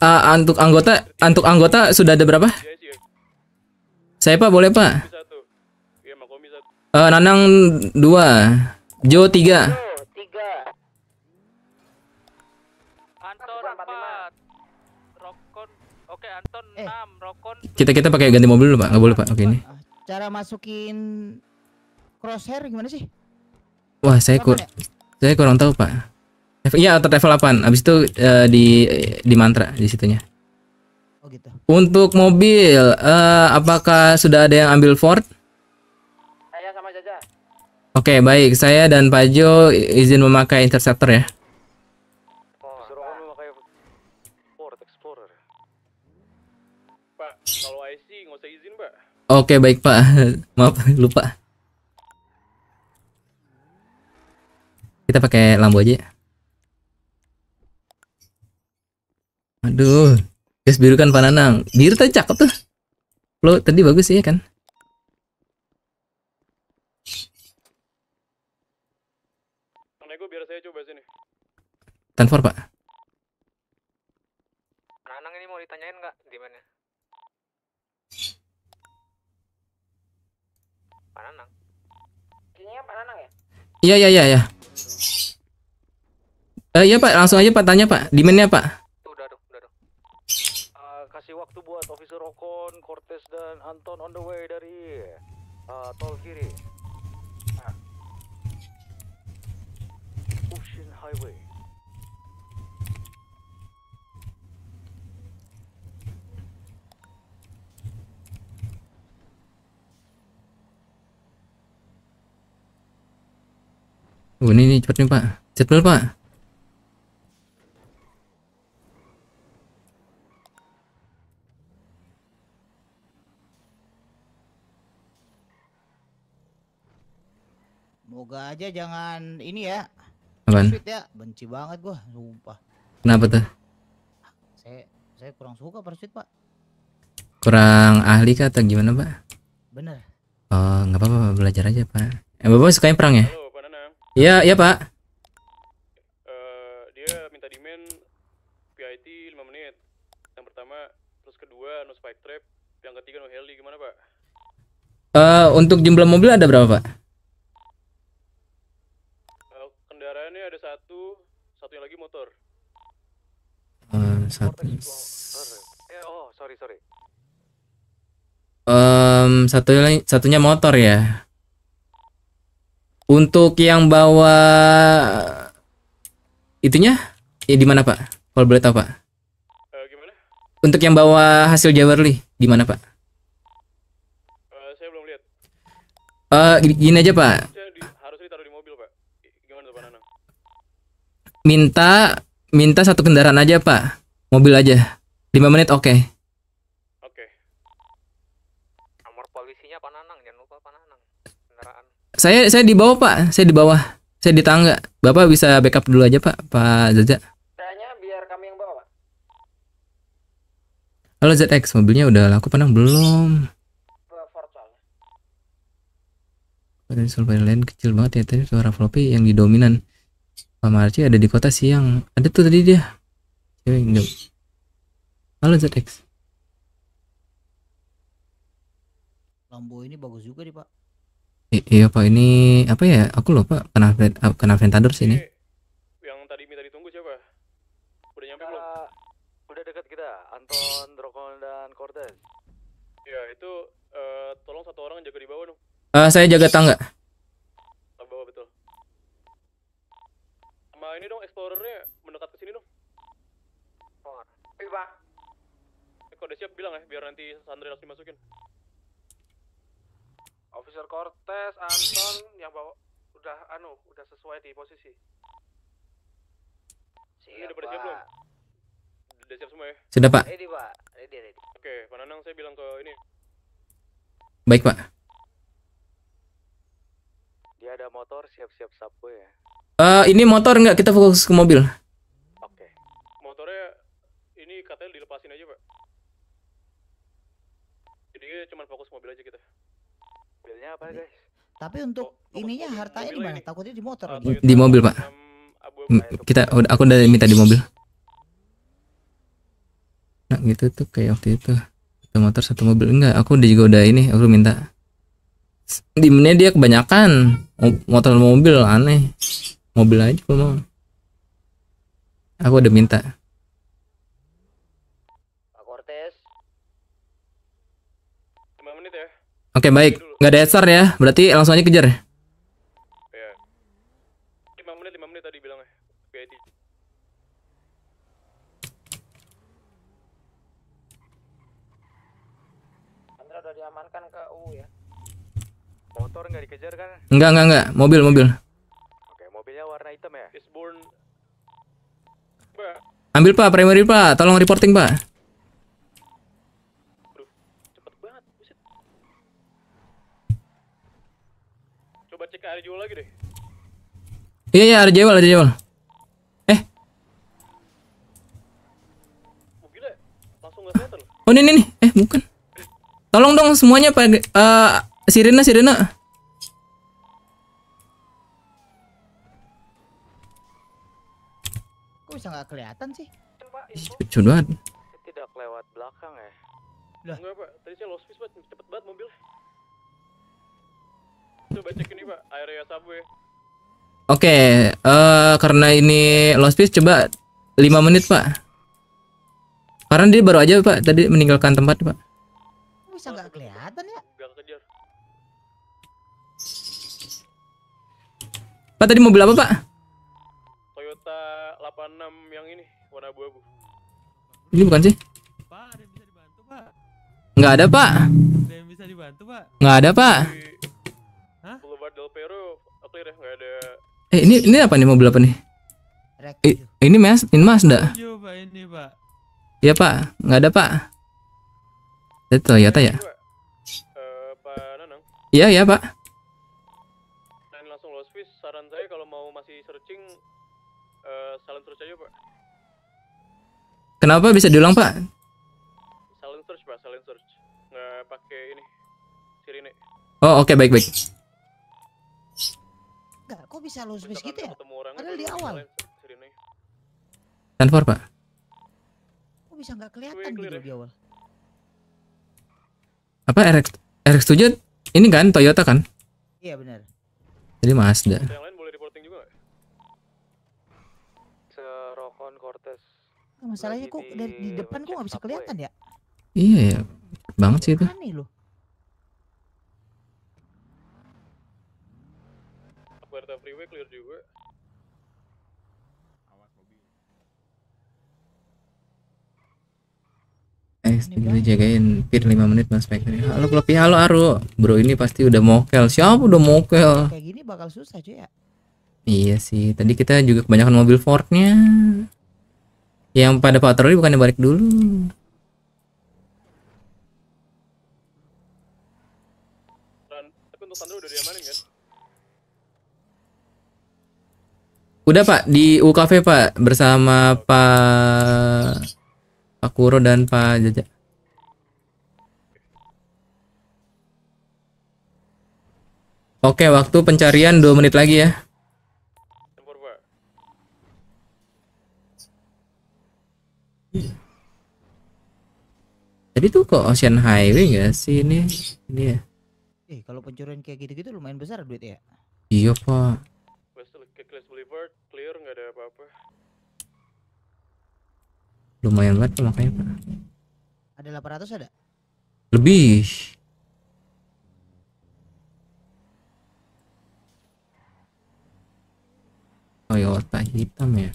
uh, ah, untuk anggota untuk anggota sudah ada berapa? Saya Pak boleh Pak. Uh, Nanang dua, Jo tiga. Eh. Kita kita pakai ganti mobil dulu Pak, nggak boleh Pak. Oke ini. Cara masukin crosshair gimana sih? Wah saya kur ya? saya kurang tahu Pak. Iya atau level 8. Abis itu uh, di di mantra di situnya. Oh gitu. Untuk mobil, uh, apakah sudah ada yang ambil Ford? Saya sama Jaja. Oke, okay, baik. Saya dan Pak Jo izin memakai interceptor ya. Pak, kalau IC nggak Pak. Oke, okay, baik, Pak. [laughs] Maaf, lupa. Kita pakai Lambo aja ya. Aduh, guys biru kan pananang. Biru tadi cakep tuh. Lo tadi bagus ya kan? Nego biar saya coba sini. Tanfor pak. Nanang ini mau ditanyain nggak di mana? Pananang. Kayaknya Pananang ya? Iya iya iya iya. Eh, iya pak, langsung aja pak tanya pak, di mana pak? Anton Cortez dan Anton on the way dari uh, tol kiri. Nah. Ocean Highway. Oh, ini, ini cepat nih pak. cepat pak. Semoga aja jangan ini ya. Apaan? ya, benci banget gua, sumpah. Kenapa tuh? Saya saya kurang suka persuit, Pak. Kurang ahli kah atau gimana, Pak? Bener. Oh, nggak apa-apa, belajar aja, Pak. Eh, Bapak sukanya perang ya? Halo, Pak Nanang. Iya, iya, Pak. Uh, dia minta demand PIT 5 menit. Yang pertama, terus kedua no spike trap, yang ketiga no heli, gimana, Pak? Uh, untuk jumlah mobil ada berapa, Pak? motor. Uh, oh, sorry, sorry. Um, satu satunya motor ya. Untuk yang bawa itunya ya di mana, Pak? Kalau boleh tahu, Pak. Uh, gimana? Untuk yang bawa hasil Jawerli di mana, Pak? Uh, saya belum lihat. Uh, gini aja, Pak minta minta satu kendaraan aja pak mobil aja Lima menit oke okay. oke nomor polisinya Pananang jangan lupa Pananang kendaraan saya saya di bawah pak saya di bawah saya di tangga bapak bisa backup dulu aja pak Pak Zaza. kayaknya biar kami yang bawa halo ZX mobilnya udah laku Panang belum Pada soal lain kecil banget ya tadi suara floppy yang didominan Marci ada di kota siang. Ada tuh tadi dia. Cewek Halo ZX. Lambo ini bagus juga nih, Pak. I iya, Pak. Ini apa ya? Aku lupa kena uh, kena Ventador sini. Yang tadi minta ditunggu siapa? Udah nyampe belum belum? Udah dekat kita, Anton, Drokon dan Cortez. Ya, itu uh, tolong satu orang jaga di bawah dong. Uh, saya jaga tangga. eh biar nanti Sandra langsung dimasukin. Officer Cortez, Anton yang bawa udah anu, udah sesuai di posisi. Siap, Ini udah pada siap belum? Udah siap semua ya? Sudah, Pak. Ready, Pak. Ready, ready. Oke, Pak Nanang saya bilang ke ini. Baik, Pak. Dia ada motor, siap-siap sapu ya. Uh, ini motor nggak kita fokus ke mobil? Oke. Okay. Motornya ini katanya dilepasin aja, Pak jadi cuma fokus mobil aja kita gitu. mobilnya apa guys tapi untuk oh, ininya mobil, hartanya di mana takutnya di motor uh, di mobil pak kita aku udah minta di mobil nah gitu tuh kayak waktu itu satu motor satu mobil enggak aku udah juga udah ini aku minta Di mana dia kebanyakan motor mobil aneh mobil aja kalau mau aku udah minta Oke, baik. Nggak ada headstart ya. Berarti langsung aja kejar. kan? Enggak, enggak, enggak. Mobil, mobil. Oke, mobilnya warna hitam ya? Ambil, Pak. Primary, Pak. Tolong reporting, Pak. lagi deh. Iya iya ada jewel ada jewel. Eh. Oh, gila. Langsung gak kelihatan. Oh ini nih eh bukan. Tolong dong semuanya pak uh, eh, sirena sirena. Kok bisa nggak kelihatan sih? Cepet banget. Tidak lewat belakang ya. Lah. Enggak, Pak. Tadi saya lost Ya, ya. Oke, okay, uh, eh, karena ini lost piece coba 5 menit, Pak. Karena dia baru aja, Pak, tadi meninggalkan tempat, Pak. Bisa nggak kelihatan ya? Pak, tadi mobil apa, Pak? Toyota 86 yang ini, warna abu-abu. Ini bukan sih? Pak, ada yang bisa dibantu, Pak? Nggak ada, Pak. Ada yang bisa dibantu, Pak? Nggak ada, Pak. Ya, ada. Eh ini ini apa nih mobil apa nih? Eh, ini mas, ini mas enggak? Coba ini pak. Iya pak, nggak ada pak. Itu ya? Uh, pak eh, Iya iya pak. Dan langsung lost fish. Saran saya kalau mau masih searching, uh, search aja pak. Kenapa bisa diulang pak? Silent search pak, silent search. pakai ini, sirine. Oh oke okay, baik baik bisa lu base gitu ya? Padahal di awal. Tanfor, Pak. Kok bisa nggak kelihatan gitu di ya? awal? Apa RX RX7 ini kan Toyota kan? Iya, benar. Jadi Mazda. Yang lain boleh reporting juga Masalahnya kok di depan kok nggak bisa kelihatan ya? Iya ya. Banget sih itu. Aneh loh. Jakarta Freeway clear juga. Awas mobil. Eh, jagain pir 5 menit Mas Factory. Ya. Halo klopi halo Aru. Bro ini pasti udah mokel. Siapa udah mokel? Kayak gini bakal susah cuy ya. Iya sih, tadi kita juga kebanyakan mobil Fordnya. Yang pada patroli bukannya balik dulu. Tapi untuk Sandro udah diamanin. Udah Pak di UKV Pak bersama Pak Pak Kuro dan Pak Jaja. Oke, waktu pencarian 2 menit lagi ya. jadi tuh kok Ocean Highway gak sih ini? Ini ya. Eh, kalau pencurian kayak gitu-gitu lumayan besar duit ya. Iya, Pak. Glass Boulevard, clear, nggak ada apa-apa. Lumayan banget makanya, Pak. Ada 800 ada? Lebih. Oh ya, otak hitam ya.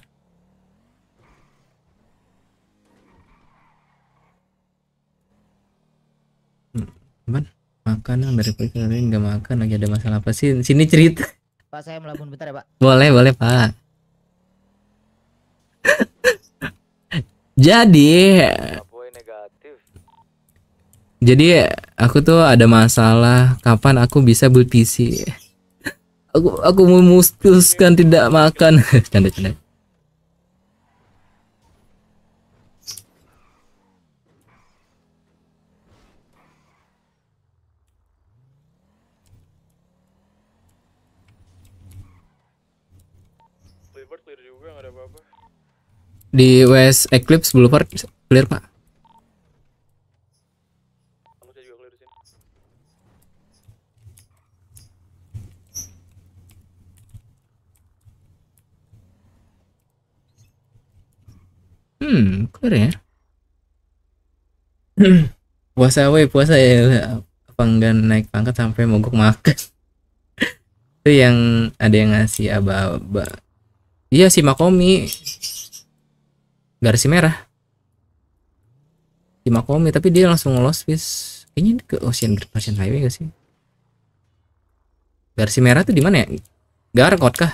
Hmm, cuman makanan dari perkara nggak makan lagi ada masalah apa sih? Sini cerita. Pak saya melabun bentar ya Pak. Boleh boleh Pak. jadi jadi aku tuh ada masalah kapan aku bisa beli PC. aku aku memutuskan tidak makan. Canda-canda. [laughs] Di WS Eclipse Boulevard clear, Pak. Hmm, clear ya. [clears throat] puasa woi puasa ya. Apa enggak naik pangkat sampai mogok makan. [laughs] Itu yang ada yang ngasih aba-aba. Iya si Makomi garis merah di Makomi tapi dia langsung ngelos piece kayaknya ke Ocean Ocean Highway gak sih garis merah tuh di mana ya Garkot kah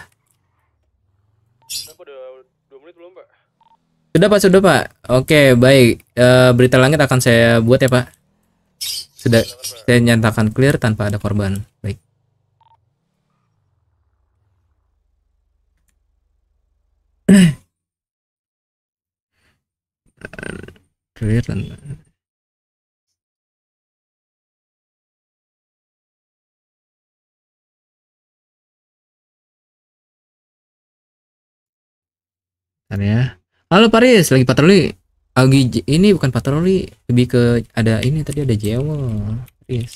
Sudah pak, sudah pak. Oke, baik. E, berita langit akan saya buat ya pak. Sudah, saya nyatakan clear tanpa ada korban. Baik. [clears throat] Verwirrend. Bentar ya. Halo Paris, lagi patroli. Lagi ini bukan patroli, lebih ke ada ini tadi ada jewel. Paris.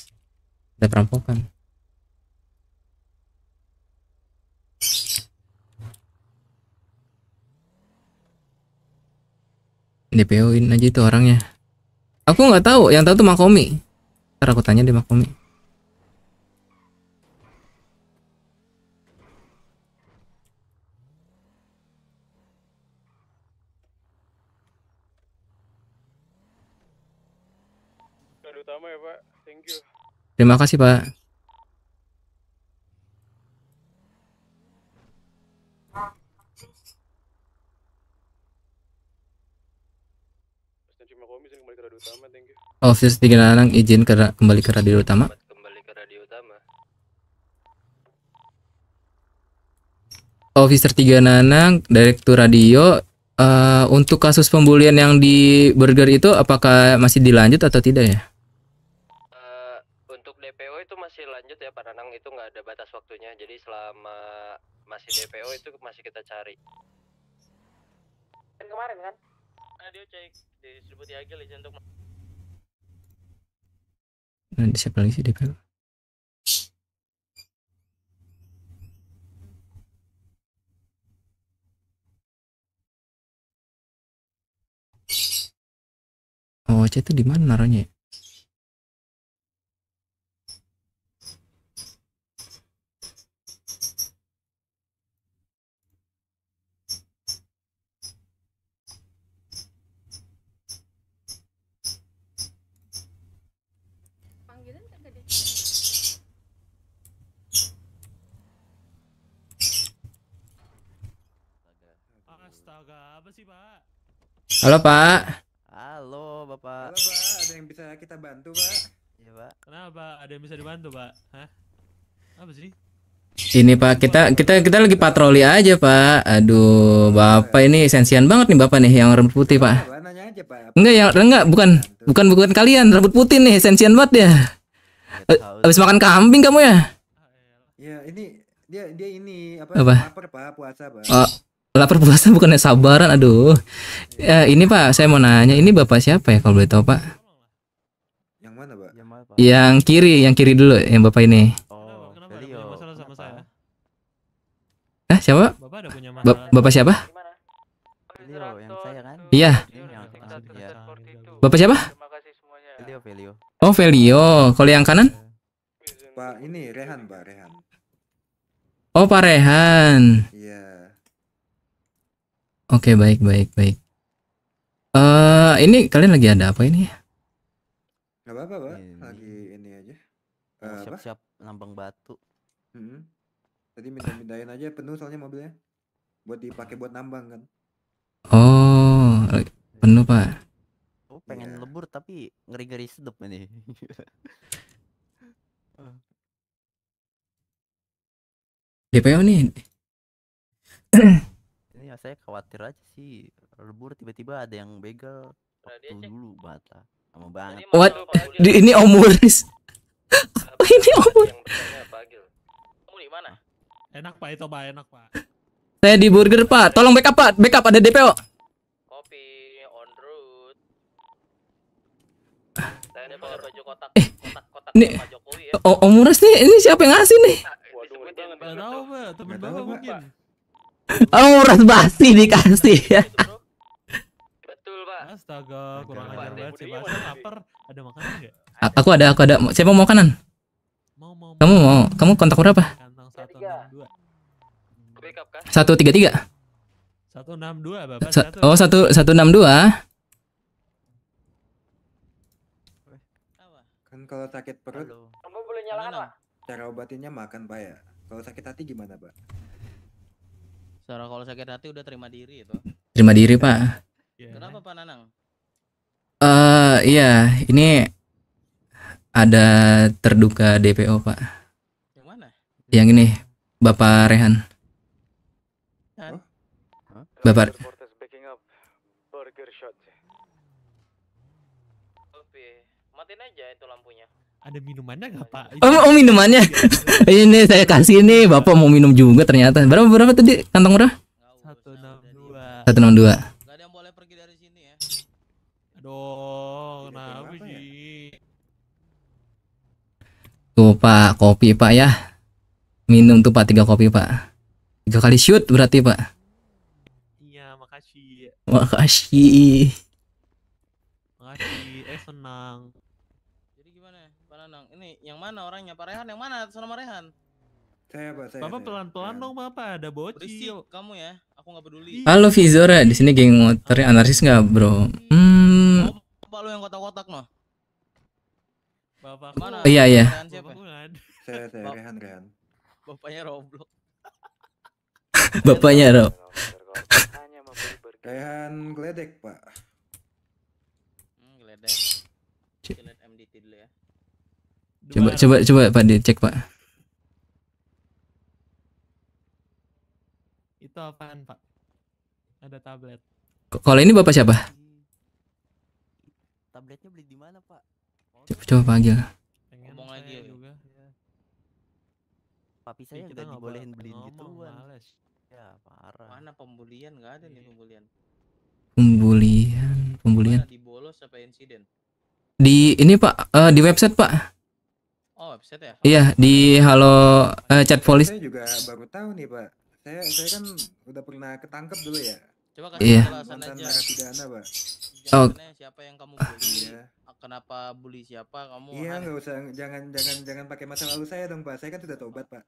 Ada perampokan. dpo DPOin aja itu orangnya aku nggak tahu yang tahu tuh Makomi ntar aku tanya deh Makomi ya, Terima kasih Pak. Office Tiga Nanang izin ke, kembali ke radio utama. Kembali ke radio utama. Officer Tiga Nanang, Direktur Radio, uh, untuk kasus pembulian yang di Burger itu apakah masih dilanjut atau tidak ya? Uh, untuk DPO itu masih lanjut ya Pak Nanang, itu nggak ada batas waktunya. Jadi selama masih DPO itu masih kita cari. Dan kemarin kan? Radio cek distribusi agil izin untuk Nanti siapa lagi sih DPL? Oh, itu di mana naruhnya ya? Halo Pak. Halo Bapak. Halo Pak, ada yang bisa kita bantu Pak? Iya Pak. Kenapa? Ada yang bisa dibantu Pak? Hah? Apa sih? Ini Pak, kita kita kita lagi patroli aja Pak. Aduh, Bapak ini sensian banget nih Bapak nih yang rambut putih Pak. Enggak yang enggak bukan bukan bukan kalian rambut putih nih sensian banget ya. Habis makan kambing kamu ya? Ya ini dia dia ini apa? apa? Lapar Pak puasa Pak. Oh, lapar puasa bukannya sabaran aduh ya, ini pak saya mau nanya ini bapak siapa ya kalau boleh tahu pak yang mana pak yang kiri yang kiri dulu yang bapak ini oh, kenapa, kenapa ah siapa bapak, ada punya masalah. bapak siapa yang saya kan iya, iya. bapak siapa Velio, Velio. Oh, Velio. Kalau yang kanan? Pak, ini Rehan, Pak Rehan. Oh, Pak Rehan. Oke, okay, baik, baik, baik. Eh, uh, ini kalian lagi ada apa ini? Gak apa-apa, Pak. Lagi ini aja. Eh, siap-siap uh, siap nambang batu. Hmm. Tadi minta mindahin aja penuh soalnya mobilnya. Buat dipakai buat nambang kan. Oh, eh, penuh, Pak. Oh, pengen yeah. lebur tapi ngeri-ngeri sedep ini. [laughs] DPO nih. [clears throat] ya saya khawatir aja sih lebur tiba-tiba ada yang begal waktu dulu bata sama banget what di, ini omuris [laughs] ini omuris enak pak itu pak enak pak saya di burger pak tolong backup pak backup ada DPO kopi on route saya pakai baju eh, kotak kotak ini, Pak Jokowi ya. nih ini siapa yang ngasih nih? Waduh, enggak Pak. Temen bawa mungkin. Oh, urat basi dikasih ya. [laughs] Betul, Pak. Astaga, kurang ajar banget sih, Mas. Lapar, ada makanan enggak? Aku ada, aku ada. Siapa mau makanan? Mau, mau. Kamu mau? Kamu kontak berapa? Satu tiga tiga. Satu enam dua, Bapak. oh, satu satu enam dua. Kan kalau sakit perut, kamu boleh nyalakan, Pak. Cara obatinnya makan, Pak ya. Kalau sakit hati gimana, Pak? Secara kalau sakit hati udah terima diri itu. Terima diri, Pak. Iya. Kenapa Pak Nanang? Eh, uh, iya, ini ada terduga DPO, Pak. Yang mana? Yang ini, Bapak Rehan. Bapak ada minumannya gak pak? Oh, oh minumannya iya. [laughs] ini saya kasih ini bapak mau minum juga ternyata berapa berapa tadi kantong murah? Satu enam dua. Satu enam dua. Gak ada yang boleh pergi dari sini ya? Aduh, kenapa ya? sih? Tuh pak kopi pak ya minum tuh pak tiga kopi pak tiga kali shoot berarti pak. Iya makasih. Makasih. Makasih. temennya Pak Rehan yang mana Sana nama Rehan? Saya Pak, saya. Bapak pelan-pelan ya. dong Bapak, ada bocil. Berisik kamu ya, aku nggak peduli. Halo Vizora, di sini geng motor anarkis nggak bro? Hmm. Bapak lu yang kotak-kotak noh. Bapak mana? Oh, iya iya. Saya Rehan Rehan. Bapaknya Roblox. [laughs] Bapaknya Rob. Rehan geledek pak. Hmm, geledek. geledek. Coba coba coba Pak di cek Pak. Itu apaan Pak? Ada tablet. Kalau ini Bapak siapa? Tabletnya beli di mana Pak? Coba coba panggil. Ngomong lagi ya. ya? Juga. Ya. Papi saya udah dibolehin beliin gitu. Ya parah. Mana pembulian nggak ada nih iya. pembulian. Pembulian, pembulian. Di bolos apa insiden? Di ini Pak, uh, di website Pak. Oh, website ya? Iya, di halo uh, chat polis. Saya juga baru tahu nih, Pak. Saya saya kan udah pernah ketangkep dulu ya. Coba kasih iya. alasan Mantan narapidana, Pak. Oh. siapa yang kamu bully? Iya. Kenapa bully siapa? Kamu Iya, nggak usah jangan jangan jangan pakai masa lalu saya dong, Pak. Saya kan sudah tobat, Pak.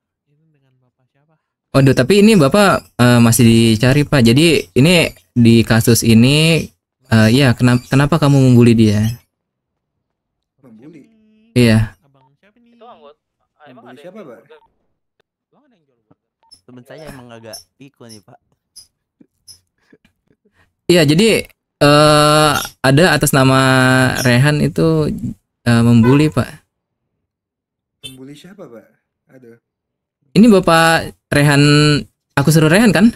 Waduh, tapi ini Bapak uh, masih dicari, Pak. Jadi ini di kasus ini uh, eh, ya kenapa kenapa kamu membuli dia? Membuli. Iya ada siapa, Pak? Bang ada yang jual burger. Temen saya iya. emang agak pikun nih, Pak. [laughs] Iya, jadi eh uh, ada atas nama Rehan itu uh, membuli, Pak. Membuli siapa, Pak? Ada. Ini Bapak Rehan aku suruh Rehan kan?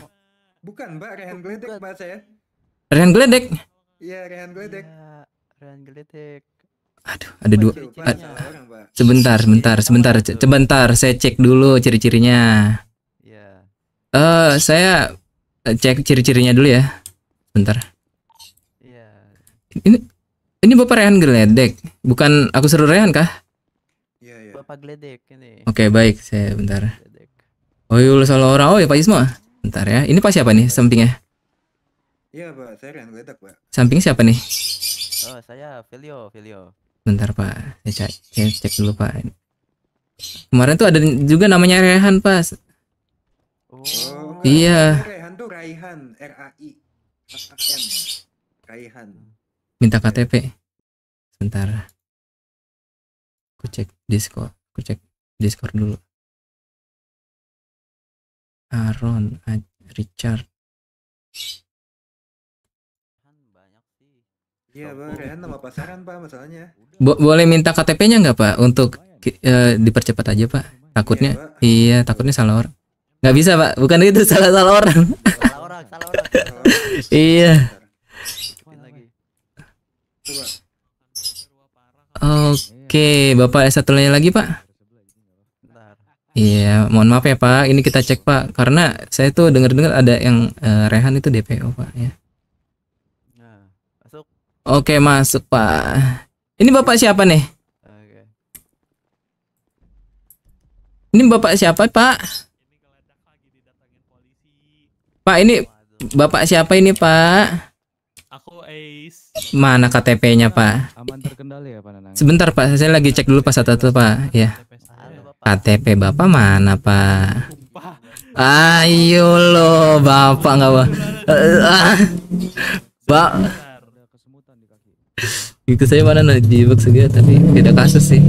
Bukan, pak Rehan Gledek, Pak saya. Rehan Gledek. Iya, Rehan Gledek. Ya, Rehan Gledek. Aduh, ada dua. A, sebentar, sebentar, iya. sebentar, sebentar. Saya cek dulu ciri-cirinya. Iya. Eh, uh, saya cek ciri-cirinya dulu ya. Bentar. Iya. Ini ini Bapak Rehan geledek, bukan aku seru Rehan kah? Bapak geledek ini. Oke, okay, baik. Saya bentar. Oh, yul salah orang. Oh ya Pak Isma. Bentar ya. Ini Pak siapa nih sampingnya? Iya, Pak. Saya Rehan geledek, Pak. Samping siapa nih? Oh, saya Filio, Filio bentar pak saya cek, saya cek dulu pak kemarin tuh ada juga namanya Rehan pas. oh, iya Rehan tuh Raihan R A I Raihan minta KTP Bentar. aku cek Discord aku cek Discord dulu Aaron Richard Iya bang, nama pasaran pak masalahnya. Bo boleh minta KTP-nya nggak pak untuk uh, dipercepat aja pak? Takutnya, ya, pak. iya takutnya salah orang. Nggak bisa pak, bukan itu [laughs] salah salah orang. Salah orang, salah orang. [laughs] iya. Oke, bapak satu lagi pak. Iya, mohon maaf ya pak. Ini kita cek pak, karena saya tuh dengar-dengar ada yang uh, Rehan itu DPO pak ya. Oke, masuk, Pak. Ini Bapak siapa nih? Ini Bapak siapa, Pak? Pak, ini Bapak siapa ini, Pak? Aku Ace. Mana KTP-nya, iya, Pak? Ya, Sebentar, Pak. Saya lagi cek dulu pas satu itu Pak. Ya. KTP Bapak mana, Pak? Ayo loh Bapak nggak, Pak. Eh, eh, ah. Pak itu saya mana nah, jebak tapi beda kasus sih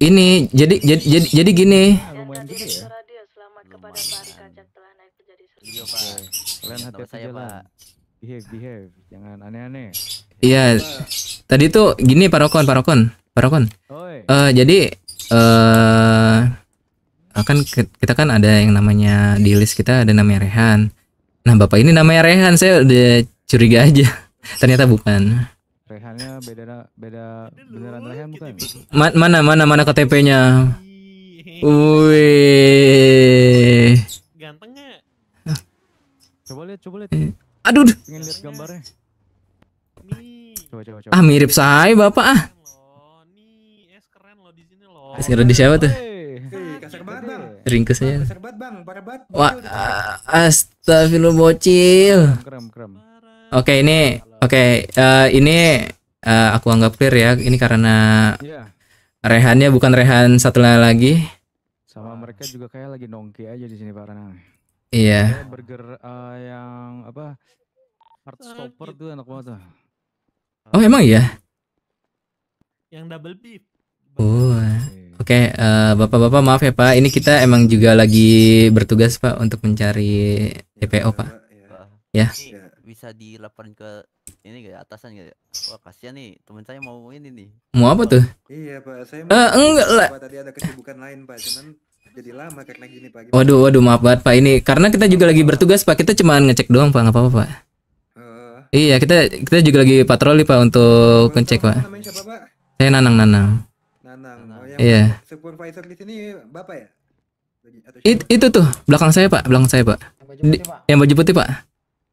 ini jadi jadi jadi, jadi gini Iya kalian hati Behave, behave, jangan aneh-aneh. Iya, tadi tuh gini Parokon, Parokon, Parokon. Eh uh, jadi eh uh, Ah, kan kita kan ada yang namanya di list kita ada namanya Rehan. Nah, Bapak ini namanya Rehan, saya udah curiga aja. [laughs] Ternyata bukan. Rehannya beda beda beneran Rehan bukan? Ya? Ma mana mana mana KTP-nya? Wih. Ganteng Coba lihat, coba lihat. Eh, aduh. Pengen lihat gambarnya. Coba, coba, coba. Ah, mirip saya Bapak ah. Oh, es eh, keren loh di sini loh. Es keren di siapa tuh? Ringkesnya. Bang, Wah, astagfirullah bocil. Oke, ini oke, eh, ini eh, aku anggap clear ya. Ini karena yeah. Rehannya bukan Rehan satu lagi. Sama mereka juga kayak lagi nongki aja di sini Pak Iya. Burger eh, yang apa? Hard stopper tuh enak banget tuh. Oh, emang iya? Yang double beef. Oh. Oke, okay, uh, eh, bapak-bapak maaf ya pak, ini kita emang juga lagi bertugas pak untuk mencari DPO pak. Iya. Ya. ya. Bisa dilaporkan ke ini gak ya? atasan gak? Ya? Wah kasihan nih, teman saya mau ini nih. Mau apa tuh? Iya pak, saya mau. Uh, enggak lah. Tadi ada kesibukan lain pak, cuman jadi lama karena gini pak. Gimana? Waduh, waduh maaf banget pak ini, karena kita juga lagi bertugas pak, kita cuma ngecek doang pak, nggak apa-apa pak. Uh. Iya kita kita juga lagi patroli pak untuk ngecek pak. Namanya siapa, pak? Saya nanang nanang yang yeah. supervisor di sini bapak ya It, itu tuh belakang saya pak belakang saya pak yang baju putih, pak. Yang baju putih pak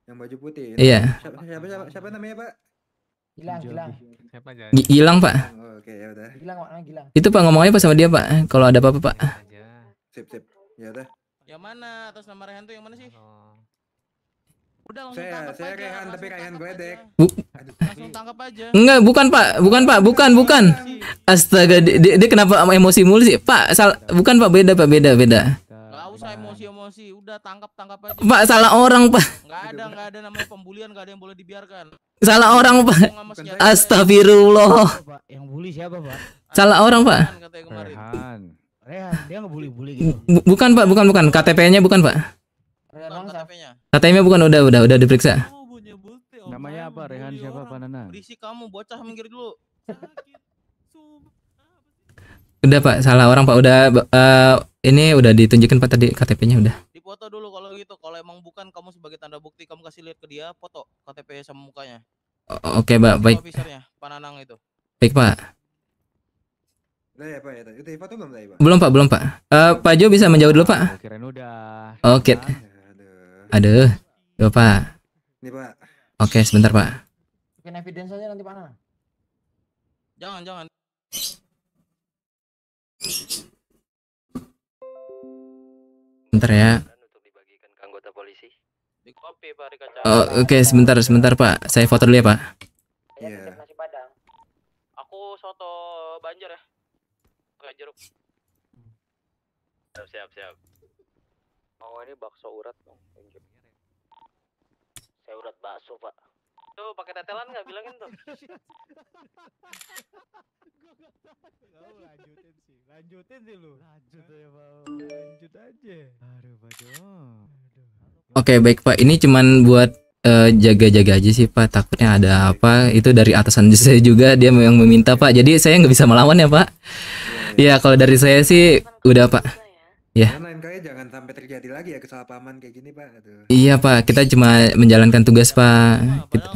yang baju putih iya siapa, siapa, siapa, siapa namanya pak Gilang Gilang siapa aja? Gilang pak oh, oke okay, ya udah Gilang pak Gilang itu pak ngomong aja pak sama dia pak kalau ada apa-apa pak sip sip ya udah yang mana atas nama Rehan tuh yang mana sih oh. Udah langsung saya, tangkap saya aja. Rehan, tapi Rehan Gledek. Bu Langsung tangkap aja. Enggak, bukan Pak, bukan Pak, bukan, bukan. Astaga, dia, dia kenapa emosi mulu sih? Pak, sal bukan Pak, beda Pak, beda, beda. Enggak usah emosi-emosi, udah tangkap tangkap aja. Pak, salah orang Pak. Enggak ada, enggak ada namanya pembulian, enggak ada yang boleh dibiarkan. Salah orang Pak. Astagfirullah. Yang bully siapa Pak? Salah orang Pak. Rehan. Rehan, dia bully bully gitu. bukan Pak, bukan, bukan. KTP-nya bukan Pak. Rehan KTP-nya. Katanya bukan udah udah udah diperiksa. Namanya apa? Rehan siapa Panana? Berisi kamu bocah minggir dulu. udah Pak, salah orang Pak. Udah eh, ini udah ditunjukin Pak tadi KTP-nya udah. Dipoto dulu kalau gitu. Kalau emang bukan kamu sebagai tanda bukti kamu kasih lihat ke dia foto KTP sama mukanya. Oke, Pak. Baik. Officernya, Pananang itu. Baik, ya, ya? Pak. belum Pak? Belum, Pak, belum, Pak. Uh, Pak Jo bisa menjauh dulu, Pak. Kirain udah. Oke. Aduh, bapak. Pak. Ini, Pak. Oke, sebentar, Pak. Bikin evidence aja nanti pak. Nah. Jangan, jangan. Bentar ya. Oh, oke, okay, sebentar, sebentar, Pak. Saya foto dulu ya, Pak. Iya. iya. Aku soto Banjar ya. Pakai jeruk. Hmm. Siap, siap, siap. Oh, ini bakso urat bakso pak Tuh pakai tetelan nggak bilangin tuh. [laughs] Gue lanjutin sih, lanjutin sih lu. Lanjut aja lanjut aja. Aduh pak Oke baik pak, ini cuman buat eh, jaga-jaga uh, aja sih pak. Takutnya ada apa? Itu dari atasan [laughs] saya juga dia yang meminta pak. Jadi saya nggak bisa melawan ya pak. Ya kalau dari saya sih udah pak. Ya. Karena kali jangan sampai terjadi lagi ya kesalahpahaman kayak gini Pak. Aduh. Gitu. Iya Pak, kita cuma menjalankan tugas iya, Pak. Kita,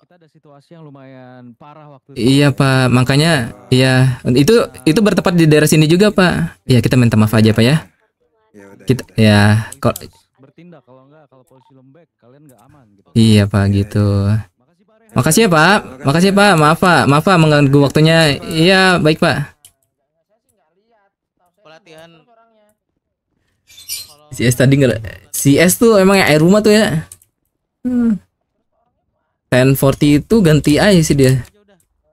kita ada situasi yang lumayan parah waktu itu. Iya Pak, makanya oh. iya itu itu bertepat di daerah sini juga Pak. Iya kita minta maaf aja Pak ya. Ya udah. Kita ya, ya kalau bertindak kalau enggak kalau polisi lembek kalian enggak aman gitu. Iya Pak gitu. Ya, ya, makasih ya Pak, makasih Pak, maaf Pak, maaf Pak mengganggu waktunya. Iya baik Pak. Si S tadi nggak Si S tuh emang air rumah tuh ya hmm. 1040 itu ganti aja sih dia ya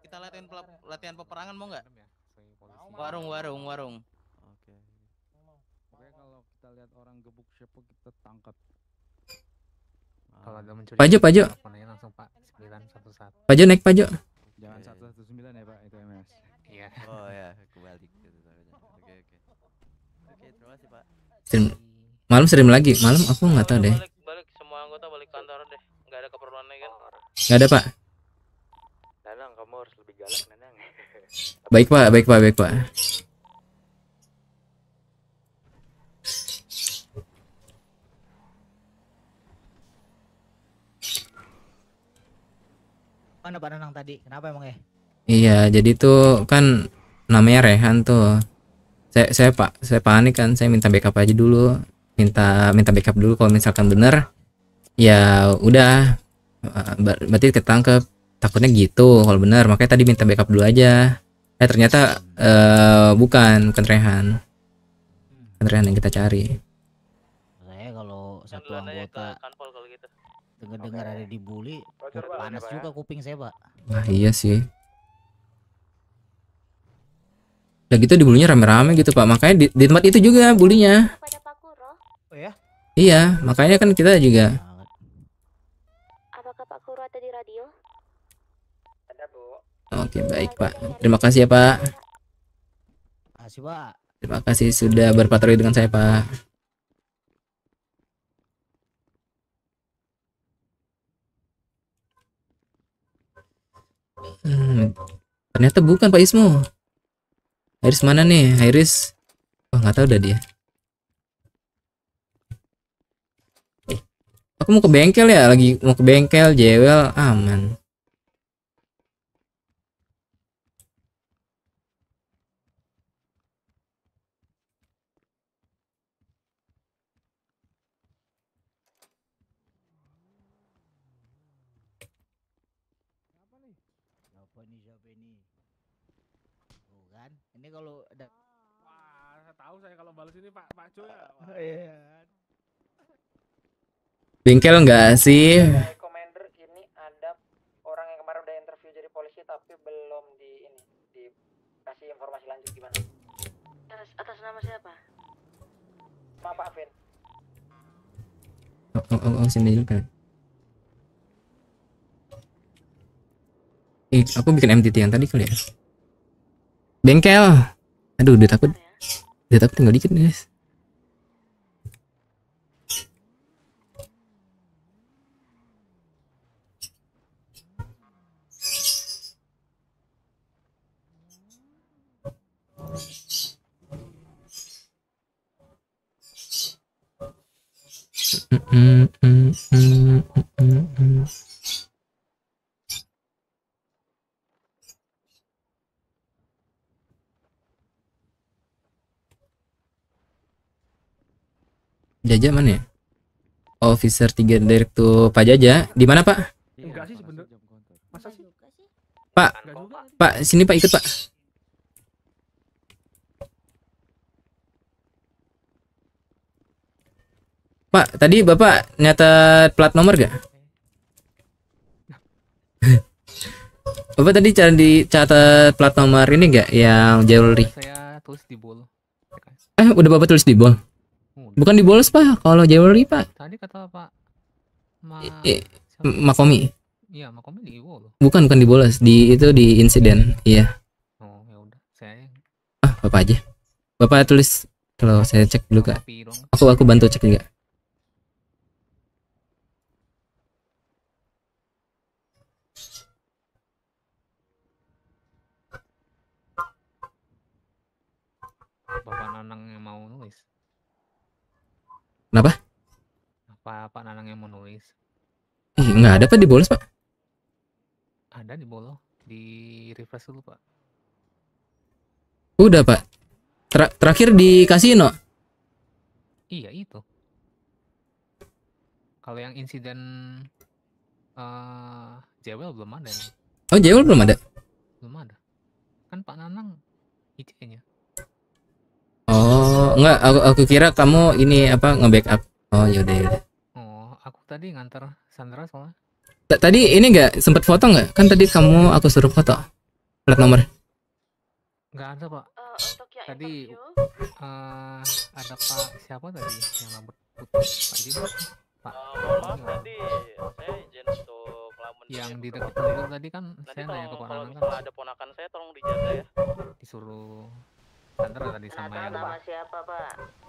Kita latihan, latihan peperangan mau nggak? Warung warung warung Oke Pokoknya kalau kita lihat orang gebuk siapa kita tangkap ah. Kalau ada mencuri Pajo Pajo langsung Pak satu. Pajo naik Pajo Jangan 119 iya, iya. ya Pak itu MS Iya Oh ya kembali. Gitu, oke oke Oke terima kasih Pak malam stream lagi malam aku nggak tahu deh balik, nggak ada keperluan kan? ada pak [laughs] baik pak baik pak baik pak mana Pak Nanang tadi? Kenapa emang ya? Iya, jadi tuh kan namanya Rehan tuh. Saya saya Pak, saya panik kan, saya minta backup aja dulu minta minta backup dulu kalau misalkan bener ya udah eh, berarti ketangkep takutnya gitu kalau bener makanya tadi minta backup dulu aja eh ternyata uh, bukan bukan Rehan bukan Rehan yang kita cari saya kalau satu anggota gitu. dengar-dengar ada dibully panas juga kuping saya pak nah, iya sih udah ya gitu dibulunya rame-rame gitu pak makanya di, di tempat itu juga bulinya Iya, makanya kan kita juga. Apakah Pak Kuro ada di radio? Ada, Bu. Oke, baik, Pak. Terima kasih ya, Pak. Terima kasih, Pak. Terima kasih sudah berpatroli dengan saya, Pak. Hmm, ternyata bukan Pak Ismo. Iris mana nih? Iris. Oh, nggak tahu udah dia. aku mau ke bengkel ya lagi mau ke bengkel jewel aman Bengkel enggak sih? Commander ini ada orang yang kemarin udah interview jadi polisi tapi belum di ini dikasih informasi lanjut gimana? Atas, atas nama siapa? Maaf Pak Afin. Oh, oh, oh, oh sini kan. Eh, aku bikin MTT yang tadi kali ya. Bengkel. Aduh, udah takut. Udah takut tinggal dikit nih, guys. Jaja mana ya? Officer 3 Direktur Pak Jaja. Di mana, Pak? Enggak sih sebenarnya. Masa sih? Pak, Pak, sini Pak ikut, Pak. Pak, tadi Bapak nyatat plat nomor gak? [laughs] Bapak tadi cari di catat plat nomor ini gak yang jewelry? Saya tulis di bol. Eh, udah Bapak tulis di bol? Bukan di bolos, Pak. Kalau jewelry, Pak. Tadi kata Pak Ma... Makomi. Iya, Makomi di bol. Bukan, bukan di bolos. Di itu di insiden. Iya. Oh, ya udah. Saya Ah, Bapak aja. Bapak tulis kalau saya cek dulu, Kak. Aku aku bantu cek juga. Kenapa? Apa Pak Nanang yang menulis? nulis? Ih, eh, nggak ada Pak di bolos Pak. Ada di bolos. Di refresh dulu Pak. Udah Pak. Ter terakhir di kasino. Iya itu. Kalau yang insiden uh, Jewel belum ada nih. Oh Jewel belum ada? Belum ada. Kan Pak Nanang IC-nya. Oh, enggak aku aku kira kamu ini apa nge-backup. Oh, yaudah yaudah. Oh, aku tadi nganter Sandra soalnya. tadi ini enggak sempat foto enggak? Kan tadi iya. kamu aku suruh foto. Plat nomor. Enggak ada, Pak. Eh, tadi uh, ada Pak siapa tadi yang rambut putih? Pak Pak. Eh, tadi saya izin untuk yang di dekat tadi kan saya nanya ke Pak kan. Kalau ada ponakan saya tolong dijaga ya. Disuruh Kantor eh. tadi sama yang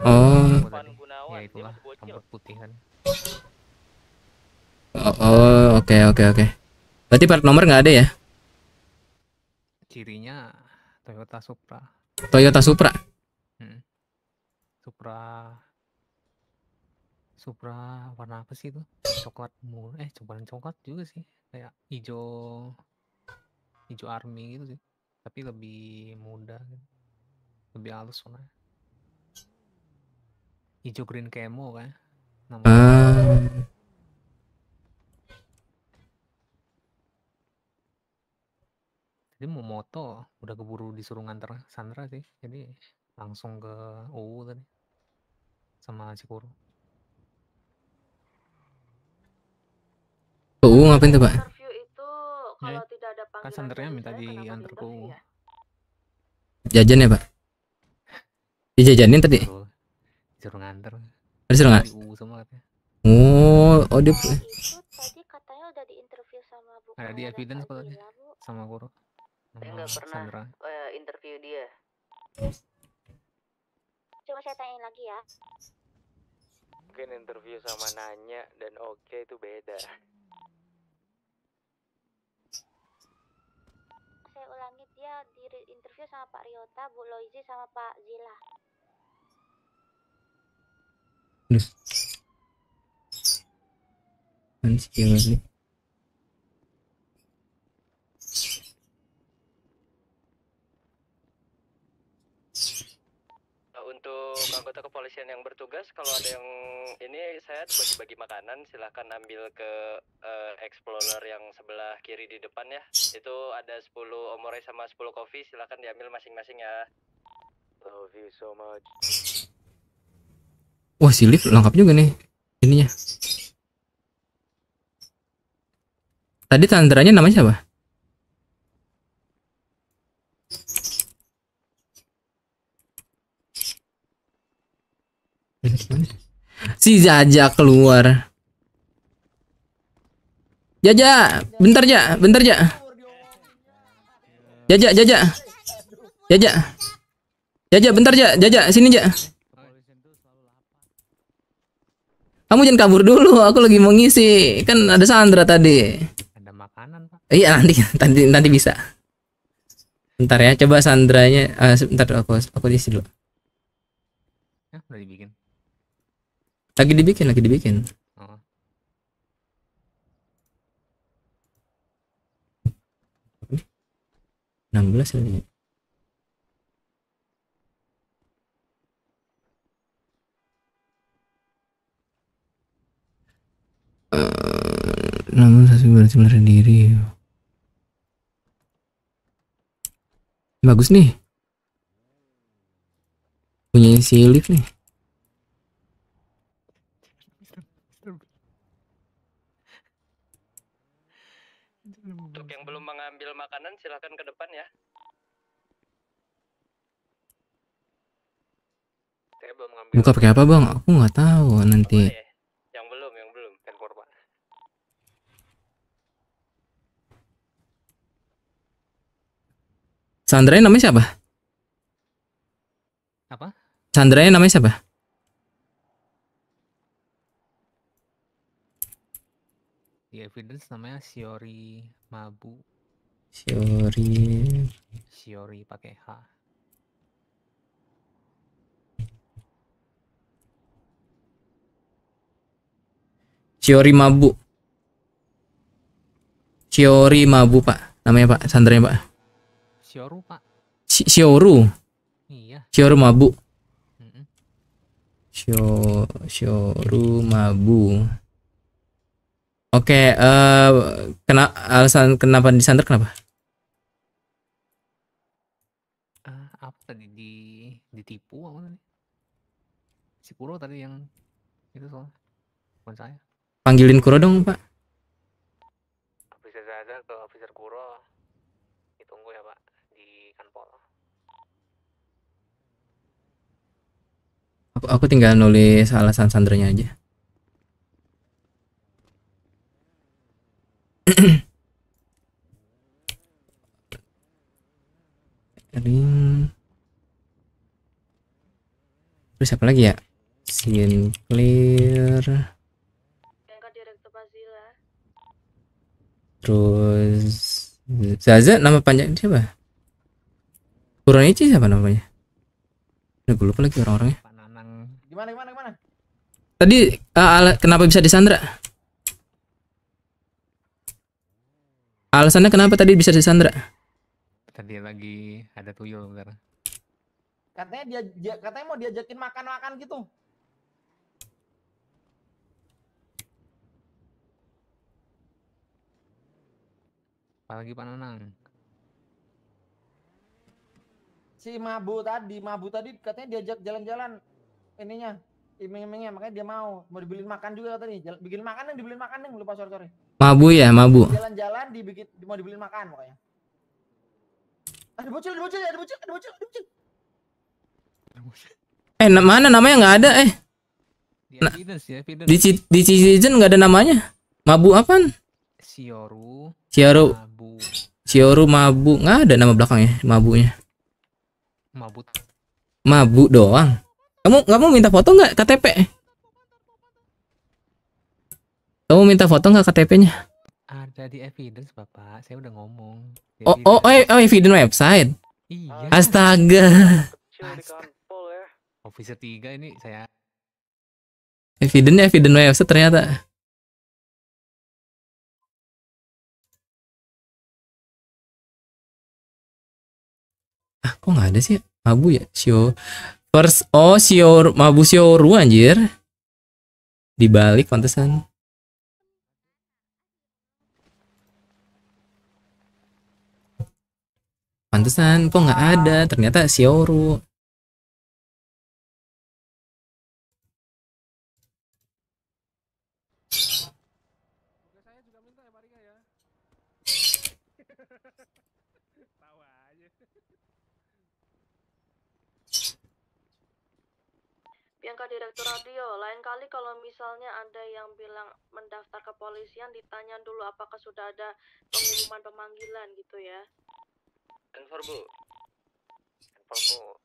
Oh. Ya itulah, rambut putih kan. Oh, oke oke oke. Berarti part nomor nggak ada ya? Cirinya Toyota Supra. Toyota Supra. Hmm. Supra Supra warna apa sih itu? Coklat mulu. Eh, coklat coklat juga sih. Kayak hijau hijau army gitu sih. Tapi lebih muda gitu lebih halus soalnya hijau green kemo kan namanya jadi mau moto udah keburu disuruh nganter Sandra sih jadi langsung ke UU tadi sama Cikuru UU ngapain tuh pak? itu kalau iya. tidak ada kan panggilan kan Sandra minta diantar ke UU jajan ya pak? dijajanin tadi suruh nganter tadi suruh nganter oh oh dia tadi katanya udah diinterview sama bu ada di evidence kalau tadi. Ya, sama guru saya pernah uh, interview dia coba saya tanyain lagi ya mungkin interview sama nanya dan oke itu beda saya ulangi dia di interview sama Pak Riota, Bu Loizi sama Pak Zila. Aduh. Kan sih eh, untuk anggota kepolisian yang bertugas kalau ada yang ini saya bagi-bagi makanan silahkan ambil ke uh, explorer yang sebelah kiri di depan ya itu ada 10 omore sama 10 kopi silahkan diambil masing-masing ya love you so much Wah, si lift lengkap juga nih ininya. Tadi tanderanya namanya siapa? Si Jaja keluar. Jaja, bentar ya, bentar ya. Jaja, Jaja. Jaja. Jaja, bentar ya, Jaja, sini ja. Kamu jangan kabur dulu, aku lagi mau ngisi. Kan ada Sandra tadi. Ada makanan, Pak. Iya, nanti nanti nanti bisa. Bentar ya, coba Sandranya uh, eh, bentar aku aku isi dulu. Ya, udah dibikin. Lagi dibikin, lagi dibikin. Oh. 16 ini. namun satu berarti melarikan diri. Bagus nih. Punya si lift nih. Untuk yang belum mengambil makanan silahkan ke depan ya. Buka pakai apa bang? Aku nggak tahu nanti. Boleh. Sandra namanya siapa? Apa? Sandra namanya siapa? Di ya, evidence namanya Shiori Mabu. Shiori. Shiori pakai H. Shiori Mabu. Shiori Mabu, Pak. Namanya, Pak. Sandrae Pak. Shioru, Pak. Si Shioru. Iya. Shioru mabuk. Mm Shio Shioru mabuk. Oke, okay, uh, eh, kena alasan kenapa disandar kenapa? Uh, apa tadi di ditipu apa tadi? Si Kuro tadi yang itu soal. bukan saya. Panggilin Kuro dong, Pak. aku, aku tinggal nulis alasan sandernya aja [clears throat] ring terus apa lagi ya scene clear terus Zaza nama panjang siapa Kuronichi siapa namanya Udah gue lupa lagi orang-orangnya Gimana gimana gimana? Tadi uh, kenapa bisa disandra? Alasannya kenapa tadi bisa disandra? Tadi lagi ada tuyul bentar. Katanya dia, dia katanya mau diajakin makan-makan gitu. Apalagi Pak Nanang. Si Mabu tadi, Mabu tadi katanya diajak jalan-jalan ininya iming-imingnya makanya dia mau mau dibeliin makan juga tadi bikin makan yang dibeliin makan yang lupa sore sore mabu ya mabu jalan-jalan dibikin mau dibeliin makan pokoknya ada bocil ada bocil ada bocil ada bocil ada bocil eh na mana namanya nggak ada eh nah, di C di season nggak ada namanya mabu apaan Sioru Sioru mabu. Sioru mabu nggak ada nama belakangnya mabunya mabu mabu doang kamu kamu minta foto nggak KTP? Kamu minta foto nggak KTP-nya? Ada di evidence bapak, saya udah ngomong. oh oh oh, oh evidence website. Iya. Astaga. Astaga. Officer 3 ini saya. Evidence evidence website ternyata. Ah, kok nggak ada sih? Abu ya, show. First oh Sior Mabu Sioru anjir. di balik pantesan. Pantesan kok nggak ada, ternyata Sioru. itu Radio, lain kali kalau misalnya ada yang bilang mendaftar ke kepolisian, ditanya dulu apakah sudah ada pengumuman pemanggilan gitu ya. Inform Bu. Inform Bu.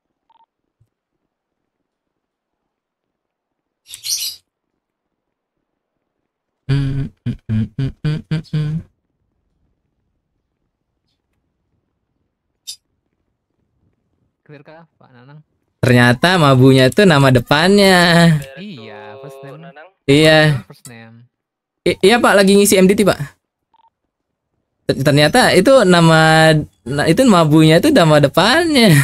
Clear kah Pak Nanang? Ternyata Mabunya itu nama depannya. Iya, first name. Iya. First name. I iya Pak, lagi ngisi MDT Pak. Ternyata itu nama itu Mabunya itu nama depannya.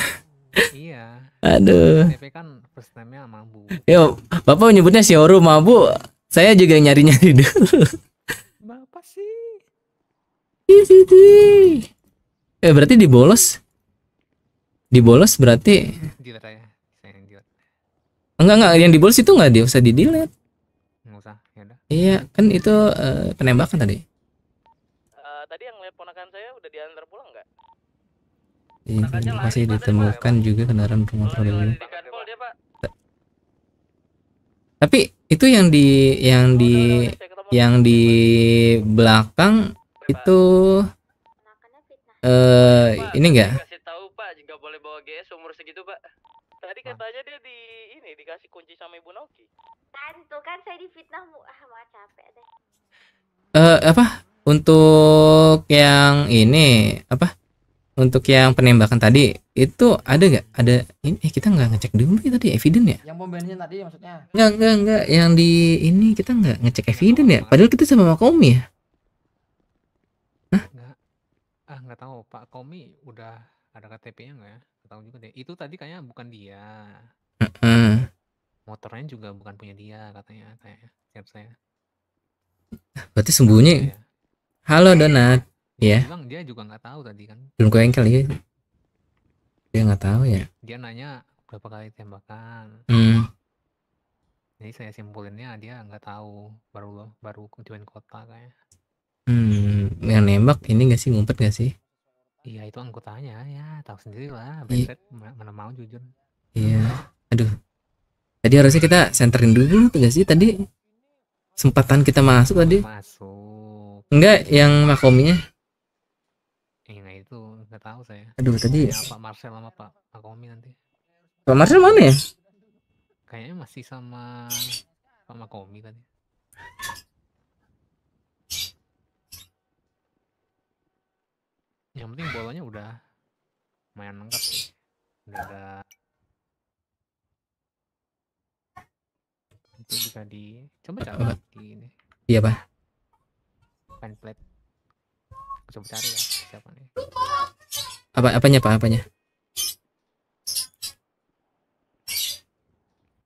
Iya. Aduh. kan first name-nya Mabu. Yo, Bapak menyebutnya Sioru Mabu. Saya juga nyari-nyari [laughs] dulu. Bapak sih. Eh berarti dibolos. Dibolos berarti. Di Enggak enggak yang di bolos itu enggak dia usah di delete. Enggak usah, ya udah. Iya, kan itu uh, penembakan tadi. Uh, tadi yang lihat ponakan saya udah diantar pulang enggak? Iya, masih ditemukan ya, juga kendaraan rumah pribadi. Oh, Tapi itu yang di yang oh, di yang di belakang itu eh ini enggak? Kasih tahu Pak, enggak boleh bawa GS umur segitu Pak. Tadi nah. katanya dia di ini dikasih kunci sama Ibu Noki. Kan tuh kan saya difitnah mu ah mau capek deh. Eh uh, apa? Untuk yang ini apa? Untuk yang penembakan tadi itu ada nggak? Ada ini eh, kita nggak ngecek dulu ya tadi eviden ya? Yang bom bensin tadi maksudnya? Nggak nggak nggak. Yang di ini kita nggak ngecek eviden ya. Padahal kita sama Pak Komi ya. Hah? Nggak. Ah nggak tahu Pak Komi udah ada KTP-nya nggak ya? tahu juga deh. Itu tadi kayaknya bukan dia. Motornya juga bukan punya dia katanya, kayaknya Siap saya. Berarti sembunyi. Iya. Halo iya, iya. Donat. Ya. Bang, dia juga nggak tahu tadi kan. Belum gue engkel ya. Dia nggak tahu ya. Dia nanya berapa kali tembakan. Hmm. Jadi saya simpulinnya dia nggak tahu baru baru kunjungan kota kayaknya Hmm, yang nembak ini gak sih ngumpet gak sih? Iya itu anggotanya ya tahu sendiri lah mana mau jujur. Iya. Aduh. Tadi harusnya kita senterin dulu tuh sih tadi sempatan kita masuk tadi. Masuk. Enggak yang makominya. Eh, itu nggak tahu saya. Aduh tadi. Ya Pak Marcel sama Pak Makomi nanti. Pak Marcel mana ya? Kayaknya masih sama Pak Makomi tadi. yang penting bolanya udah lumayan lengkap sih udah ada itu bisa di coba cari di ini iya pak template coba cari ya siapa nih apa apanya pak apanya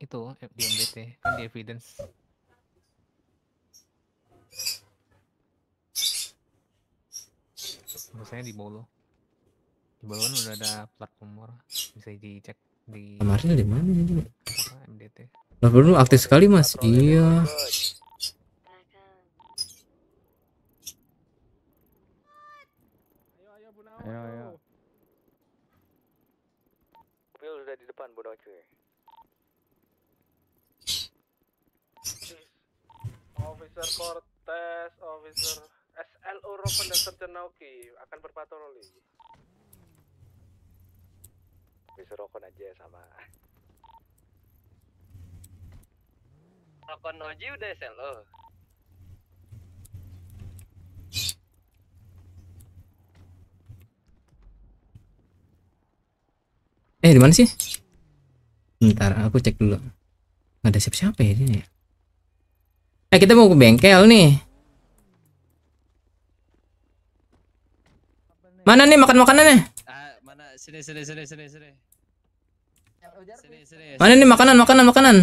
itu eh, di MBT kan di evidence Biasanya di Bolo. Di Bolo kan udah ada plat nomor Bisa dicek di Kamarnya di mana ini? Apa MDT. Lah perlu aktif sekali Mas. iya. Ayo, ayo. Mobil sudah di depan, Bu Officer Cortez, Officer SLO rokon dan Sergeant Naoki akan berpatroli. Bisa Rokon aja sama. Rokon Noji udah SLO. Eh, di mana sih? Ntar aku cek dulu. Gak ada siapa-siapa ya ini. Ya? Eh, kita mau ke bengkel nih. Mana nih makan makanannya? Ah, mana sini sini sini sini sini. Sini, sini, Mana nih makanan makanan makanan?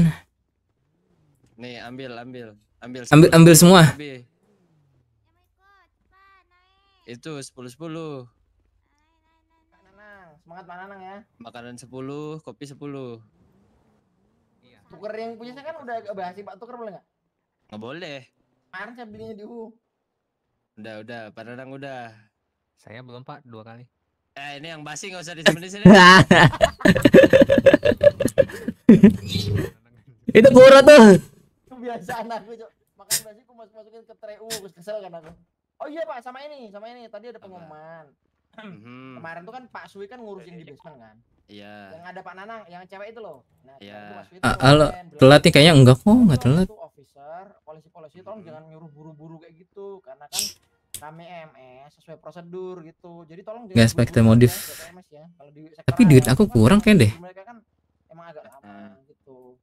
Nih ambil ambil ambil ambil ambil semua. Ambil. Itu sepuluh sepuluh. Semangat Mananang ya. Makanan sepuluh, kopi sepuluh. Iya. Tuker yang punya saya kan udah bahas Pak Tuker boleh nggak? Nggak boleh. Kemarin saya belinya di U. Udah udah, Pak udah. Saya belum Pak, dua kali. Eh, ini yang basi nggak usah [laughs] disemen disini. sini. [laughs] Itu pura tuh. Kebiasaan aku, Cok. Makanya basi aku masuk masukin ke tray terus kesel kan aku. Oh iya Pak, sama ini, sama ini. Tadi ada pengumuman. Hmm. Kemarin tuh kan Pak Sui kan ngurusin iya. di basement kan. Iya. Yang ada Pak Nanang, yang cewek itu loh. Nah, iya. Ah, halo, telat nih kayaknya enggak kok, enggak telat. Officer, polisi-polisi tolong hmm. jangan nyuruh buru-buru kayak gitu karena kan kami MS sesuai prosedur gitu. Jadi tolong jangan aspek modif. Ya. Kalau di Tapi duit aku kurang kan deh. Mereka kan emang agak lama ah. gitu.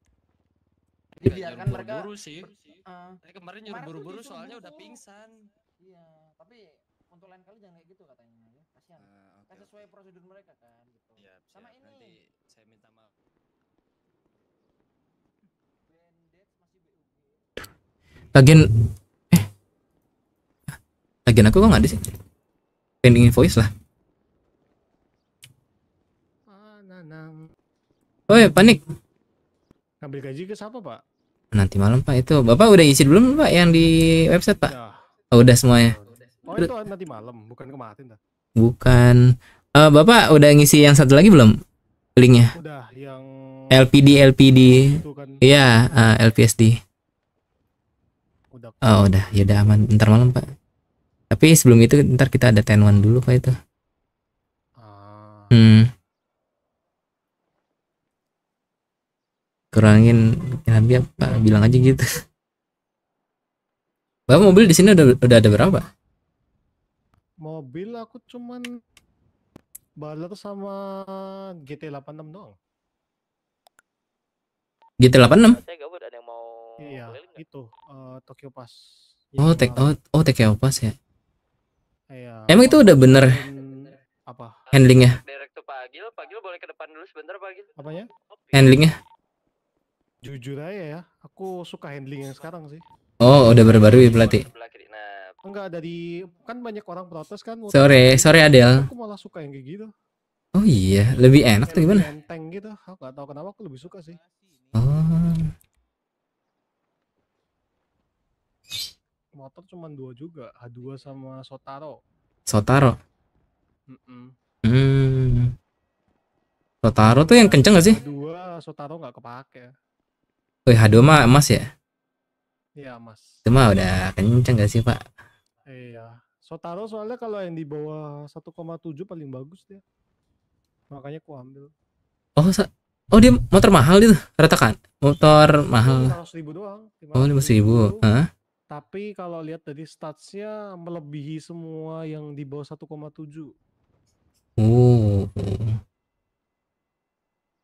Jadi biarkan mereka buru sih. Uh, kemarin nyuruh buru-buru soalnya udah pingsan. Iya, tapi untuk lain kali jangan kayak gitu katanya. Ya. Kasihan. Uh, ah, okay. Kan sesuai prosedur mereka kan gitu. Ya, Sama ini nanti saya minta maaf. Bagian Lagian aku kok nggak ada sih? Pending invoice lah. Oh ya panik. Ngambil gaji ke siapa, Pak? Nanti malam, Pak. Itu Bapak udah isi belum, Pak, yang di website, Pak? Ya. Oh, udah semuanya. Oh, itu nanti malam, bukan kemarin, dah. Bukan. Uh, Bapak udah ngisi yang satu lagi belum? Linknya. Udah, yang LPD LPD. Kan. Iya, kan. uh, eh, LPSD. Udah. Oh, udah. Ya udah aman. Ntar malam, Pak. Tapi sebelum itu ntar kita ada ten one dulu kayak itu. Ah. Hmm. Kurangin Nabi apa? Bilang aja gitu. Bapak mobil di sini udah udah ada berapa? Mobil aku cuman Baler sama GT86 doang. GT86? Saya ada yang mau Iya, itu uh, Tokyo Pass. Oh, oh, oh Tokyo Pass ya. Iya. Emang itu udah bener apa? Handlingnya? Handling Pak Handlingnya? Jujur aja ya, aku suka handling yang sekarang sih. Oh, udah berbarui ya berarti. Nah, enggak di, kan banyak orang protes kan. Sore, sore Adel. Aku malah suka yang kayak gitu. Oh iya, lebih enak tuh gimana? Enteng gitu, aku gak tahu kenapa aku lebih suka sih. Oh. motor cuma dua juga H2 iya. sama Sotaro Sotaro mm -mm. Hmm. Sotaro tuh yang kenceng gak sih? H2 Sotaro gak kepake Wih H2 mah emas ya? Iya emas Itu udah kenceng gak sih pak? Iya Sotaro soalnya kalau yang di bawah 1,7 paling bagus dia makanya aku ambil oh oh dia motor mahal itu ratakan motor mahal lima ribu doang oh lima ribu Hah? Tapi kalau lihat dari statsnya melebihi semua yang di bawah 1,7. Hmm.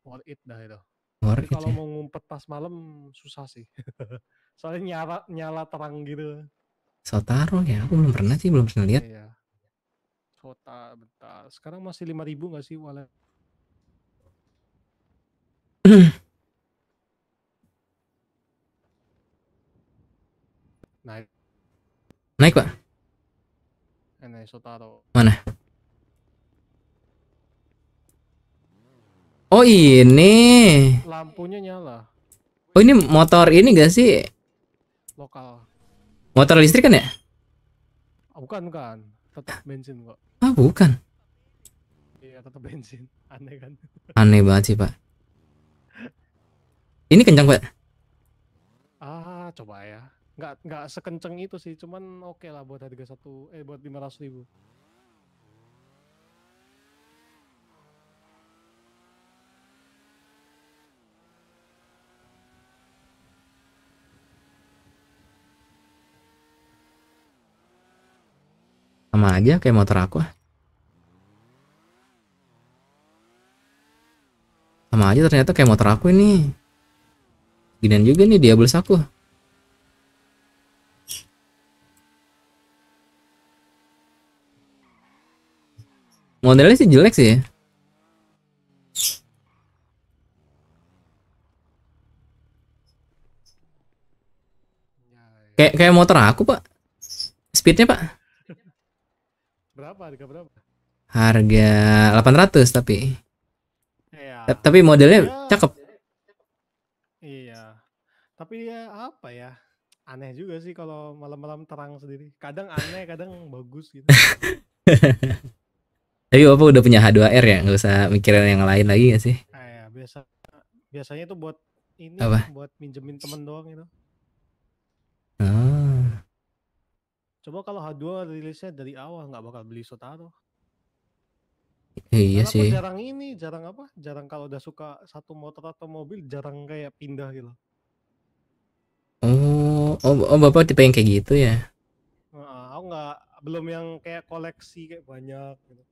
Worth it dah itu. Worth it kalau ya. mau ngumpet pas malam susah sih. [laughs] Soalnya nyala nyala terang gitu. Sotaro ya, aku belum pernah sih, belum pernah lihat. Iya. Kota bentar. Sekarang masih 5000 nggak sih wallet? [clears throat] Naik. Naik, Pak. Mana? Oh ini. Lampunya nyala. Oh ini motor ini gak sih? Lokal. Motor listrik kan ya? Oh, bukan Tetap bensin kok. Ah bukan. Iya tetap bensin. Aneh kan. Aneh banget sih pak. Ini kencang pak. Ah coba ya nggak nggak sekenceng itu sih cuman oke okay lah buat harga satu eh buat lima ratus ribu sama aja kayak motor aku ah. sama aja ternyata kayak motor aku ini ginian juga nih dia aku Modelnya sih jelek sih Kayak kayak motor aku, Pak. Speednya, Pak. Berapa? Harga berapa? Harga 800 tapi. Iya. tapi modelnya ya. cakep. Iya. Tapi ya apa ya? Aneh juga sih kalau malam-malam terang sendiri. Kadang aneh, kadang bagus gitu. [laughs] Tapi Bapak udah punya H2R ya, nggak usah mikirin yang lain lagi gak sih? Ah, ya, biasa biasanya itu buat ini Apa? buat minjemin temen doang itu. Ah. Coba kalau H2 rilisnya dari awal nggak bakal beli Sotaro. Iya Karena sih. jarang ini, jarang apa? Jarang kalau udah suka satu motor atau mobil, jarang kayak pindah gitu. Oh, oh, oh bapak tipe yang kayak gitu ya? Nah, aku nggak, belum yang kayak koleksi kayak banyak. Gitu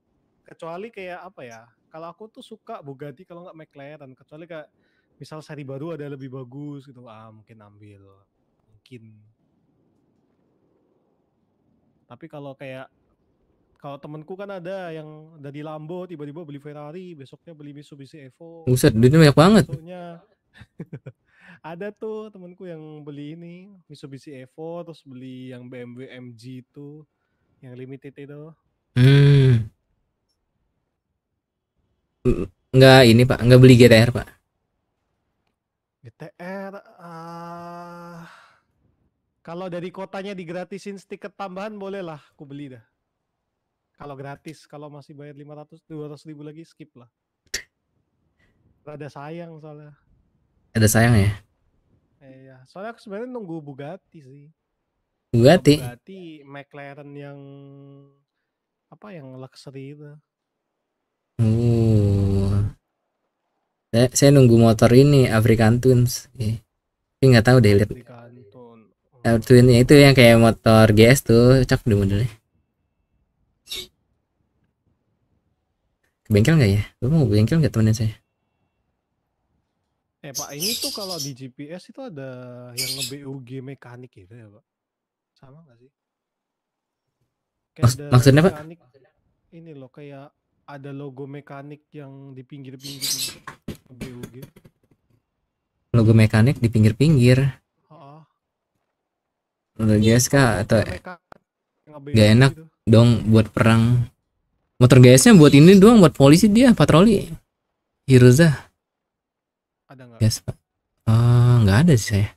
kecuali kayak apa ya kalau aku tuh suka Bugatti kalau nggak McLaren kecuali kayak misal seri baru ada lebih bagus gitu ah mungkin ambil mungkin tapi kalau kayak kalau temenku kan ada yang dari Lambo tiba-tiba beli Ferrari besoknya beli Mitsubishi Evo buset duitnya banyak banget besoknya [laughs] ada tuh temenku yang beli ini Mitsubishi Evo terus beli yang BMW MG itu yang limited itu hmm nggak ini pak nggak beli GTR pak GTR uh, ah, kalau dari kotanya digratisin stiker tambahan boleh lah aku beli dah kalau gratis kalau masih bayar 500 200 ribu lagi skip lah ada sayang soalnya ada sayang ya iya e, soalnya aku sebenarnya nunggu Bugatti sih Bugatti Bugatti McLaren yang apa yang luxury itu saya, saya nunggu motor ini African Twins tapi nggak tahu deh lihat Twin itu yang kayak motor GS tuh cak di modelnya ke bengkel nggak ya lu mau bengkel nggak temenin saya eh pak ini tuh kalau di GPS itu ada yang nge mekanik gitu ya pak sama nggak sih kayak maksudnya mekanik, pak ini loh kayak ada logo mekanik yang di pinggir-pinggir gitu logo mekanik di pinggir-pinggir udah oh. GSK atau gak enak gitu. dong buat perang motor gs buat ini iya. doang buat polisi dia patroli Hiruza ada nggak yes, pak Oh, ah, nggak ada sih saya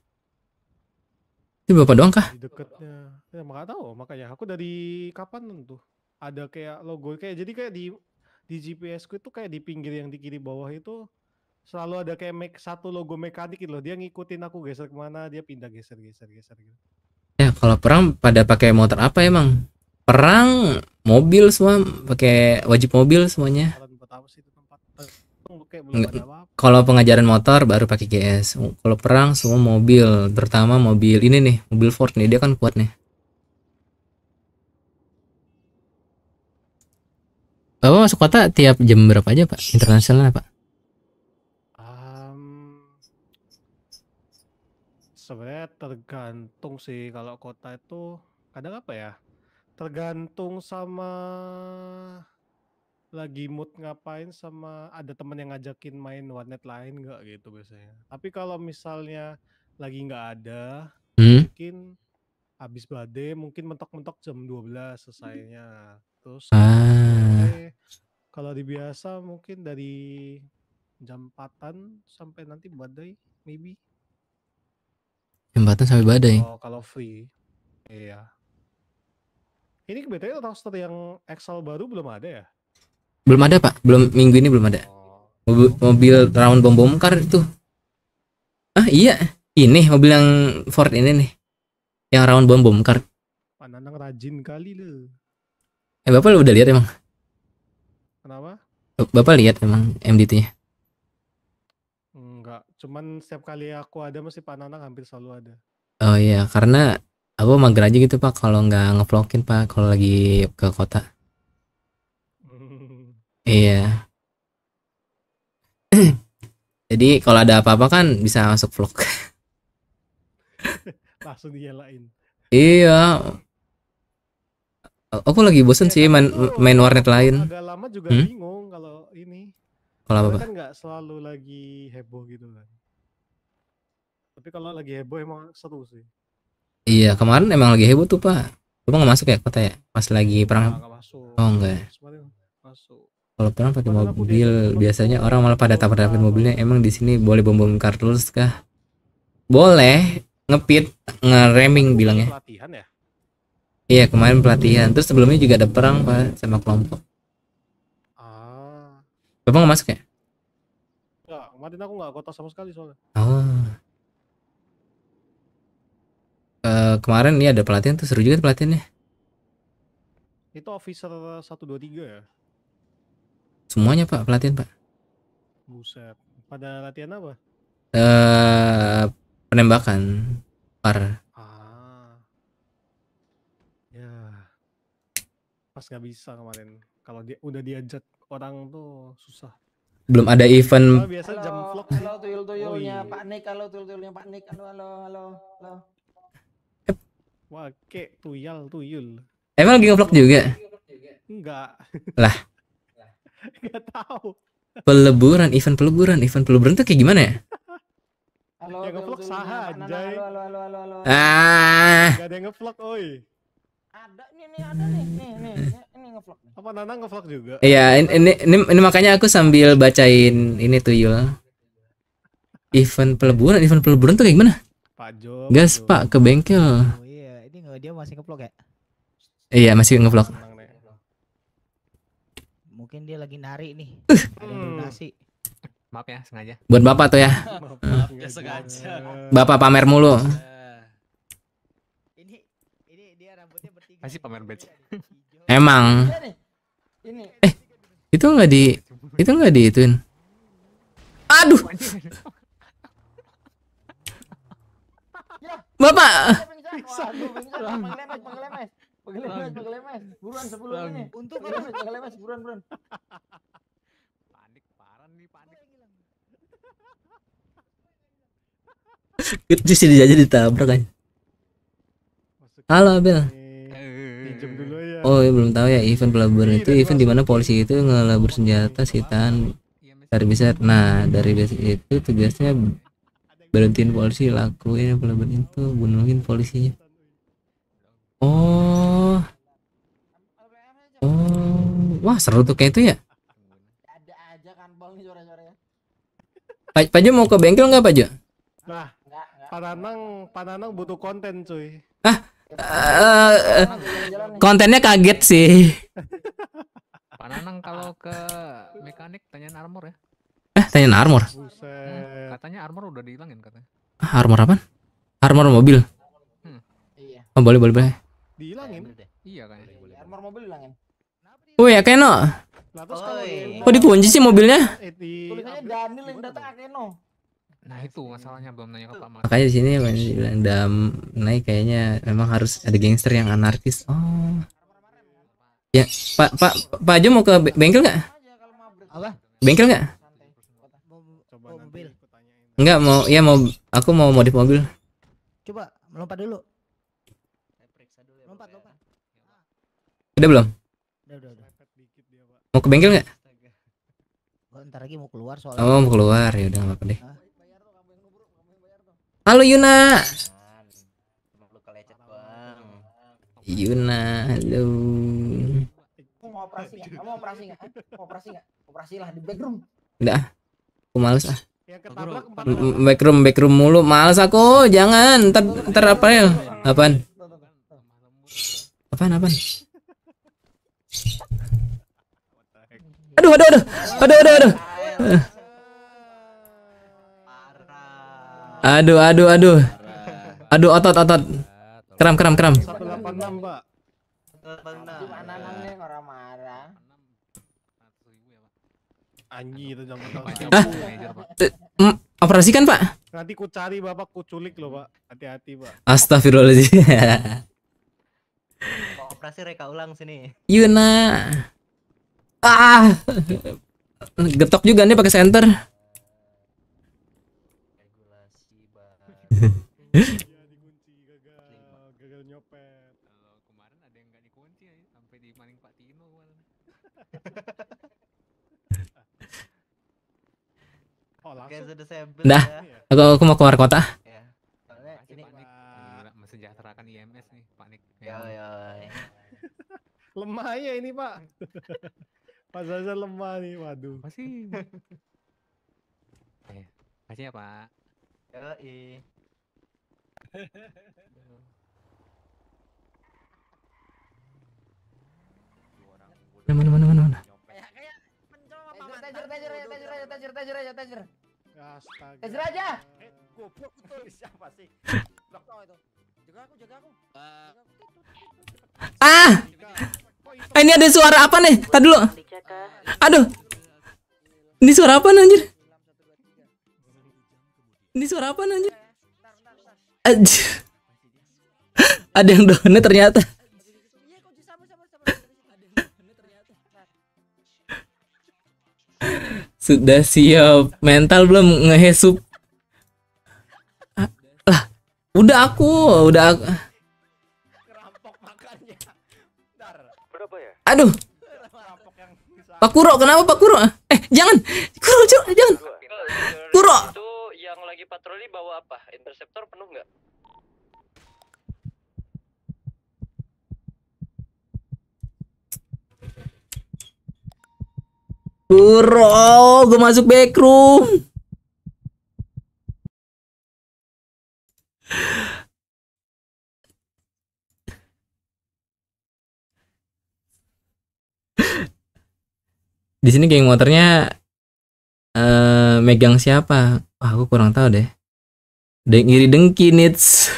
itu bapak doang kah di deketnya ya nggak tahu makanya aku dari kapan tuh ada kayak logo kayak jadi kayak di di GPS ku itu kayak di pinggir yang di kiri bawah itu selalu ada kayak mek, satu logo mekanik gitu loh dia ngikutin aku geser kemana dia pindah geser geser geser gitu ya kalau perang pada pakai motor apa emang perang mobil semua pakai wajib mobil semuanya kalau pengajaran motor baru pakai GS kalau perang semua mobil terutama mobil ini nih mobil Ford nih dia kan kuat nih Bapak masuk kota tiap jam berapa aja Pak? Internasional Pak? sebenarnya tergantung sih kalau kota itu kadang apa ya? Tergantung sama lagi mood ngapain sama ada temen yang ngajakin main warnet lain nggak gitu biasanya. Tapi kalau misalnya lagi nggak ada, hmm? mungkin habis badai mungkin mentok-mentok jam 12 selesainya. Terus ah. kalau di biasa mungkin dari jam 4 sampai nanti badai maybe Jembatan sampai badai. Kalau, kalau free. Iya. Ini kebetulan BTW roster yang Excel baru belum ada ya? Belum ada, Pak. Belum minggu ini belum ada. Oh. Mobil, mobil round bom bom kar itu. Ah, iya. Ini mobil yang Ford ini nih. Yang round bom bom kar. Pak rajin kali lu. Eh, Bapak lu udah lihat emang? Kenapa? Bapak lihat emang MDT-nya? Cuman setiap kali aku ada masih Pak Nanang hampir selalu ada. Oh iya, karena aku mager aja gitu Pak kalau nggak ngevlogin Pak kalau lagi ke kota. [laughs] iya. [clears throat] Jadi kalau ada apa-apa kan bisa masuk vlog. [laughs] Langsung dinyalain. Iya. Aku lagi bosen iya, sih main main warnet lain. Agak lama juga hmm? Kalau apa, Kan nggak selalu lagi heboh gitu kan. Tapi kalau lagi heboh emang seru sih. Iya, kemarin emang lagi heboh tuh, Pak. Cuma nggak masuk ya kota ya? Pas lagi perang. Nah, masuk. Oh, enggak. Ya? Masuk. Kalau perang pakai mobil, biasanya orang malah pada tak tabrakin mobilnya. Emang di sini boleh bom-bom kartus kah? Boleh, ngepit, ngereming bilangnya. Ya? Iya, kemarin pelatihan. Terus sebelumnya juga ada perang, Pak, sama kelompok. Bapak nggak masuk ya? Enggak, kemarin aku nggak kota sama sekali soalnya. Oh. Uh, kemarin ini iya, ada pelatihan tuh seru juga tuh pelatihannya. Itu officer tiga ya? Semuanya Pak, pelatihan Pak. Buset. Pada latihan apa? Eh uh, penembakan. Par. Ah. Ya. Pas nggak bisa kemarin. Kalau dia udah diajak orang tuh susah belum ada event oh, biasa halo, jam vlog halo tuyul tuyulnya oh, iya. Pak nik halo tuyul tuyulnya Pak nik halo halo halo halo wah ke tuyul tuyul emang lagi ngevlog juga enggak lah [laughs] enggak tahu peleburan event peleburan event peleburan tuh kayak gimana ya halo ya ngevlog sah anjay halo halo halo halo halo ah enggak ada ngevlog oi ada nih ada nih nih nih hmm. ini ngevlog Apa Nana ngevlog juga? Iya, ini, ini ini makanya aku sambil bacain ini tuh Yul. Event peleburan, event peleburan tuh kayak gimana? Pak Jo. Gas Pak ke bengkel. Oh iya, ini nggak dia masih ngevlog ya? Iya, masih ngevlog. Mungkin dia lagi nari nih. Uh. Ada hmm. Maaf ya, sengaja. Buat Bapak tuh ya. [laughs] Maaf ya sengaja. Bapak pamer mulu. Eh, Masih pamer badge. [laughs] Emang. Iya eh, itu nggak di itu nggak ituin Aduh. Bapak. Pengelemes, pengelemes, sih dia ditabrak kan. Halo, Abel ya. oh ya belum tahu ya event pelaburan iya, itu event di mana polisi itu ngelabur senjata sitaan dari bisa nah dari itu tugasnya berhentiin polisi lakuin ya, pelaburan itu bunuhin polisinya oh oh wah seru tuh kayak itu ya ada aja kan Pak Pajo mau ke bengkel nggak Pak Jo? Nah, Pak Nanang, Pak Nanang butuh konten cuy. Ah, Eh, eh, kontennya kaget sih. [laughs] Pananang kalau ke mekanik tanyain armor ya. Eh, tanyain armor. Hmm, katanya armor udah dihilangin katanya. Ah, Armor apa? Armor mobil. Hmm. Iya. Oh, boleh boleh boleh. Dihilangin? Iya kan. Armor mobil hilangin. Woi oh, ya Keno. Kok dikunci sih mobilnya? Eh, Tulisannya Daniel yang datang Akeno. Nah itu masalahnya belum nanya ke Pak Mas. Makanya di sini bilang dam naik kayaknya memang harus ada gangster yang anarkis. Oh. Ya Pak Pak Pak Jo mau ke bengkel nggak? Apa? Bengkel nggak? Enggak mau ya mau aku mau modif mobil. Coba melompat dulu. Lompat lompat. Udah belum? Udah udah udah. Mau ke bengkel nggak? Oh, lagi mau keluar soalnya. Oh, mau keluar ya udah apa deh. Halo Yuna. Yuna, halo. Aku mau operasi enggak? Kamu mau operasi nggak? Mau operasi nggak? Operasi lah di backroom. Enggak, aku males ah. Backroom, backroom mulu, males aku. Jangan, ntar, ntar apa ya? Apaan? Apaan, apaan? Aduh, aduh, aduh, aduh, aduh, aduh. Aduh, aduh, aduh. Aduh, otot, otot. Kram, kram, kram. 186, Pak. 186. Operasi kan, Pak? Nanti ku cari Bapak, ku culik loh, Pak. Hati-hati, Pak. Astagfirullahaladzim. Operasi reka ulang sini. Yuna. Iya, ah. Getok juga nih pakai center. Iya dikunci gagal nyopet. Kalau kemarin ada yang nggak dikunci ya, sampai di maling Pak Tino kemarin. oh, langsung. Dah, aku, aku mau keluar kota. Ya. Soalnya ini panik. Mensejahterakan IMS nih, panik. Ya, ya. [laughs] lemah ya ini, Pak. [laughs] Pak Zaza lemah nih, waduh. Masih. [laughs] eh, kasih ya, Pak. Yoi mana mana mana mana kayak kayak mencoba eh, aja ah eh, ini ada suara apa nih tadi dulu aduh ini suara apa anjir ini suara apa anjir ada yang donat ternyata sudah siap mental belum ngehesup lah udah aku udah aku. aduh Pak Kuro kenapa Pak Kuro eh jangan Kuro jangan Kuro yang lagi patroli bawa apa? Interceptor penuh nggak? Bro, gue masuk backroom. Di sini geng motornya uh, megang siapa? Wah, aku kurang tahu deh. Deng iri dengki nits.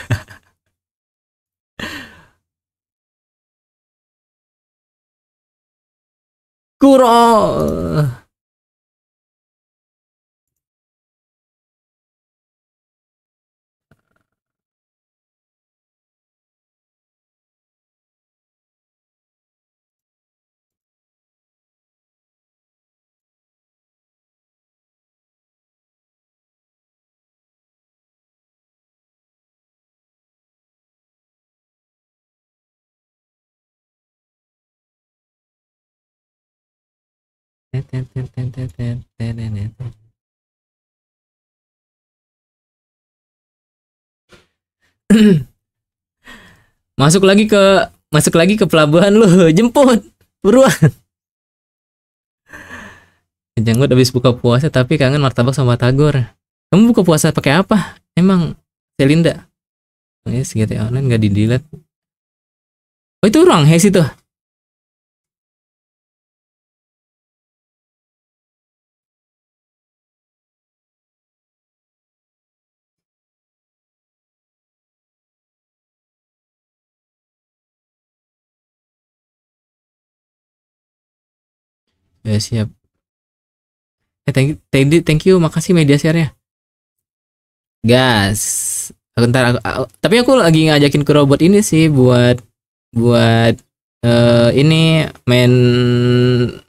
[laughs] Kuro. [coughs] masuk lagi ke masuk lagi ke pelabuhan lu [laughs] jemput buruan Jenggot habis buka puasa tapi kangen martabak sama tagor. Kamu buka puasa pakai apa? Emang selinda? Ya, segitu online di didilat. Oh itu orang Hesi tuh. ya siap eh thank you, thank you, makasih media share-nya gas aku ntar aku, aku, tapi aku lagi ngajakin ke robot ini sih buat buat uh, ini main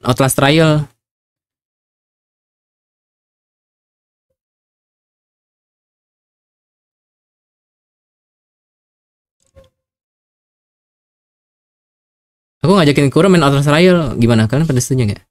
Outlast Trial Aku ngajakin Kuro main Outlast Trial Gimana? Kalian pada setuju gak?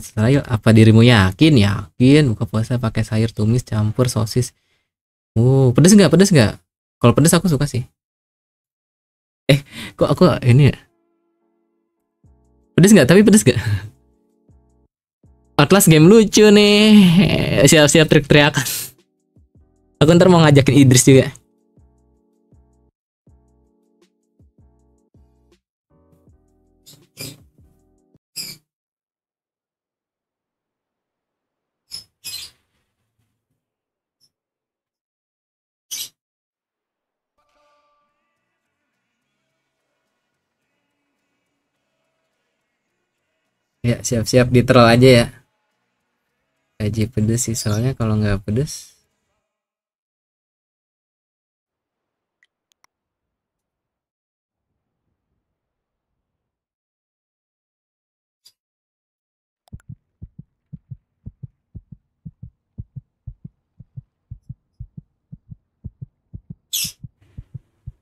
setelah Israel, apa dirimu yakin? Yakin, buka puasa pakai sayur tumis campur sosis. Uh, pedes nggak? Pedes nggak? Kalau pedes aku suka sih. Eh, kok aku ini ya? Pedes nggak? Tapi pedes nggak? Atlas game lucu nih. Siap-siap teriak-teriakan. Aku ntar mau ngajakin Idris juga. ya siap-siap di troll aja ya gaji pedes sih soalnya kalau nggak pedes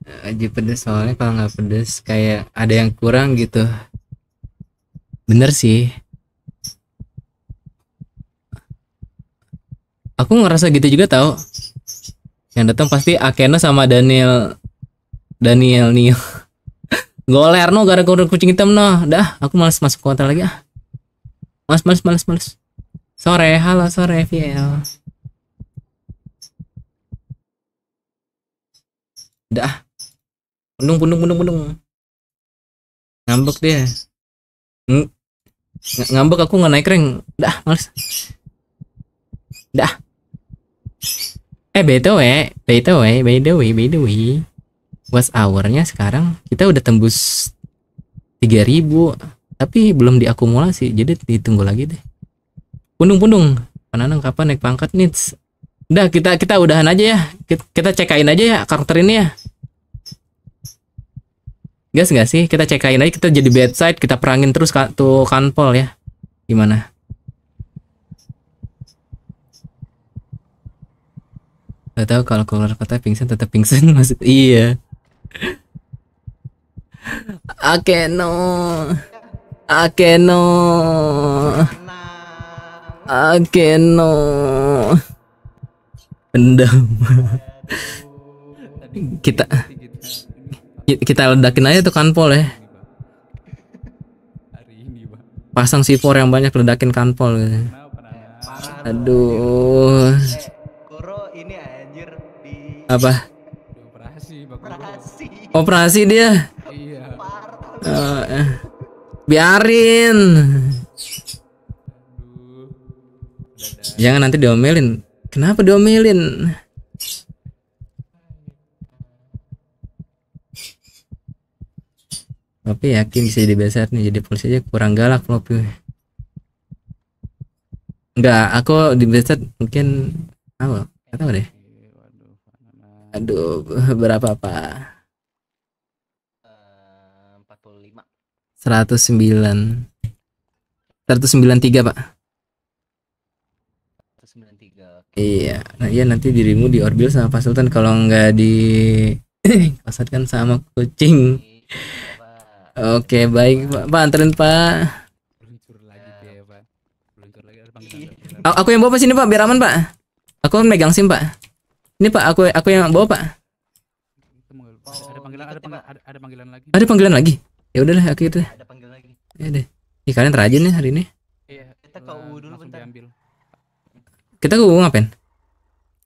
gaji pedes soalnya kalau nggak pedes kayak ada yang kurang gitu bener sih aku ngerasa gitu juga tau yang datang pasti Akena sama Daniel Daniel Nio [laughs] goler no gara gara kucing hitam no dah aku males masuk kota lagi ah males males males males sore halo sore VL dah pundung pundung pundung pundung ngambek dia hmm? ngambek aku nggak naik rank dah males dah eh by the way by the way by the way by the way was hournya sekarang kita udah tembus 3000 tapi belum diakumulasi jadi ditunggu lagi deh pundung-pundung pananang kapan naik pangkat nih dah kita kita udahan aja ya kita cekain aja ya karakter ini ya Gas nggak sih? Kita cekain aja, kita jadi bedside, kita perangin terus ka tuh kanpol ya. Gimana? Gak tahu kalau keluar kota pingsan tetap pingsan [laughs] maksud iya. Oke no. Oke no. Oke no. Pendam. [laughs] Kita kita ledakin aja tuh kanpol ya pasang for yang banyak ledakin kanpol gitu. aduh aduh ini anjir apa operasi operasi dia iya uh, biarin jangan nanti diomelin kenapa diomelin Tapi yakin bisa jadi besar nih jadi polisi aja kurang galak Lopi. Enggak, aku di besar mungkin apa? Kata tahu deh. Aduh, [laughs] berapa pak? 45. 109. 193, Pak. 193. tiga. Iya, nah iya nanti dirimu di orbil sama Pak kalau enggak di pasatkan [clears throat] sama kucing. Oke, baik Pak. Pak anterin Pak. lagi lagi Aku yang bawa pas sini Pak, biar aman Pak. Aku megang SIM Pak. Ini Pak, aku aku yang bawa Pak. Ada oh, panggilan, ada, panggilan, ada, panggilan lagi. Ada panggilan lagi. Ya udahlah, aku itu. Ada panggilan lagi. Ya deh. Ih, kalian rajin ya hari ini. Iya, kita ke U dulu bentar. Diambil. Kita ke U ngapain?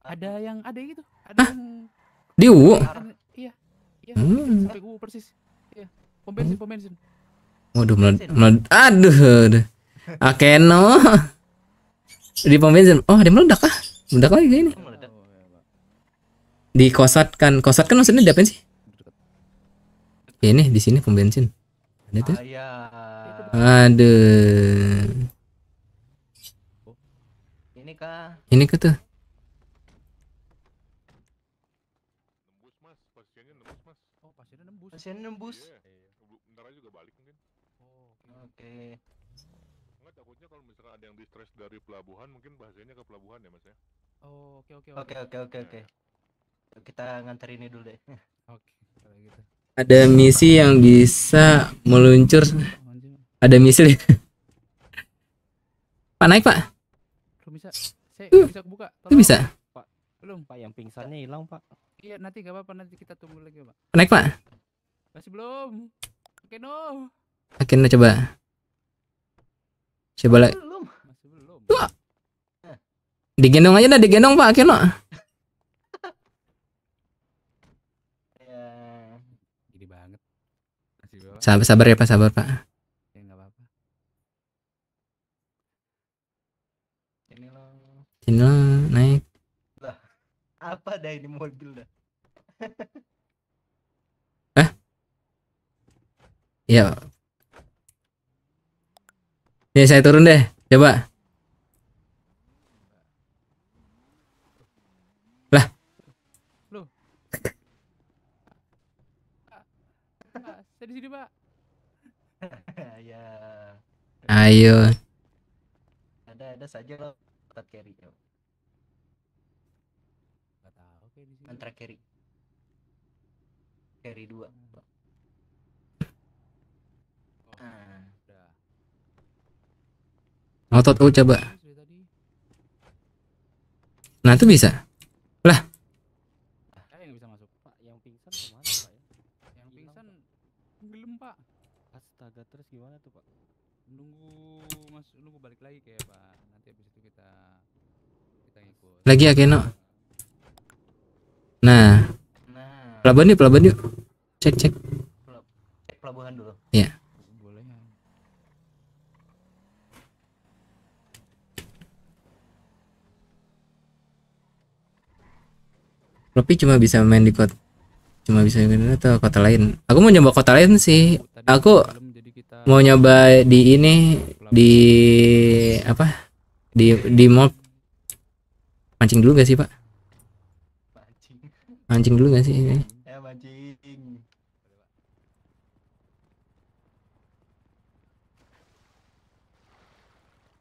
Ada yang ada gitu. Ada Hah? yang di U. Iya. Iya, hmm. sampai U persis. Pom bensin, pom bensin. Waduh, meledak. aduh, aduh. Akeno. Di pom bensin. Oh, dia meledak ah. Meledak lagi ini. Di kosat kan. Kosat kan maksudnya di apa sih? ini di sini pom bensin. Ada tuh. Ah, iya. Aduh. Ini kah? Ini ke tuh. oke oke oke oke oke kita nganter ini dulu deh [laughs] oke gitu. ada misi yang bisa meluncur ada misi. Ya? [laughs] pak naik pak belum bisa saya uh, bisa buka itu bisa pak belum pak yang pingsannya hilang pak iya nanti gak apa-apa nanti kita tunggu lagi pak naik pak masih belum oke no akhirnya coba coba lagi belum masih belum Digendong aja dah, digendong Pak Akino. Iya. Sabar, sabar ya Pak, sabar Pak. Ya, ini lo. Ini lo naik. Lah, apa dah ini mobil dah? Eh? [laughs] Ya. Ya saya turun deh. Coba. Ayo. Ada-ada saja lo otak carry. Enggak tahu kayak di carry. Carry 2. Otot U oh, coba. Nah, itu bisa. Lah, lagi ke apa Nanti habis itu kita Lagi ya Keno. Nah. nah. Pelabuhan yuk, pelabuhan yuk. Cek cek. Cek eh, pelabuhan dulu. Iya. Ya. Boleh. Lopi cuma bisa main di kota cuma bisa main atau kota lain. Aku mau nyoba kota lain sih. Aku mau nyoba di ini di apa di di mob mancing dulu gak sih pak mancing dulu gak sih ini ya,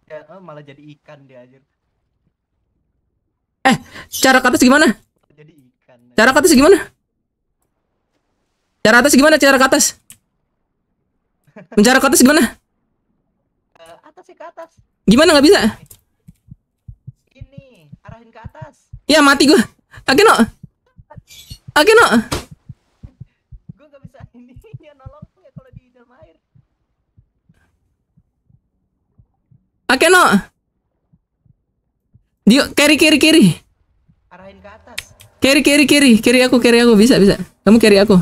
ya, oh, malah jadi ikan dia aja eh cara ke atas gimana cara ke atas gimana cara atas gimana cara ke atas mencara ke atas gimana ke atas. Gimana nggak bisa? Ini, arahin ke atas. Ya mati gue. Oke no. Oke no. gue nggak bisa [laughs] ini ya nolong ya kalau di dalam air. Oke no. Dio kiri kiri kiri. Arahin ke atas. Kiri kiri kiri kiri aku kiri aku bisa bisa. Kamu kiri aku.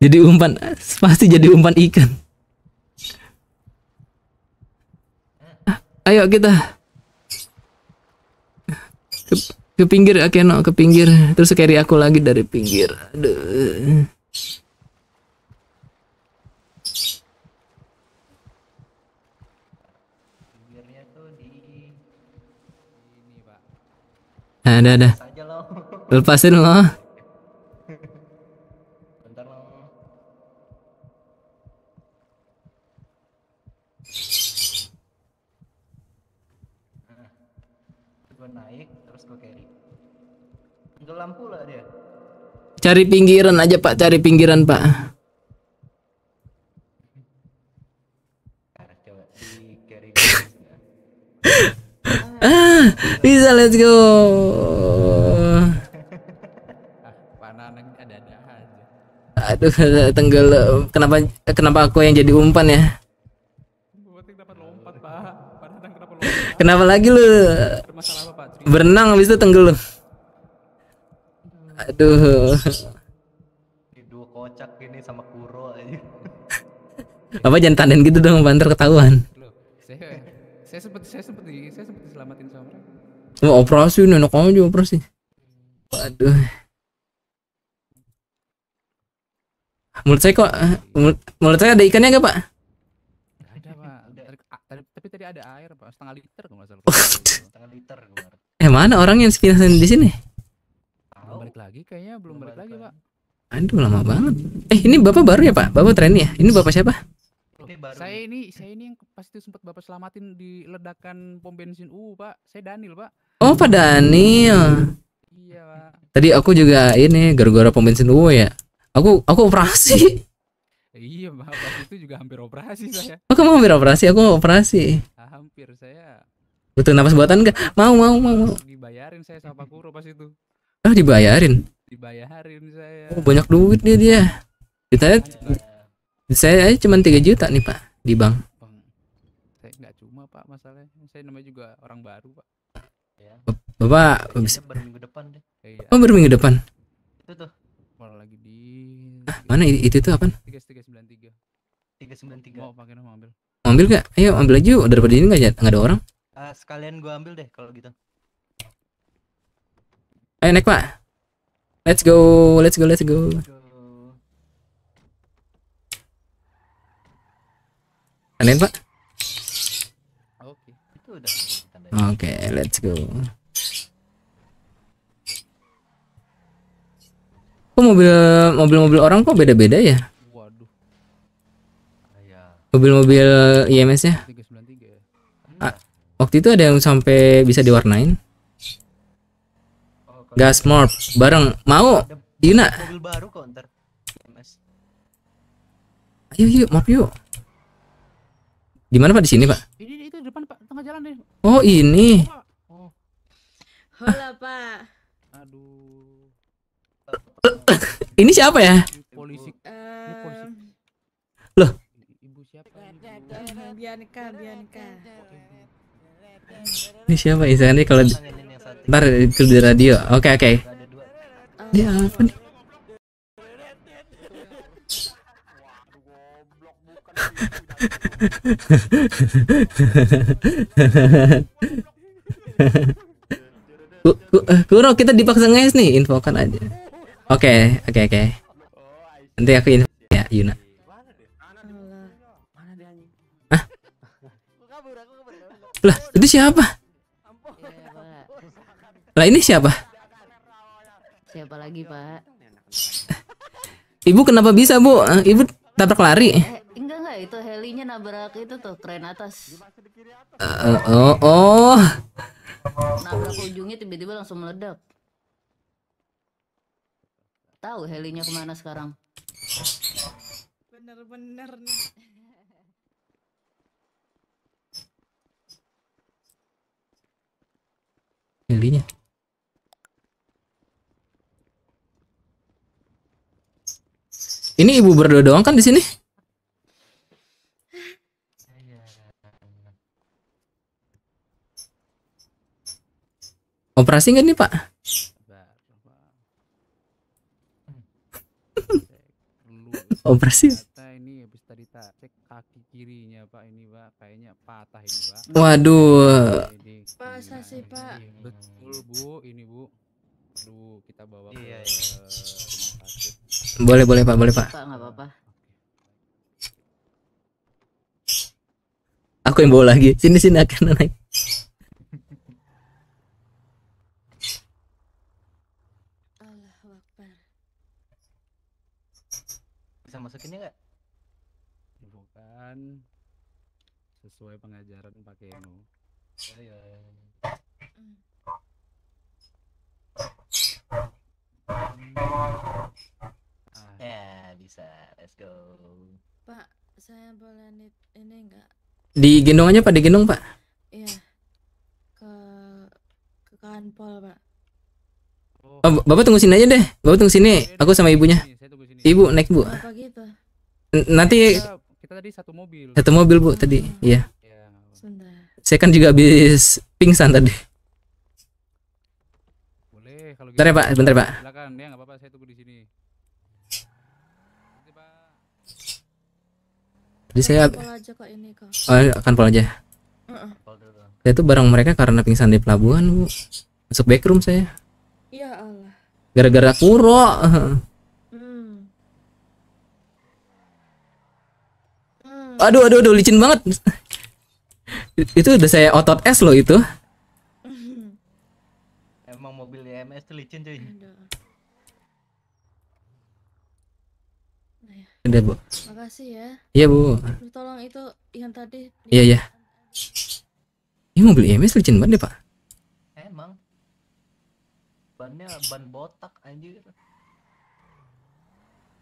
Jadi umpan pasti jadi umpan ikan. Ayo kita ke, ke pinggir Akeno ke pinggir terus carry aku lagi dari pinggir aduh ada ada lepasin loh Cari pinggiran aja Pak, cari pinggiran Pak. Ah, bisa let's go. Aduh, tenggel, Kenapa kenapa aku yang jadi umpan ya? Kenapa lagi lu? Berenang habis itu tenggelam. Aduh. Di dua kocak ini sama Kuro aja. Apa jangan tanden gitu dong, banter ketahuan. Loh, saya saya saya seperti saya seperti selamatin sama mereka. Oh, operasi ini enak aja operasi. aduh. Menurut saya kok menurut, saya ada ikannya nggak Pak? Ada, Pak. tapi tadi ada air, Pak. Setengah liter kalau salah. Setengah liter keluar. Eh, mana orang yang spinasin di sini? Belum balik lagi kayaknya belum, belum balik, balik lagi, Pak. Aduh, lama banget. Eh, ini Bapak baru ya, Pak? Bapak tren ya? Ini Bapak siapa? Ini baru. Saya ini saya ini yang pasti sempat Bapak selamatin di ledakan pom bensin U, Pak. Saya Daniel, Pak. Oh, Pak Daniel. Iya, Pak. Tadi aku juga ini gara-gara pom bensin U ya. Aku aku operasi. Iya, Pak. itu juga hampir operasi saya. Oh, kamu hampir operasi? Aku operasi. Hampir saya. Butuh nafas buatan enggak? Mau, mau, mau, mau. Dibayarin saya sama Pak Kuro pas itu ah dibayarin dibayarin saya oh, banyak duit dia dia kita saya cuma tiga juta nih pak di bank saya nggak cuma pak masalahnya saya namanya juga orang baru pak ya. bapak bisa berminggu depan deh iya. oh berminggu depan itu tuh malah lagi di ah, mana itu tuh apa tiga tiga sembilan tiga tiga sembilan tiga mau pakai nama ambil ambil gak ayo ambil aja daripada ini nggak ada orang uh, sekalian gua ambil deh kalau gitu Ayo eh, naik pak. Let's go, let's go, let's go. Tandain pak. Oke, okay, let's go. Kok mobil mobil-mobil orang kok beda-beda ya? Mobil-mobil IMS ya? ah, Waktu itu ada yang sampai bisa diwarnain. Gas Morp bareng mau Yuna. baru kok ntar. Ayo yuk, map yuk. Di mana Pak? Di sini, Pak? Ini itu depan, Pak. Tengah jalan deh. Oh, ini. Oh. Hola, Pak. Aduh. ini siapa ya? Polisi. Ini polisi. Loh. Ibu siapa? Bianca, Bianca. Ini siapa? Ini kalau Ntar itu di radio. Oke okay, oke. Okay. Dia iya, apa nih? Eh, Kuro kita dipaksa nges nih infokan aja oke oke oke nanti aku info ya Yuna ah lah itu siapa lah ini siapa? Siapa lagi, Pak? Ibu kenapa bisa, Bu? Eh, ibu tabrak lari. Eh, enggak enggak, itu helinya nabrak itu tuh keren atas. Uh, oh, oh. Nabrak ujungnya tiba-tiba langsung meledak. Tahu helinya kemana sekarang? Bener-bener nih. Helinya. Ini ibu berdua doang kan di sini? Operasi nggak nih Pak? Operasi. ini habis tadi cek kaki kirinya Pak ini Pak kayaknya patah ini Pak. Waduh. Pas sih Pak? Betul Bu, ini Bu. Perlu kita bawa ke iya, iya. Boleh, boleh Pak, boleh Pak. Aku yang bawa lagi. Sini sini akan naik. Bisa masukinnya nggak? Bukan sesuai pengajaran pakai Keno. Oh, iya. iya, iya. Hmm. Hmm go. Pak, saya boleh nit ini enggak? Digendong aja Pak, di gendong Pak. Iya. Ke ke kanpol Pak. Oh, oh Bapak tunggu sini aja deh. Bapak tunggu sini. Aku sama ibunya. Ibu naik Bu. Gitu? Nanti kita, kita tadi satu mobil. Satu mobil Bu tadi. Hmm. Iya. Ya. Saya kan juga habis pingsan tadi. Boleh kalau gitu. Bentar ya gitu. Pak, bentar Pak. Silakan. Ya enggak apa-apa, saya tunggu di jadi saya oh, iya, akan pulang aja uh-uh. saya tuh bareng mereka karena pingsan di pelabuhan bu masuk backroom saya ya Allah gara-gara kuro hmm. Hmm. aduh aduh aduh licin banget itu udah saya otot es loh itu emang mobil MS tuh licin cuy Udah, Bu. Makasih ya. Iya, Bu. Tolong itu yang tadi. Iya, iya. Ini mobil EMS licin banget deh, Pak. Emang. Bannya ban botak anjir.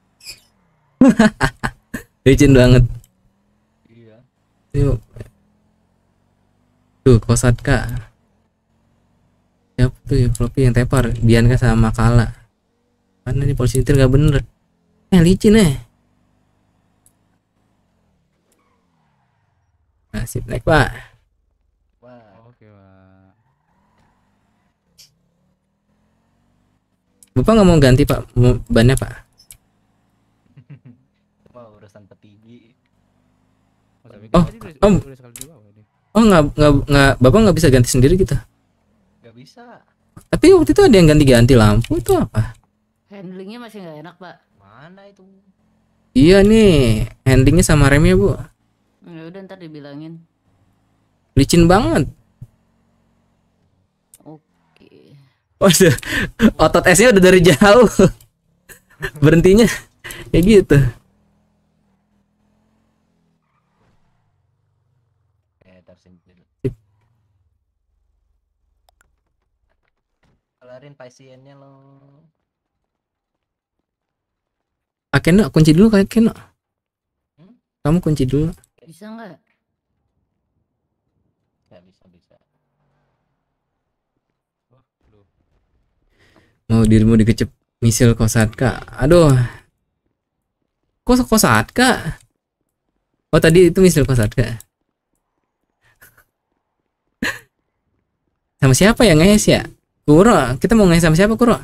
[laughs] licin banget. Iya. Yuk. Tuh, kosat Kak. Siapa tuh ya? Floppy yang tepar? Bianca sama Kala. Mana nih polisi nyetir gak bener. Eh, licin eh. sip, naik pak. Wah. Oke pak. Bapak nggak mau ganti pak bannya pak? [laughs] Wah urusan petinggi. Oh, oh, oh nggak nggak nggak bapak nggak bisa ganti sendiri kita? Gak bisa. Tapi waktu itu ada yang ganti-ganti lampu itu apa? Handlingnya masih nggak enak pak. Mana itu? Iya nih, handlingnya sama remnya bu udah ntar dibilangin licin banget oke okay. otot esnya udah dari jauh berhentinya kayak gitu eh, keluarin pasiennya lo akhirnya kunci dulu kayak Keno hmm? kamu kunci dulu bisa nggak? Nggak bisa bisa. Oh, Mau dirimu dikecep misil kak. Aduh. Kos kak. Oh tadi itu misil kak. sama siapa ya nges ya? Kuro, kita mau nges sama siapa Kuro?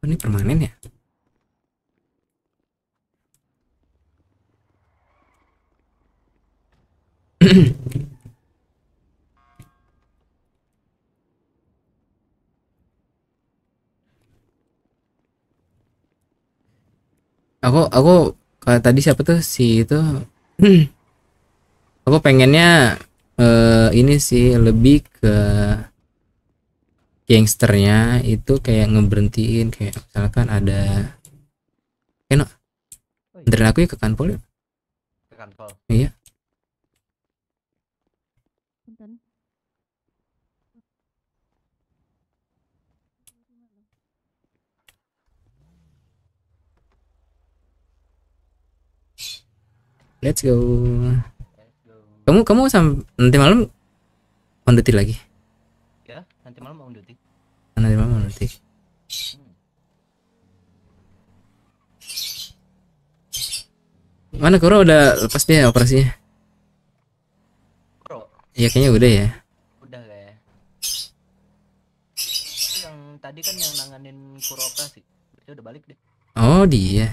Oh, ini permanen ya? [coughs] aku aku kalau tadi siapa tuh si itu [coughs] aku pengennya uh, ini sih lebih ke gangsternya itu kayak ngeberhentiin kayak misalkan ada keno eh, oh, aku ya ke kanpol ya ke kanpol iya Let's go. Let's go. Kamu kamu sam nanti malam on duty lagi? Ya, nanti malam on duty dia la nanti? mana kuro udah lepas dia operasinya kuro iya kayaknya udah ya udah lah ya yang tadi kan yang nanganin kuro operasi dia udah balik deh oh dia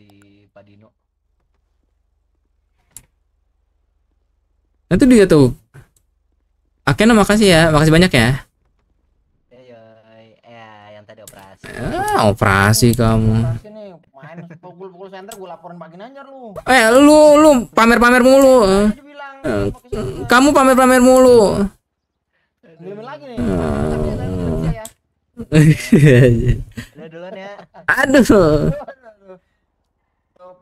di Padino nanti dia tuh. Oke, nah, makasih ya. Makasih banyak ya. Ah, operasi kamu. pukul-pukul gue lu. Eh, lu lu pamer-pamer mulu. Eh, kamu pamer-pamer mulu. Ah. Ya. Aduh.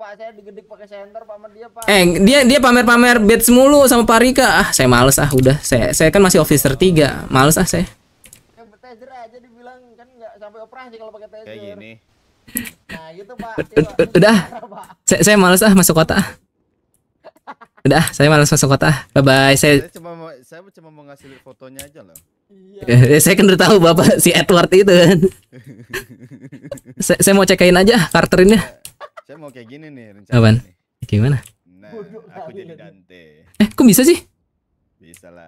Pak saya digedik dia Pak. Eh dia dia pamer-pamer badge mulu sama Parika. Ah saya males ah udah. Saya saya kan masih officer 3. Males ah saya operasi kalau pakai taser. Kayak gini. Nah, gitu, Pak. Udah. Saya, saya malas ah masuk kota. Udah, saya malas masuk kota. Bye bye. Saya, saya cuma mau saya cuma mau ngasih lihat fotonya aja loh. Iya. Eh, eh, saya kan udah tahu Bapak si Edward itu kan. [laughs] saya, saya mau cekain aja karterinnya. Saya, saya mau kayak gini nih rencananya. Apaan? Gimana? Nah, aku jadi Dante. Eh, kok bisa sih?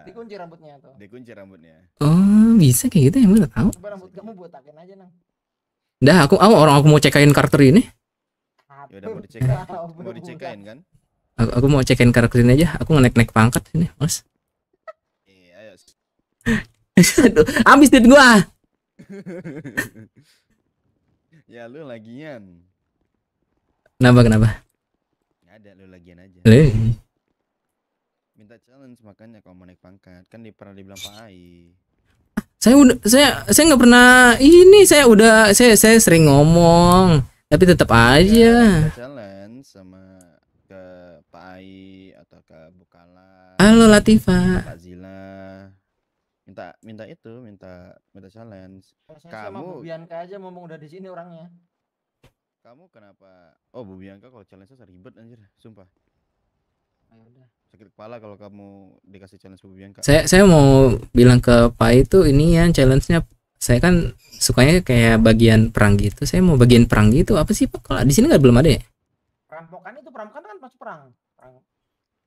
Dikunci rambutnya tuh. Dikunci rambutnya. Oh, bisa kayak gitu ya, lu tahu? Coba rambut kamu botakin aja, Nang. Dah, aku aku orang aku mau cekain karakter ini. Ya udah mau dicekain [laughs] mau dicekain kan? Aku, aku mau cekain karakter ini aja. Aku naik-naik pangkat ini, Mas. Iya, ayo. Aduh, habis duit gua. [laughs] ya lu lagian. Kenapa kenapa? Nggak ada lu lagian aja. Lih makanya kalau mau naik pangkat kan di, pernah dibilang Pak Ai saya udah saya saya nggak pernah ini saya udah saya saya sering ngomong tapi tetap aja ya, challenge sama ke Pak Ai atau ke Bukala halo Latifa Pak Zila minta minta itu minta minta challenge kamu sama Bianca aja ngomong udah di sini orangnya kamu kenapa oh Bu Bianca kalau challenge nya ribet anjir sumpah ayo ah, ya udah sakit kepala kalau kamu dikasih challenge bebian kak saya saya mau bilang ke pak itu ini yang challenge-nya saya kan sukanya kayak bagian perang gitu saya mau bagian perang gitu apa sih pak kalau di sini nggak belum ada ya perampokan itu perampokan kan masuk perang.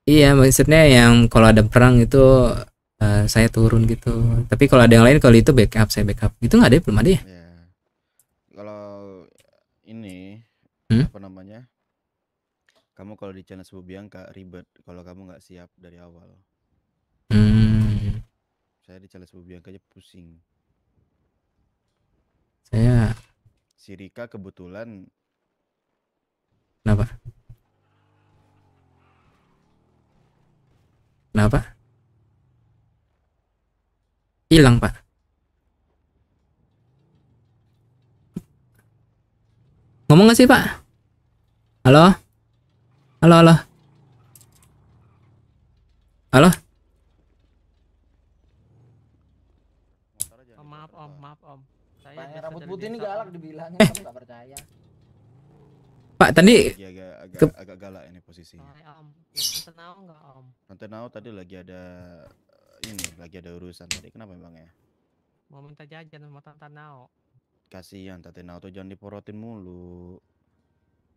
iya maksudnya yang kalau ada perang itu uh, saya turun gitu hmm. tapi kalau ada yang lain kalau itu backup saya backup itu nggak ada ya? belum ada ya, yeah. kalau ini hmm? apa namanya kamu kalau di channel sebuah Bianca ribet kalau kamu nggak siap dari awal hmm. saya di channel sebuah Bianca aja pusing saya si Rika kebetulan kenapa kenapa hilang pak ngomong gak sih pak halo Halo, halo. Halo. Om, maaf Om, maaf Om. Saya Pak, rambut putih ini galak dibilangnya, eh. nggak percaya. Pak, tadi lagi iya, agak agak, ke... agak galak ini posisinya. Oh, om. Tante ya, Nao enggak, Om? Tante Nao tadi lagi ada eh, ini, lagi ada urusan tadi. Kenapa memang ya? Mau minta jajan sama Tante Nao. Kasihan Tante Nao tuh jangan diporotin mulu.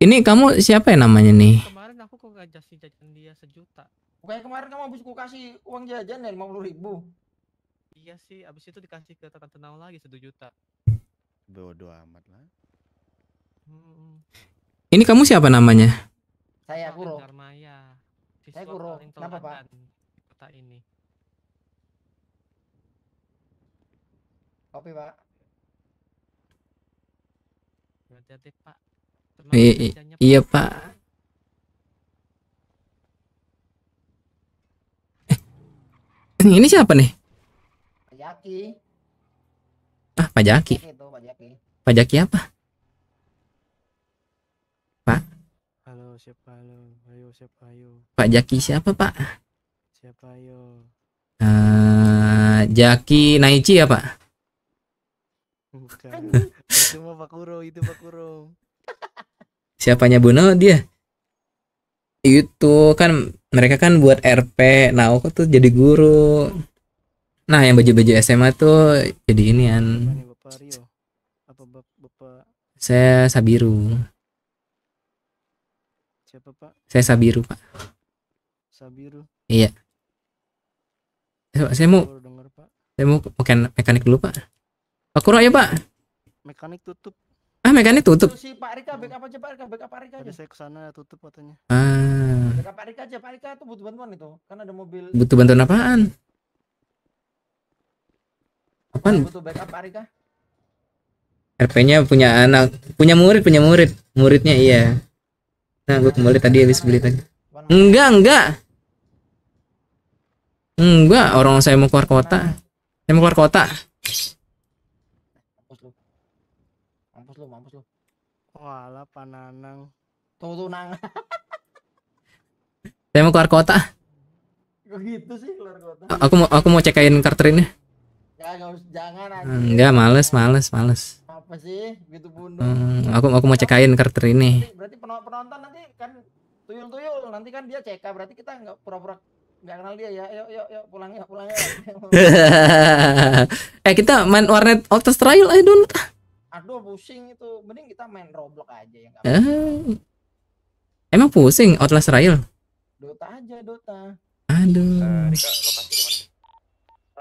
Ini kamu siapa ya namanya nih? Kemarin aku kok gak jajan dia sejuta. Bukannya kemarin kamu habis ku kasih uang jajan ya lima puluh ribu? Iya sih, abis itu dikasih ke tante Nau lagi satu juta. Bodoh amat lah. Hmm. Ini kamu siapa namanya? Saya Kuro. Saya Kuro. Kenapa Pak? Kota ini. Kopi Pak. Berarti Pak. I iya, iya. iya pak eh, ini siapa nih Pak Jaki ah Pak Jaki Pak Jaki apa Pak halo siapa halo ayo siapa ayo Pak Jaki siapa Pak siapa ayo uh, eh, Jaki Naichi ya Pak bukan itu mah Pak Kuro itu Pak Kuro [laughs] siapanya Bono dia itu kan mereka kan buat RP nah aku tuh jadi guru nah yang baju-baju SMA tuh jadi ini an. saya Sabiru siapa pak saya Sabiru pak Sabiru iya saya mau saya mau mekanik dulu pak Pak kurang ya pak mekanik tutup Ah, mekanik tutup. Si Pak Rika, backup aja Pak Rika, backup Pak Rika aja. Saya ke sana tutup katanya. Ah. Backup Pak Rika aja, Pak Rika itu butuh bantuan itu. Kan ada mobil. Butuh bantuan apaan? Apaan? Butuh backup Pak Rika. RP-nya punya anak, punya murid, punya murid. Muridnya iya. Nah, gua kembali tadi habis beli tadi. Enggak, enggak. Enggak, orang saya mau keluar kota. Saya mau keluar kota. wala pananang. tutunang, [laughs] Saya mau keluar kota. Kok gitu sih keluar kota? A aku mau aku mau cekain karter ini. Ya, jangan aja. Enggak, hmm, males, males, males. Apa sih? Gitu bunuh. Hmm, aku aku mau cekain karter ini. Berarti, penonton nanti kan tuyul-tuyul nanti kan dia cek, berarti kita nggak pura-pura nggak kenal dia ya yuk yuk yuk pulang ya, pulang ya. [laughs] eh kita main warnet auto trial ayo dulu aduh pusing itu mending kita main Roblox aja yang eh, emang pusing Outlast rail Dota aja Dota aduh uh, Rika,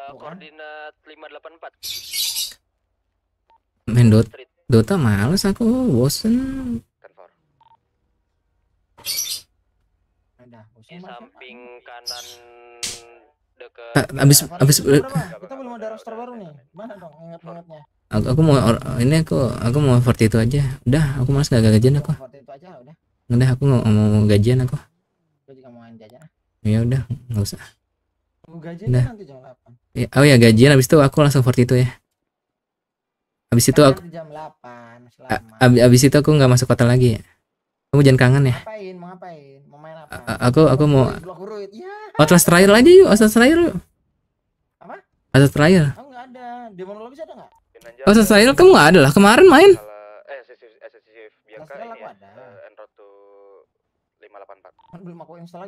uh, koordinat 584 main Dota Dota males aku bosen samping kanan dekat. habis habis kita belum ada roster baru nih. Mana dong ingat-ingatnya? aku aku mau ini aku aku mau seperti itu aja udah aku malas gak, gak gajian aku itu aja udah nggak aku nggak mau gajian aku mau ya udah nggak usah gajian udah. nanti jam 8 ya, oh ya gajian abis itu aku langsung seperti itu ya abis itu aku jam 8 selama. Abis, abis itu aku nggak masuk kota lagi ya kamu jangan kangen ya ngapain mau ngapain mau main apa A aku aku mau Atlas terakhir aja yuk Atlas terakhir yuk apa terakhir oh, nggak ada ada nggak Oh Sasail kamu nggak ada lah kemarin main.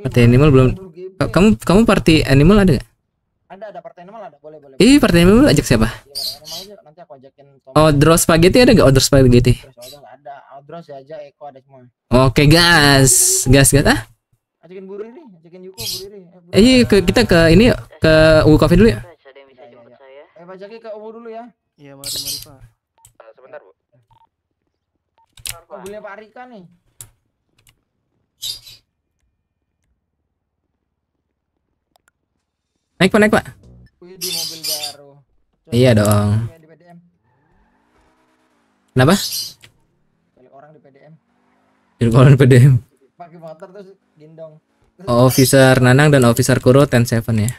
Party animal belum. Kamu kamu party animal ada gak? Ada ada party animal ada boleh boleh. Ih party animal ajak siapa? Iya, oh draw spaghetti ada nggak draw spaghetti? ada. Odros aja Eko ada semua. Oke gas gas gas ah. Ajakin buru ini, ajakin Yuko buru ini. Eh, eh iya, kita ke ini ke Coffee dulu ya. Iya, eh, Pak Jaki ke UU dulu ya. Iya, mari mari Pak. Uh, eh, sebentar, Bu. Mobilnya Pak Rika nih. Naik Pak, naik Pak. Wih, di mobil baru. Coba iya dong. Di PDM. Kenapa? Balik orang di PDM. Di orang di PDM. Pakai motor terus gendong. oh, Officer Nanang dan Officer Kuro Ten Seven ya.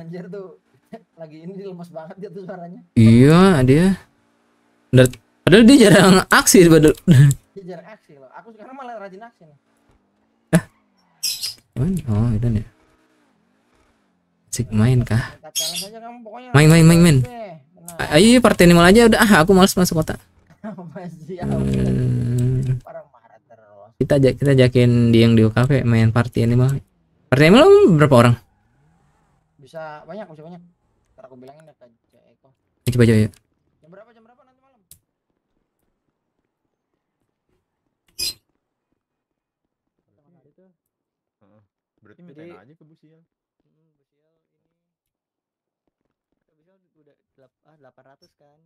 anjir tuh [laughs] lagi ini lemas banget dia tuh suaranya. Iya, dia. Dan padahal dia jarang aksi padahal. [laughs] Dia jarang aksi loh. Aku sekarang malah rajin aksi nih. Ah. Oh, itu nih. Asik main kah? Main main main main. Ayo ah, iya, partai animal aja udah ah aku males masuk kota. hmm. [laughs] Kita kita jakin dia yang di UKP main party animal. Party animal berapa orang? bisa banyak bisa banyak ntar aku bilangin deh ke Eko coba aja ya jam berapa jam berapa nanti malam berarti mintain aja ke Busial hmm, udah ah, delapan ratus kan.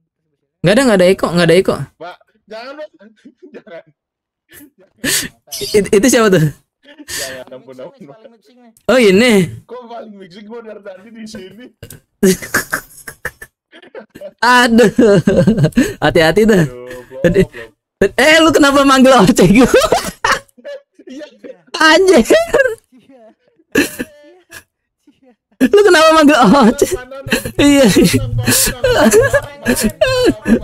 nggak ada, nggak ada Eko, nggak ada Eko. Pak, jangan, [laughs] jangan. jangan. It, itu siapa tuh? Ya, ya, ampun, Oh ini. Iya, Kok paling mixing gua dari tadi di sini. [laughs] Aduh. Hati-hati dah. Aduh, blok, blok. Eh, lu kenapa manggil Oceng? Iya. Iya. Anjir. Lu kenapa manggil Oceng? Iya.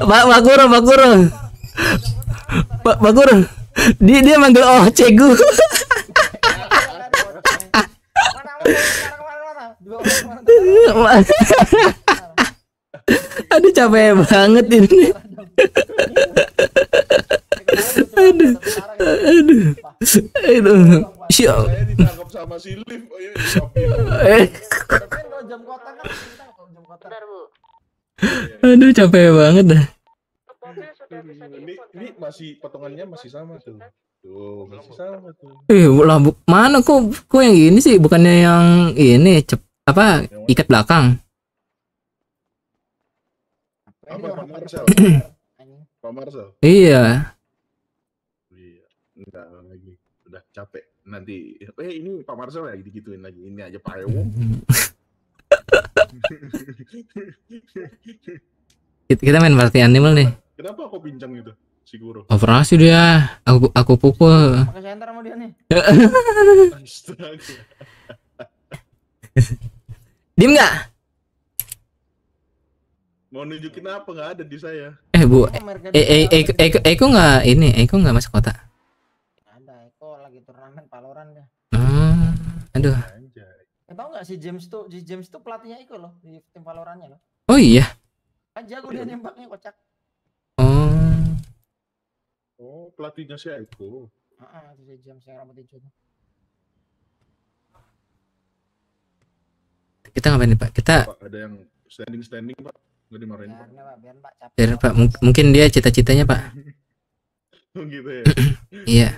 Pak Baguro, Bakuro. Pak Bakuro. Dia dia manggil gue. Aduh capek banget ini. Aduh. Aduh. Aduh. Siap. sama si Lim. Aduh capek banget dah. Ini, ini masih potongannya masih sama tuh. Tuh, masih sama tuh. Eh, lah bu mana kok kok yang ini sih bukannya yang ini cep apa ikat belakang? Apa Pak Marcel? [coughs] Pak Iya. Iya. Enggak lagi. Udah capek. Nanti eh ini Pak Marcel lagi ya, digituin lagi. Ini aja Pak Ewo. [laughs] [laughs] kita main party animal nih. Kenapa kok bincang gitu? Siguro. Operasi dia. Aku aku pukul. Pakai senter sama dia nih. [laughs] Dim nggak? Mau nunjukin apa enggak ada di saya? Eh bu, eh eh eh Eko Eko nggak ini Eko nggak masuk kota? Ada Eko lagi turnamen Valorant ya. Hmm. Ah, aduh. Eh, tahu nggak si James tuh si James tuh pelatihnya Eko loh di tim Valorantnya loh. Oh iya. Aja kan gue dia iya. nembaknya kocak. Oh, pelatihnya si Eko. uh, itu si jam saya rambut hijau Kita ngapain nih, Pak? Kita Pak, ada yang standing standing, Pak. Enggak dimarahin, Pak. Pak. Pak. Pak. mungkin dia cita-citanya, Pak. [laughs] oh, gitu ya. [clears throat] iya.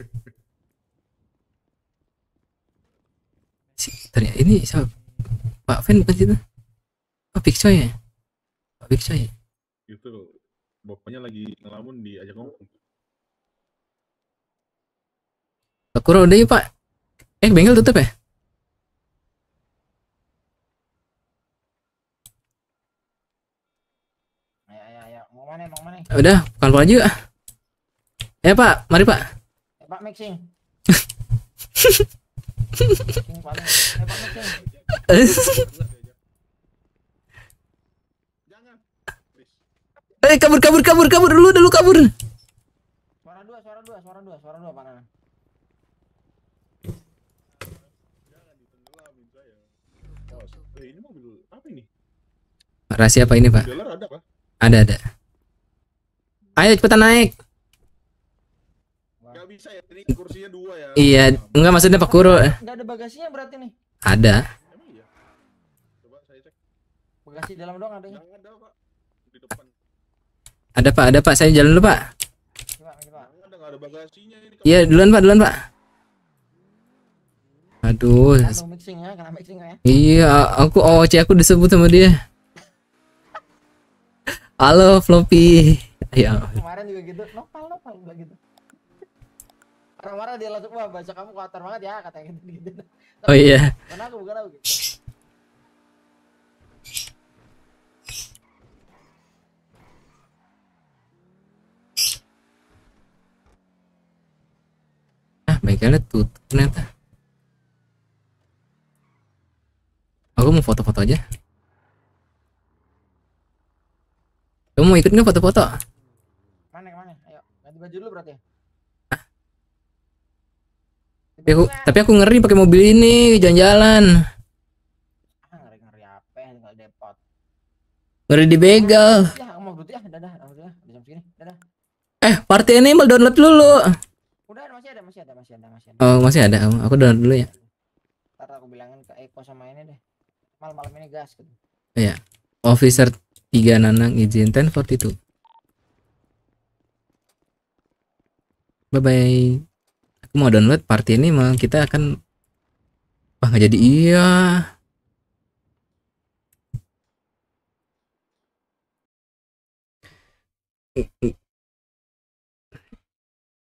Si, ternyata ini siapa? Pak Fen bukan situ? Pak oh, Big ya? Pak Big Itu bapaknya lagi ngelamun diajak ngomong. roda yuk pak. Eh bengkel tutup ya? Ayo, ya, ya, ya. Mau mana, mana? Udah, bukan aja. Ah. juga. Eh pak, mari pak. Eh, pak mixing. [laughs] Eh, kabur kabur kabur kabur dulu dulu kabur. Suara dua suara dua suara dua suara dua mana? Rahasia apa ini, Pak? Ada, Ada, ada. Ayo cepetan naik. Ya, ya. Iya, enggak maksudnya Pak Kuro. ada bagasinya berarti nih. Ada. Iya? Ya? ada Pak. Ada, Pak. Ada, Pak. Saya jalan dulu, Pak. Iya, duluan, Pak. Duluan, Pak. Aduh. Ya, ya. Iya, aku OOC oh, aku disebut sama dia. Halo Floppy. Iya. oh iya. Karena aku bukan Ah, mereka tutup ternyata. aku mau foto-foto aja kamu mau ikut nggak foto-foto mana kemana ayo ganti baju dulu berarti ya? tapi aku, tapi aku ngeri pakai mobil ini jalan-jalan ah, ya? ngeri ngeri Ngeri apa? di begal eh party mau download dulu udah masih ada masih ada masih ada masih ada oh masih ada aku download dulu ya malam ini gas gitu. Iya. Officer 3 Nanang izin two. Bye bye. Aku mau download party ini mau kita akan Wah, nggak jadi iya.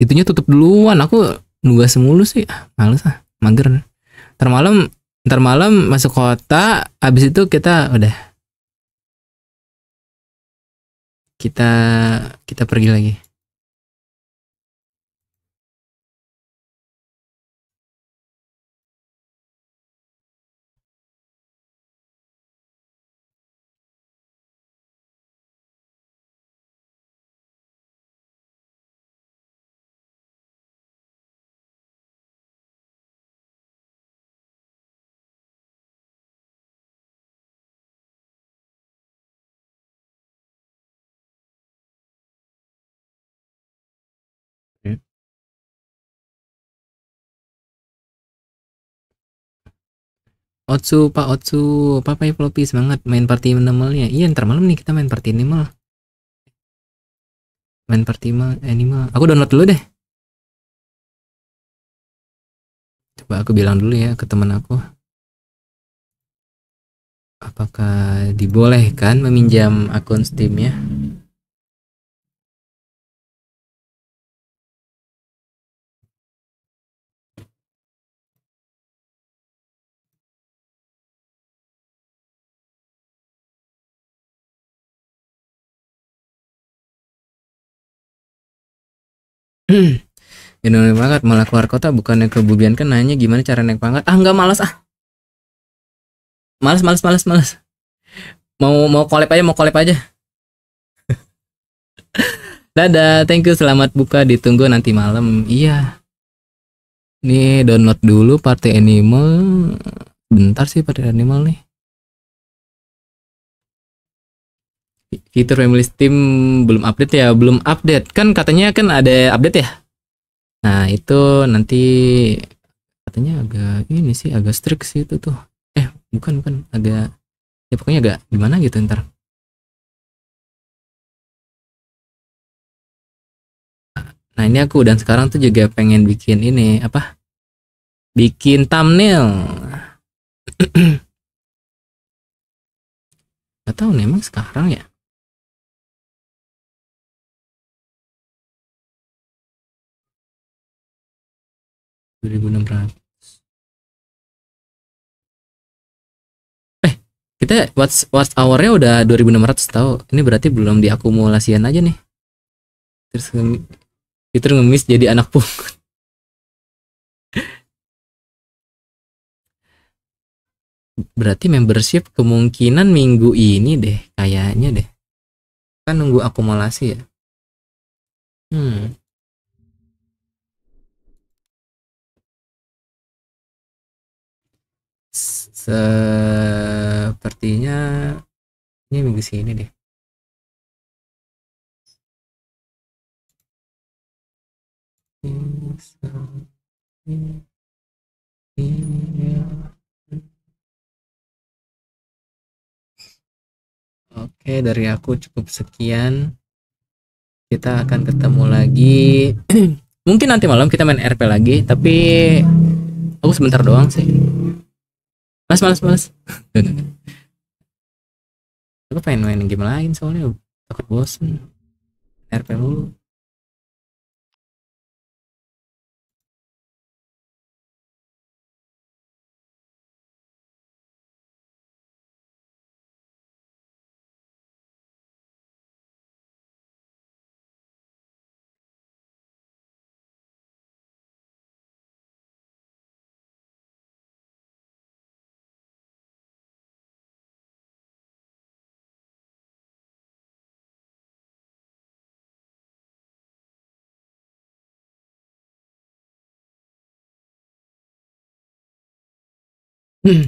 itunya tutup duluan aku nugas semulu sih ah, males ah mager Termalam ntar malam masuk kota habis itu kita udah kita kita pergi lagi Otsu, Pak Otsu, Papa Floppy semangat main party animalnya. Iya, ntar malam nih kita main party animal. Main party animal. Aku download dulu deh. Coba aku bilang dulu ya ke teman aku. Apakah dibolehkan meminjam akun Steam ya? hmm naik pangkat malah keluar kota bukannya kebubian kan nanya gimana cara naik pangkat ah nggak malas ah malas malas malas malas mau mau kolep aja mau kolep aja [laughs] dadah thank you selamat buka ditunggu nanti malam iya nih download dulu party animal bentar sih party animal nih fitur family Steam belum update ya belum update kan katanya kan ada update ya nah itu nanti katanya agak ini sih agak strict sih itu tuh eh bukan bukan agak ya pokoknya agak gimana gitu ntar nah ini aku dan sekarang tuh juga pengen bikin ini apa bikin thumbnail [clears throat] Gak tahu nih emang sekarang ya 2600 eh kita watch watch hournya udah 2600 tau? ini berarti belum diakumulasian aja nih terus kita itu ngemis jadi anak pung berarti membership kemungkinan minggu ini deh kayaknya deh kan nunggu akumulasi ya hmm sepertinya ini minggu sini deh Oke, dari aku cukup sekian. Kita akan ketemu lagi. [clears throat] Mungkin nanti malam kita main RP lagi, tapi aku sebentar doang sih. Mas, males, males. [laughs] Aku pengen main game lain soalnya aku bosen. RP Hmm. Hmm.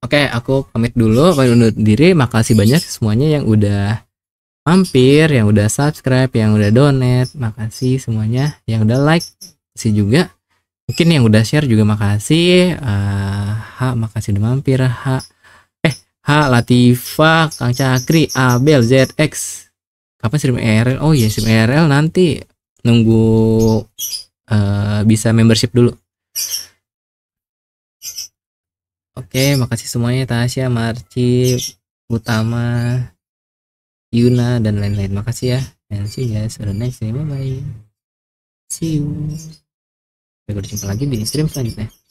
Oke, okay, aku pamit dulu, pamit undur diri. Makasih banyak semuanya yang udah mampir, yang udah subscribe, yang udah donate. Makasih semuanya yang udah like. sih juga. Mungkin yang udah share juga makasih. Uh, eh, ha, makasih udah mampir. Ha. Eh, H Latifa, Kang Cakri, Abel, ZX. Kapan stream RL? Oh iya, stream RL nanti nunggu uh, bisa membership dulu. Oke, makasih semuanya Tasya, Marci, Utama, Yuna dan lain-lain. Makasih ya. And see you guys on the next stream. Bye bye. See you. Sampai jumpa lagi di stream selanjutnya.